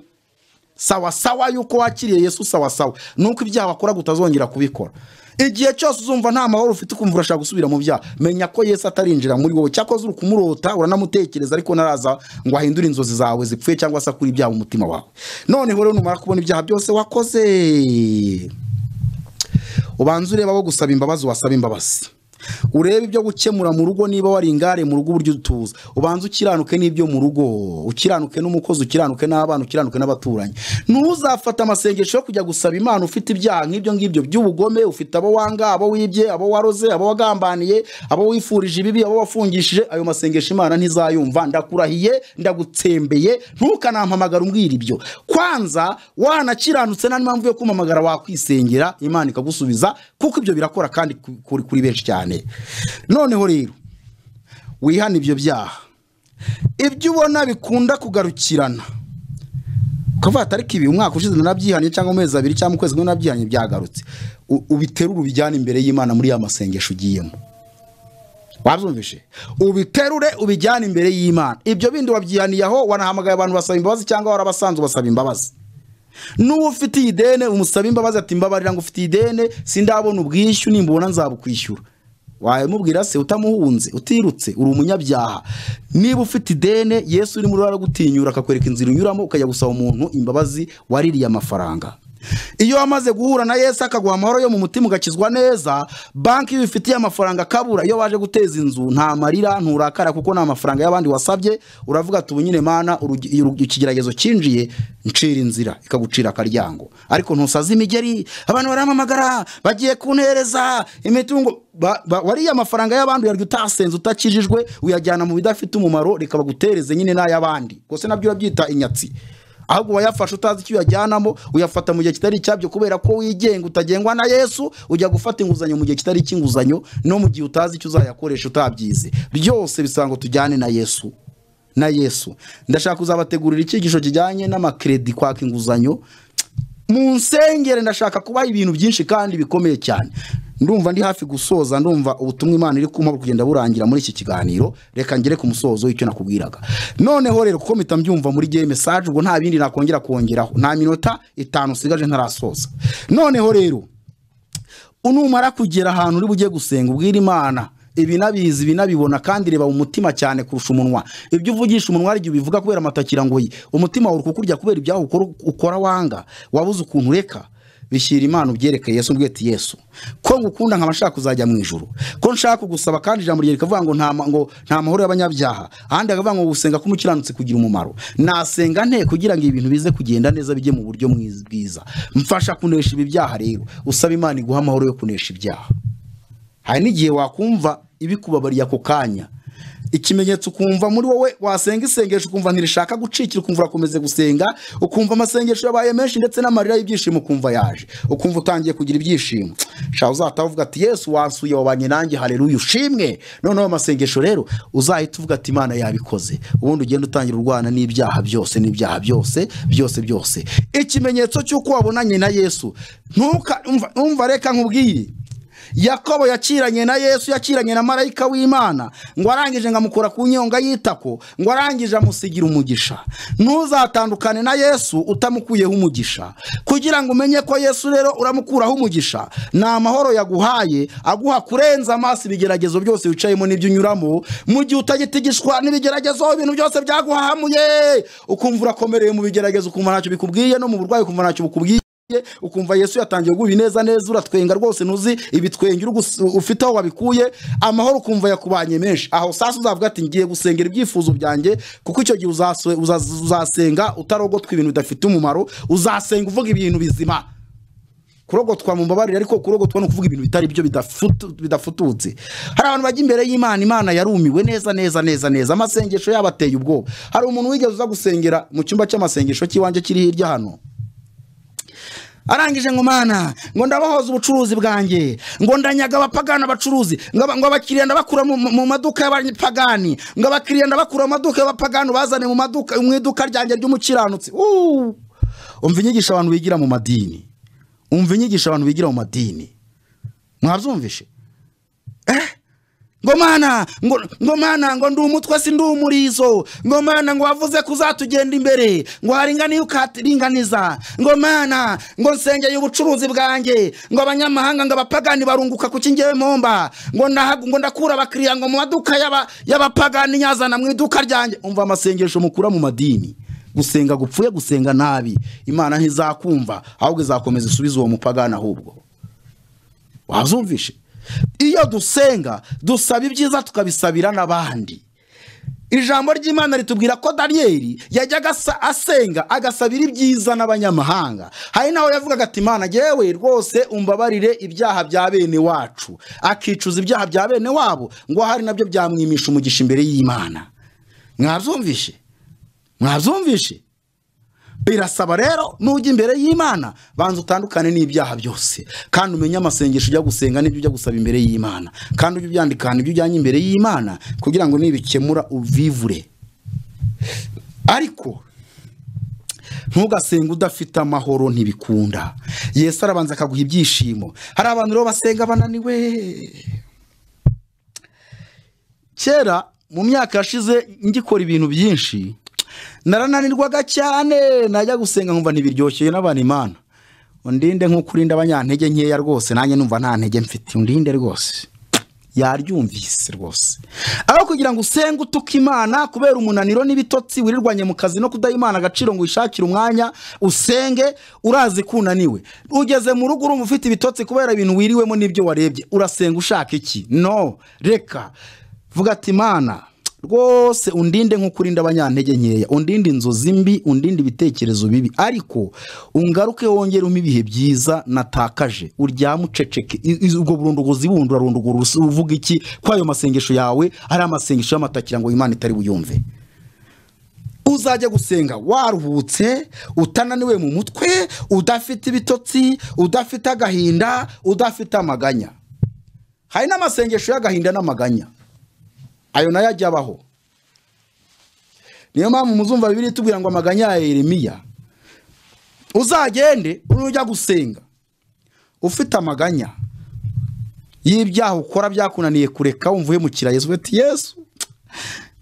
sawa sawa y'uko wakiriye yesu sawa sawa nuko ibyaha wakora utazongera kubikora igihe cyose uzumva nta mahoro ufite ukumva urashaka gusubira mu byaha menya ko yesu atarinjira muri wowe cyakoze uri kumurota uranamutekereza ariko naraza ngo ahindure inzozi zawe zipfuye cyangwa se akure ibyaha mu mutima wawe noneho rero numara kubona ibyaha byose wakoze ubanza ureba abo gusaba imbabazi wasaba imbabazi urebe ibyo gukemura mu rugo niba wari ingare mu rugo uburyo utuza ubanze ukiranuke n'ibyo mu rugo ukiranuke n'umukozi ukiranuke n'abana ukiranuke n'abaturanyi ntuzafate amasengesho yo kujya gusaba imana ufite ibyaha nk'ibyo ngibyo by'ubugome ufite abo wanga abo wibye abo waroze abo wagambaniye abo wifurije ibibi abo wafungishije ayo masengesho imana ntizayumva ndakurahiye ndagutsembeye ntukanampamagara umbwira ibyo kwanza wanakiranutse nta mpamvu yo kumpamagara wakwisengera imana ikagusubiza kuko ibyo birakora kandi kuri benshi cyane cyane noneho rero wihana ibyo byaha ibyo ubona bikunda kugarukirana ukavuga tariki ibi umwaka ushize narabyihanye cyangwa amezi abiri cyangwa ukwezi kumwe nabyihanye byagarutse ubiterure ubijyane imbere y'imana muri ya masengesho ugiyemo wabyumvishe ubiterure ubijyane imbere y'imana ibyo bindi wabyihaniye aho wanahamagaye abantu basaba imbabazi cyangwa warabasanze ubasaba imbabazi n'uwo ufitiye idene umusaba imbabazi ati mbabarira ngo ufite ufitiye idene sindabona ubwishyu nimbona nzabukwishyura wamubwira se utamuhunze utirutse uri umunyabyaha niba ufite idene yesu urimo gutinyura akakwereka inzira unyuramo ukajya gusaba umuntu imbabazi waririye amafaranga iyo wamaze guhura na yesu akaguha amahoro yo mu mutima ugakizwa neza banki iyo uyifitiye amafaranga akabura iyo waje guteza inzu nta marira nturakara kuko ni amafaranga y'abandi wasabye uravuga ati ubu nyine mana ikigeragezo cyinjiye ncira inzira ikagucira akaryango ariko ntusaze imigeri abantu baramamagara bagiye kuntereza imitungo wariye amafaranga y'abandi uyarya utasenze utakijijwe uyajyana mu bidafite umumaro reka bagutereze nyine n'ay'abandi gusa nabyo urabyita inyatsi ahubwo wayafashe utazi icyo uyajyanamo uyafata mu gihe kitari icyabyo kubera ko wigenga utagengwa na yesu ujya gufata inguzanyo mu gihe kitari icy'inguzanyo no mu gihe utazi icyo uzayakoresha utabyize byose ngo tujyane na yesu na yesu ndashaka kuzabategurira icyigisho kijyanye n'amakredi kwaka inguzanyo mu nsengere ndashaka kubaha ibintu byinshi kandi bikomeye cyane ndumva ndi hafi gusoza ndumva ubutumwa imana iri kumpa kugenda burangira muri iki kiganiro reka ngere ku musozo w'icyo nakubwiraga noneho rero kuko mpita mbyumva muri gihe mesaje ubwo nta bindi nakongera kongeraho nta minota itanu usigaje ntarasoza noneho rero numara kugera ahantu uri bujye gusenga ubwira imana ibi nabizi ibi nabibona kandi reba umutima cyane kurusha umunwa ibyo uvugisha umunwa igihe ubivuga kubera amatakira ngo ye umutima wawe kukurya kubera ibyaho ukora wanga wabuze ukuntu ureka bishyira imana ubyerekeye yesu ubwete yesu ko ngukunda nkaba nshaka kuzajya mu ijoro ko nshaka gusaba kandi ijambo rye rikavuga ngo nta mahoro y'abanyabyaha ahandi hakavuga ngo gusenga k'umukiranutsi kugira umumaro nasenga nte kugira ngo ibintu bize kugenda neza bijye mu buryo bwiza mfasha kunesha ibi byaha rero usaba imana iguha amahoro yo kunesha ibyaha hari n'igihe wakumva ibikubabariye ako kanya ikimenyetso ukumva muri wowe wasenga isengesho ukumva ntirishaka gucikira ukumva urakomeze gusenga ukumva amasengesho yabaye menshi ndetse n'amarira y'ibyishimo ukumva yaje ukumva utangiye kugira ibyishimo shaka uzahita uvuga ati yesu wansuye wabanye nanjye hareruye ushimwe noneho amasengesho rero uzahita uvuga ati imana yabikoze ubundi ugenda utangira urwana n'ibyaha byose n'ibyaha byose byose byose ikimenyetso cy'uko wabonanye na yesu ntuka umva reka nkubwiye yakobo yakiranye na yesu yakiranye na marayika w'imana ngo arangije ngamukura ku nyonga y'itako ngo arangije amusigira umugisha ntuzatandukane na yesu utamukuyeho umugisha kugira ngo umenye ko yesu rero uramukuraho umugisha ni amahoro yaguhaye aguha kurenza amaso ibigeragezo byose wicayemo n'ibyo unyuramo mu gihe utagitigishwa n'ibigeragezo ibintu byose byaguhahamuye ukumva urakomereye mu bigeragezo ukumva ntacyo bikubwiye no mu burwayi ukumva ntacyo bukubwiye ukumva yesu yatangiye guha ineza neza uratwenga rwose ntuzi ibitwenge ufite aho wabikuye amahoro ukumva yakubanye menshi aho sasa uzavuga ati ngiye gusengera ibyifuzo byanjye kuko icyo gihe uzasenga utarogotwa ibintu bidafite umumaro uzasenga uvuga ibintu bizima kurogotwa mu mbabarire ariko kurogotwa ni ukuvuga ibintu bitari byo bidafututse hari abantu bajya imbere y'imana imana yarumiwe neza neza neza neza amasengesho yabateye ubwoba hari umuntu wigeze uza gusengera mu cyumba cy'amasengesho cy'iwanjye kiri hirya hano arangije ngo mana ngo ndabahoza ubucuruzi bwanjye ngo ndanyaga abapagani abacuruzi ngo abakiriya ndabakura mu maduka y'abapagani ngo abakiriya ndabakura mu maduka y'abapagani bazane mu maduka mu iduka ryanjye ry'umukiranutsi umva inyigisho abantu bigira mu madini umva inyigisho abantu bigira mu madini mwazumvishe ngo mana ngo mana ngo ndi umutwe si ndi umurizo ngo mana ngo wavuze ko uzatugenda imbere ngo haringaniye ukatiringaniza ngo mana ngo nsengeye ubucuruzi bwanjye ngo abanyamahanga ngo abapagani barunguka ku kingewe mpomba ngo ndakura abakiriya ngo mu maduka y'abapagani nyazana mu iduka ryanjye umva amasengesho mukura mu madini gusenga gupfuye gusenga nabi imana ntizakumva ahubwo izakomeza isubize uwo mupagani ahubwo wazumvishe iyo dusenga dusaba ibyiza tukabisabira n'abandi ijambo ry'imana ritubwira ko daniyeli yajyaga asenga agasabira ibyiza n'abanyamahanga hari naho yavugaga ati imana yewe rwose umbabarire ibyaha bya bene wacu akicuza ibyaha bya bene wabo ngo hari nabyo byamwimisha umugisha imbere y'imana mwazumvishe mwazumvishe birasaba rero nujya imbere y'imana banza utandukane n'ibyaha byose kandi umenye amasengesho ujya gusenga n'ibyo ujya gusaba imbere y'imana kandi ujye ubyandikana ibyo ujyanye imbere y'imana kugira ngo nibikemura uvivure ariko ntugasenga udafite amahoro ntibikunda yesu arabanza akaguha ibyishimo hari abantu rero basenga bananiwe kera mu myaka yashize ngikora ibintu byinshi narananirwaga cyane najya gusenga nkumva ntibiryoshye n’abana imana undinde nk'uko urinda abanyantege nkeya rwose nanjye numva nta ntege mfite undinde rwose yaryumvise rwose aho kugira ngo usenge utuka imana kubera umunaniro n'ibitotsi wirirwanye mu kazi no kudaha imana agaciro ngo uyishakire umwanya usenge urazi ko unaniwe ugeze mu rugo urumva ufite ibitotsi kubera ibintu wiriwemo n'ibyo warebye urasenga ushaka iki no reka vuga ati imana rwose undinde nk'ukurinda abanyantege nkeya undinde inzozi mbi undinde ibitekerezo bibi ariko ungaruke wongeremo ibihe byiza natakaje uryame uceceke ubwo burundugozi bundi urarundugura uvuga iki ko ayo masengesho yawe ari amasengesho y'amatakira ngo imana itari buyumve uzajya gusenga waruhutse utananiwe mu mutwe udafite ibitotsi udafite agahinda udafite amaganya hari n'amasengesho y'agahinda n'amaganya ayo nayo ajya abaho niyo mpamvu muzumva bibiri tubwira ngo amaganya ya Yeremiya uzagende urujya gusenga ufite amaganya y'ibyaha ukora byakunaniye kureka wumva uhemukira Yesu uti Yesu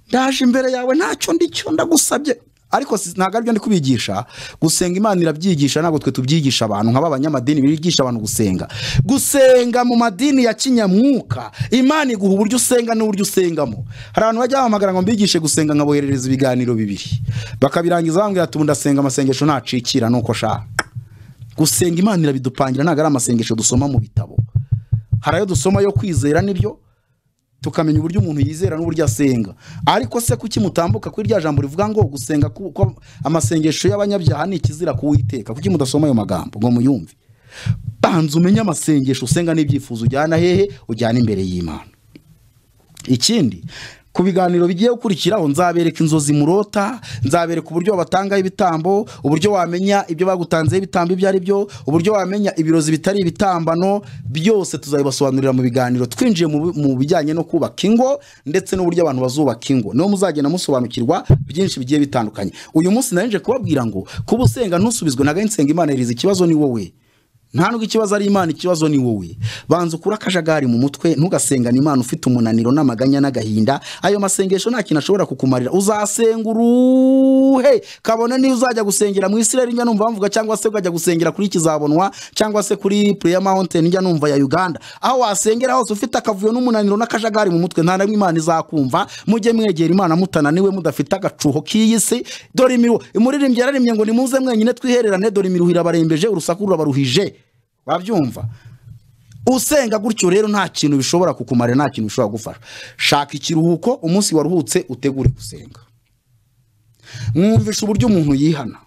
ndaje imbere yawe ntacyo ndicyo ndagusabye ariko ntabwo aribyo ndi kubigisha gusenga imana irabyigisha ntabwo twe tubyigisha abantu nk'aba banyamadini bigisha abantu gusenga gusenga mu madini ya kinyamwuka imana iguha uburyo usenga n'uburyo usengamo hari abantu bajya bahamagara ngo mbigishe gusenga nkaboherereza ibiganiro bibiri bakabirangiza bambwira ati ubu ndasenga amasengesho ntacikira nuko ashaka gusenga imana irabidupangira ntabwo ari amasengesho dusoma mu bitabo hari ayo dusoma yo kwizera nibyo tukamenya uburyo umuntu yizera n'uburyo asenga ariko se kuki mutambuka kuri rya jambo rivuga ngo gusenga kuko amasengesho y'abanyabyaha ni ikizira ku kuwiteka kuki mudasoma ayo magambo ngo muyumve banza umenye amasengesho usenga n'ibyifuzo ujyana hehe ujyana imbere y'imana ikindi ku biganiro bigiye gukurikiraho nzabereka inzozi murota nzabereka uburyo batangaho ibitambo uburyo wamenya ibyo bagutanzeho ibitambo ibyo ari byo uburyo wamenya ibirozi bitari ibitambano byose tuzabibasobanurira mu biganiro twinjiye mu bijyanye no kubaka ingo ndetse n'uburyo abantu bazubaka ingo niho muzagenda musobanukirwa byinshi bigiye bitandukanye uyu munsi narinje kubabwira ngo kuba usenga ntusubizwe na gahinsenga imana iriza ikibazo ni wowe nta ikibazo ari imana ikibazo ni wowe banza ukura akajagari mu mutwe ntugasengane imana ufite umunaniro n'amaganya n'agahinda ayo masengesho nta kintu ashobora kukumarira uzasengura uhe kabone ni uzajya gusengera mu Israel njya numva bavuga cyangwa se ukajya gusengera kuri kizabonwa cyangwa se kuri prayer mountain njya numva ya uganda aho wasengera hose ufite akavuyo n'umunaniro n'akajagari mu mutwe nta imana izakumva mujye mwegera imana mutananiwe mudafite agacuho k'iyi si dore imiruho umuririmbyi yararimbye ngo nimuze mwenyine twihererane dore imiruho barembeje urusakuru rabaruhije wabyumva usenga gutyo rero nta kintu bishobora kukumara nta kintu bishobora gufasha shaka ikiruhuko umunsi waruhutse utegure gusenga mwumvisha uburyo umuntu yihana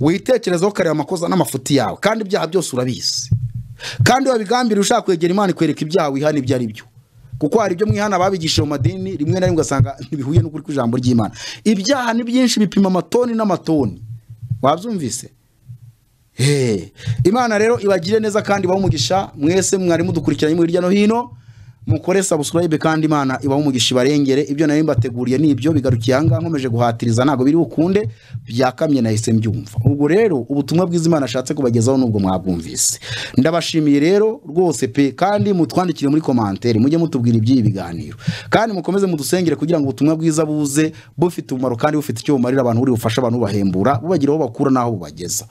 witekerezaho ukareba amakosa n'amafuti yawe kandi ibyaha byose urabizi kandi wabigambira ushaka kwegera imana ikwereka ibyaha wihana ibyo ari byo kuko hari ibyo mwihana babigishije mu madini rimwe na rimwe ugasanga ntibihuye n'ukuri kw'ijambo ry'imana ibyaha ni byinshi bipima amatoni n'amatoni wabyumvise Eh, imana rero ibagire neza kandi umugisha mwese mwarimu mudukurikiranye hirya no hino mukore subscribe kandi imana ibaho umugisha ibarengere ibyo nayo mbateguriye nibyo bigarukiye ahangaha nkomeje guhatiriza ntabwo biri bukunde byakamye nahise mbyumva ubwo rero ubutumwa bwiza imana ashatse kubagezaho nubwo mwabwumvise ndabashimiye rero rwose pe kandi mutwandikire muri komantere mujye mutubwira iby'iyi biganiro kandi mukomeze mudusengere kugira ngo ubutumwa bwiza buze bufite umumaro kandi bufite icyo bumarira abantu buri bufasha abantu bubahembura bubagira aho bakura n'aho bubageza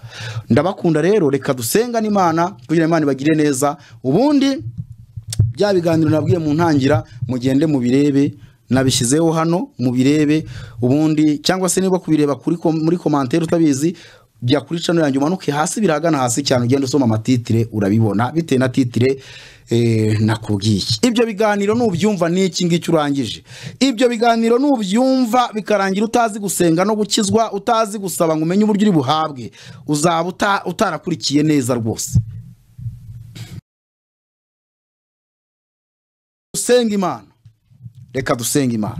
ndabakunda rero reka dusenga n'imana kugira imana ibagire neza ubundi bya biganiro nabwiye mu ntangira mugende mubirebe nabishyizeho hano mubirebe ubundi cyangwa se niba kubireba muri komantere utabizi jya kuri cano yanjye umanuke hasi biragana hasi cyane ugenda usoma amatitire urabibona bitewe na titire eh, nakubwiye ibyo biganiro nubyumva n'iki ngiki urangije ibyo biganiro nubyumva bikarangira utazi gusenga no gukizwa utazi gusaba ngo umenye uburyo uri buhabwe uzaba utarakurikiye neza rwose dusenge imana reka dusenge imana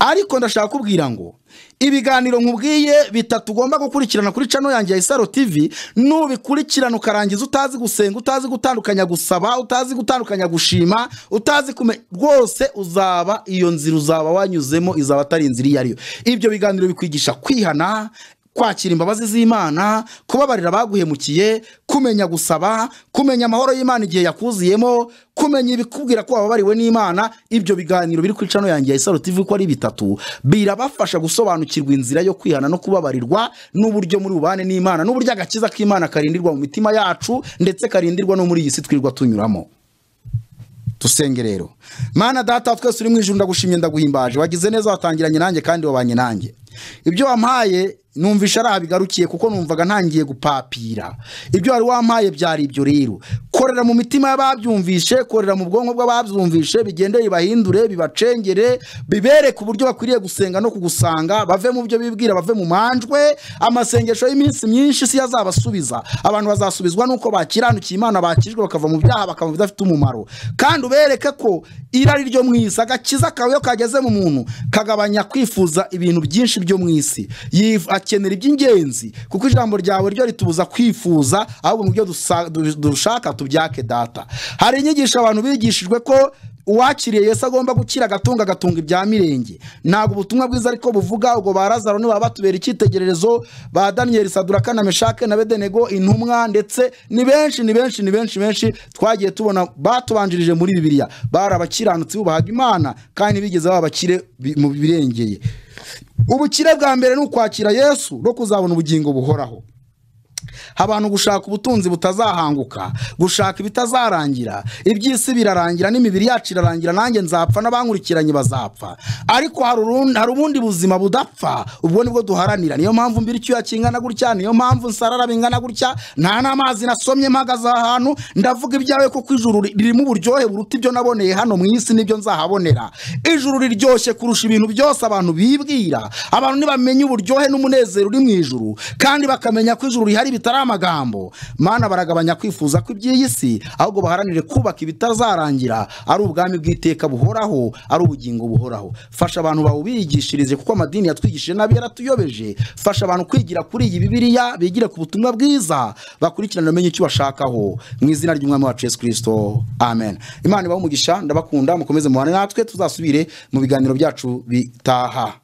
ariko ndashaka kubwira ngo ibiganiro nkubwiye bitatu ugomba gukurikirana kuri cano yanjye ya isaro tv nubikurikirana ukarangiza utazi gusenga utazi gutandukanya gusaba utazi gutandukanya gushima utazi rwose uzaba iyo nzira uzaba wanyuzemo izaba atari inzira iyo ari yo ibyo biganiro bikwigisha kwihana kwakira imbabazi z'imana kubabarira abaguhemukiye kumenya gusaba kumenya amahoro y'imana igihe yakuziyemo kumenya ibikubwira ko wababariwe n'imana ibyo biganiro biri kuri cano yanjye ya isaro tv ko ari bitatu birabafasha gusobanukirwa inzira yo kwihana no kubabarirwa n'uburyo muri bubane n'imana n'uburyo agakiza k'imana karindirwa mu mitima yacu ndetse karindirwa no muri iyi si twirwa tunyuramo dusenge rero mana data twese uri mu ijuru ndagushimye ndaguhimbaje wagize neza watangiranye nanjye kandi wabanye nanjye ibyo wampaye numvisha ari abigarukiye kuko numvaga ntangiye gupapira ibyo wari wampaye byari ibyo rero korera mu mitima y'ababyumvishe korera mu bwonko bw'ababyumvishe bigende bibahindure bibacengere bibere ku buryo bakwiriye gusenga no kugusanga bave mu byo bibwira bave mu manjwe amasengesho y'iminsi myinshi si azabasubiza abantu bazasubizwa nuko bakiranukiye imana bakijwe bakava mu byaha bakava mu bidafite umumaro kandi ubereke ko irari ryo mu isi agakiza kawe iyo kageze mu muntu kagabanya kwifuza ibintu byinshi byo mu isi turakenera iby'ingenzi kuko ijambo ryawe ryo ritubuza kwifuza ahubwo mu byo dushaka tubyake data hari inyigisho abantu bigishijwe ko uwakiriye Yesu agomba gukira agatunga agatunga ibya mirenge ntabwo ubutumwa bwiza ariko buvuga ubwo ba niba batubera icyitegererezo ba Daniel Saduraka na Meshake na Bedenego intumwa ndetse ni benshi ni benshi ni benshi benshi twagiye tubona batubanjirije muri Bibiliya bari abakiranutsi bubahaga Imana kandi bigeze babakire bakire mu birengeye ubukire bwa mbere ni ukwakira yesu no kuzabona ubugingo buhoraho abantu gushaka ubutunzi butazahanguka gushaka ibitazarangira iby'isi birarangira n'imibiri yacu irarangira nanjye nzapfa n'abankurikiranye bazapfa ariko hari ubundi buzima budapfa ubwo nibwo duharanira niyo mpamvu mbiri icyuya kingana gutya niyo mpamvu nsarara bingana gutya nta n'amazi nasomye mpagaze aha hantu ndavuga ibyawe kuko ijuru ririmo uburyohe buruta ibyo naboneye hano mu isi nibyo nzahabonera ijuru riryoshye kurusha ibintu byose abantu bibwira abantu ntibamenye uburyohe n'umunezero uri mu ijuru kandi bakamenya ko ijuru rihari bitari amagambo mana baragabanya kwifuza ko iby'iyi si ahubwo baharanire kubaka ibitazarangira ari ubwami bw'iteka buhoraho ari ubugingo buhoraho fasha abantu bawe ubigishirize kuko amadini yatwigishije nabi yaratuyobeje fasha abantu kwigira kuri iyi bibiriya bigire ku butumwa bwiza bakurikirane bamenye icyo bashakaho mu izina ry'umwami wacu yesu kirisito amen imana ibahe umugisha ndabakunda mukomeze mubane natwe tuzasubire mu biganiro byacu bitaha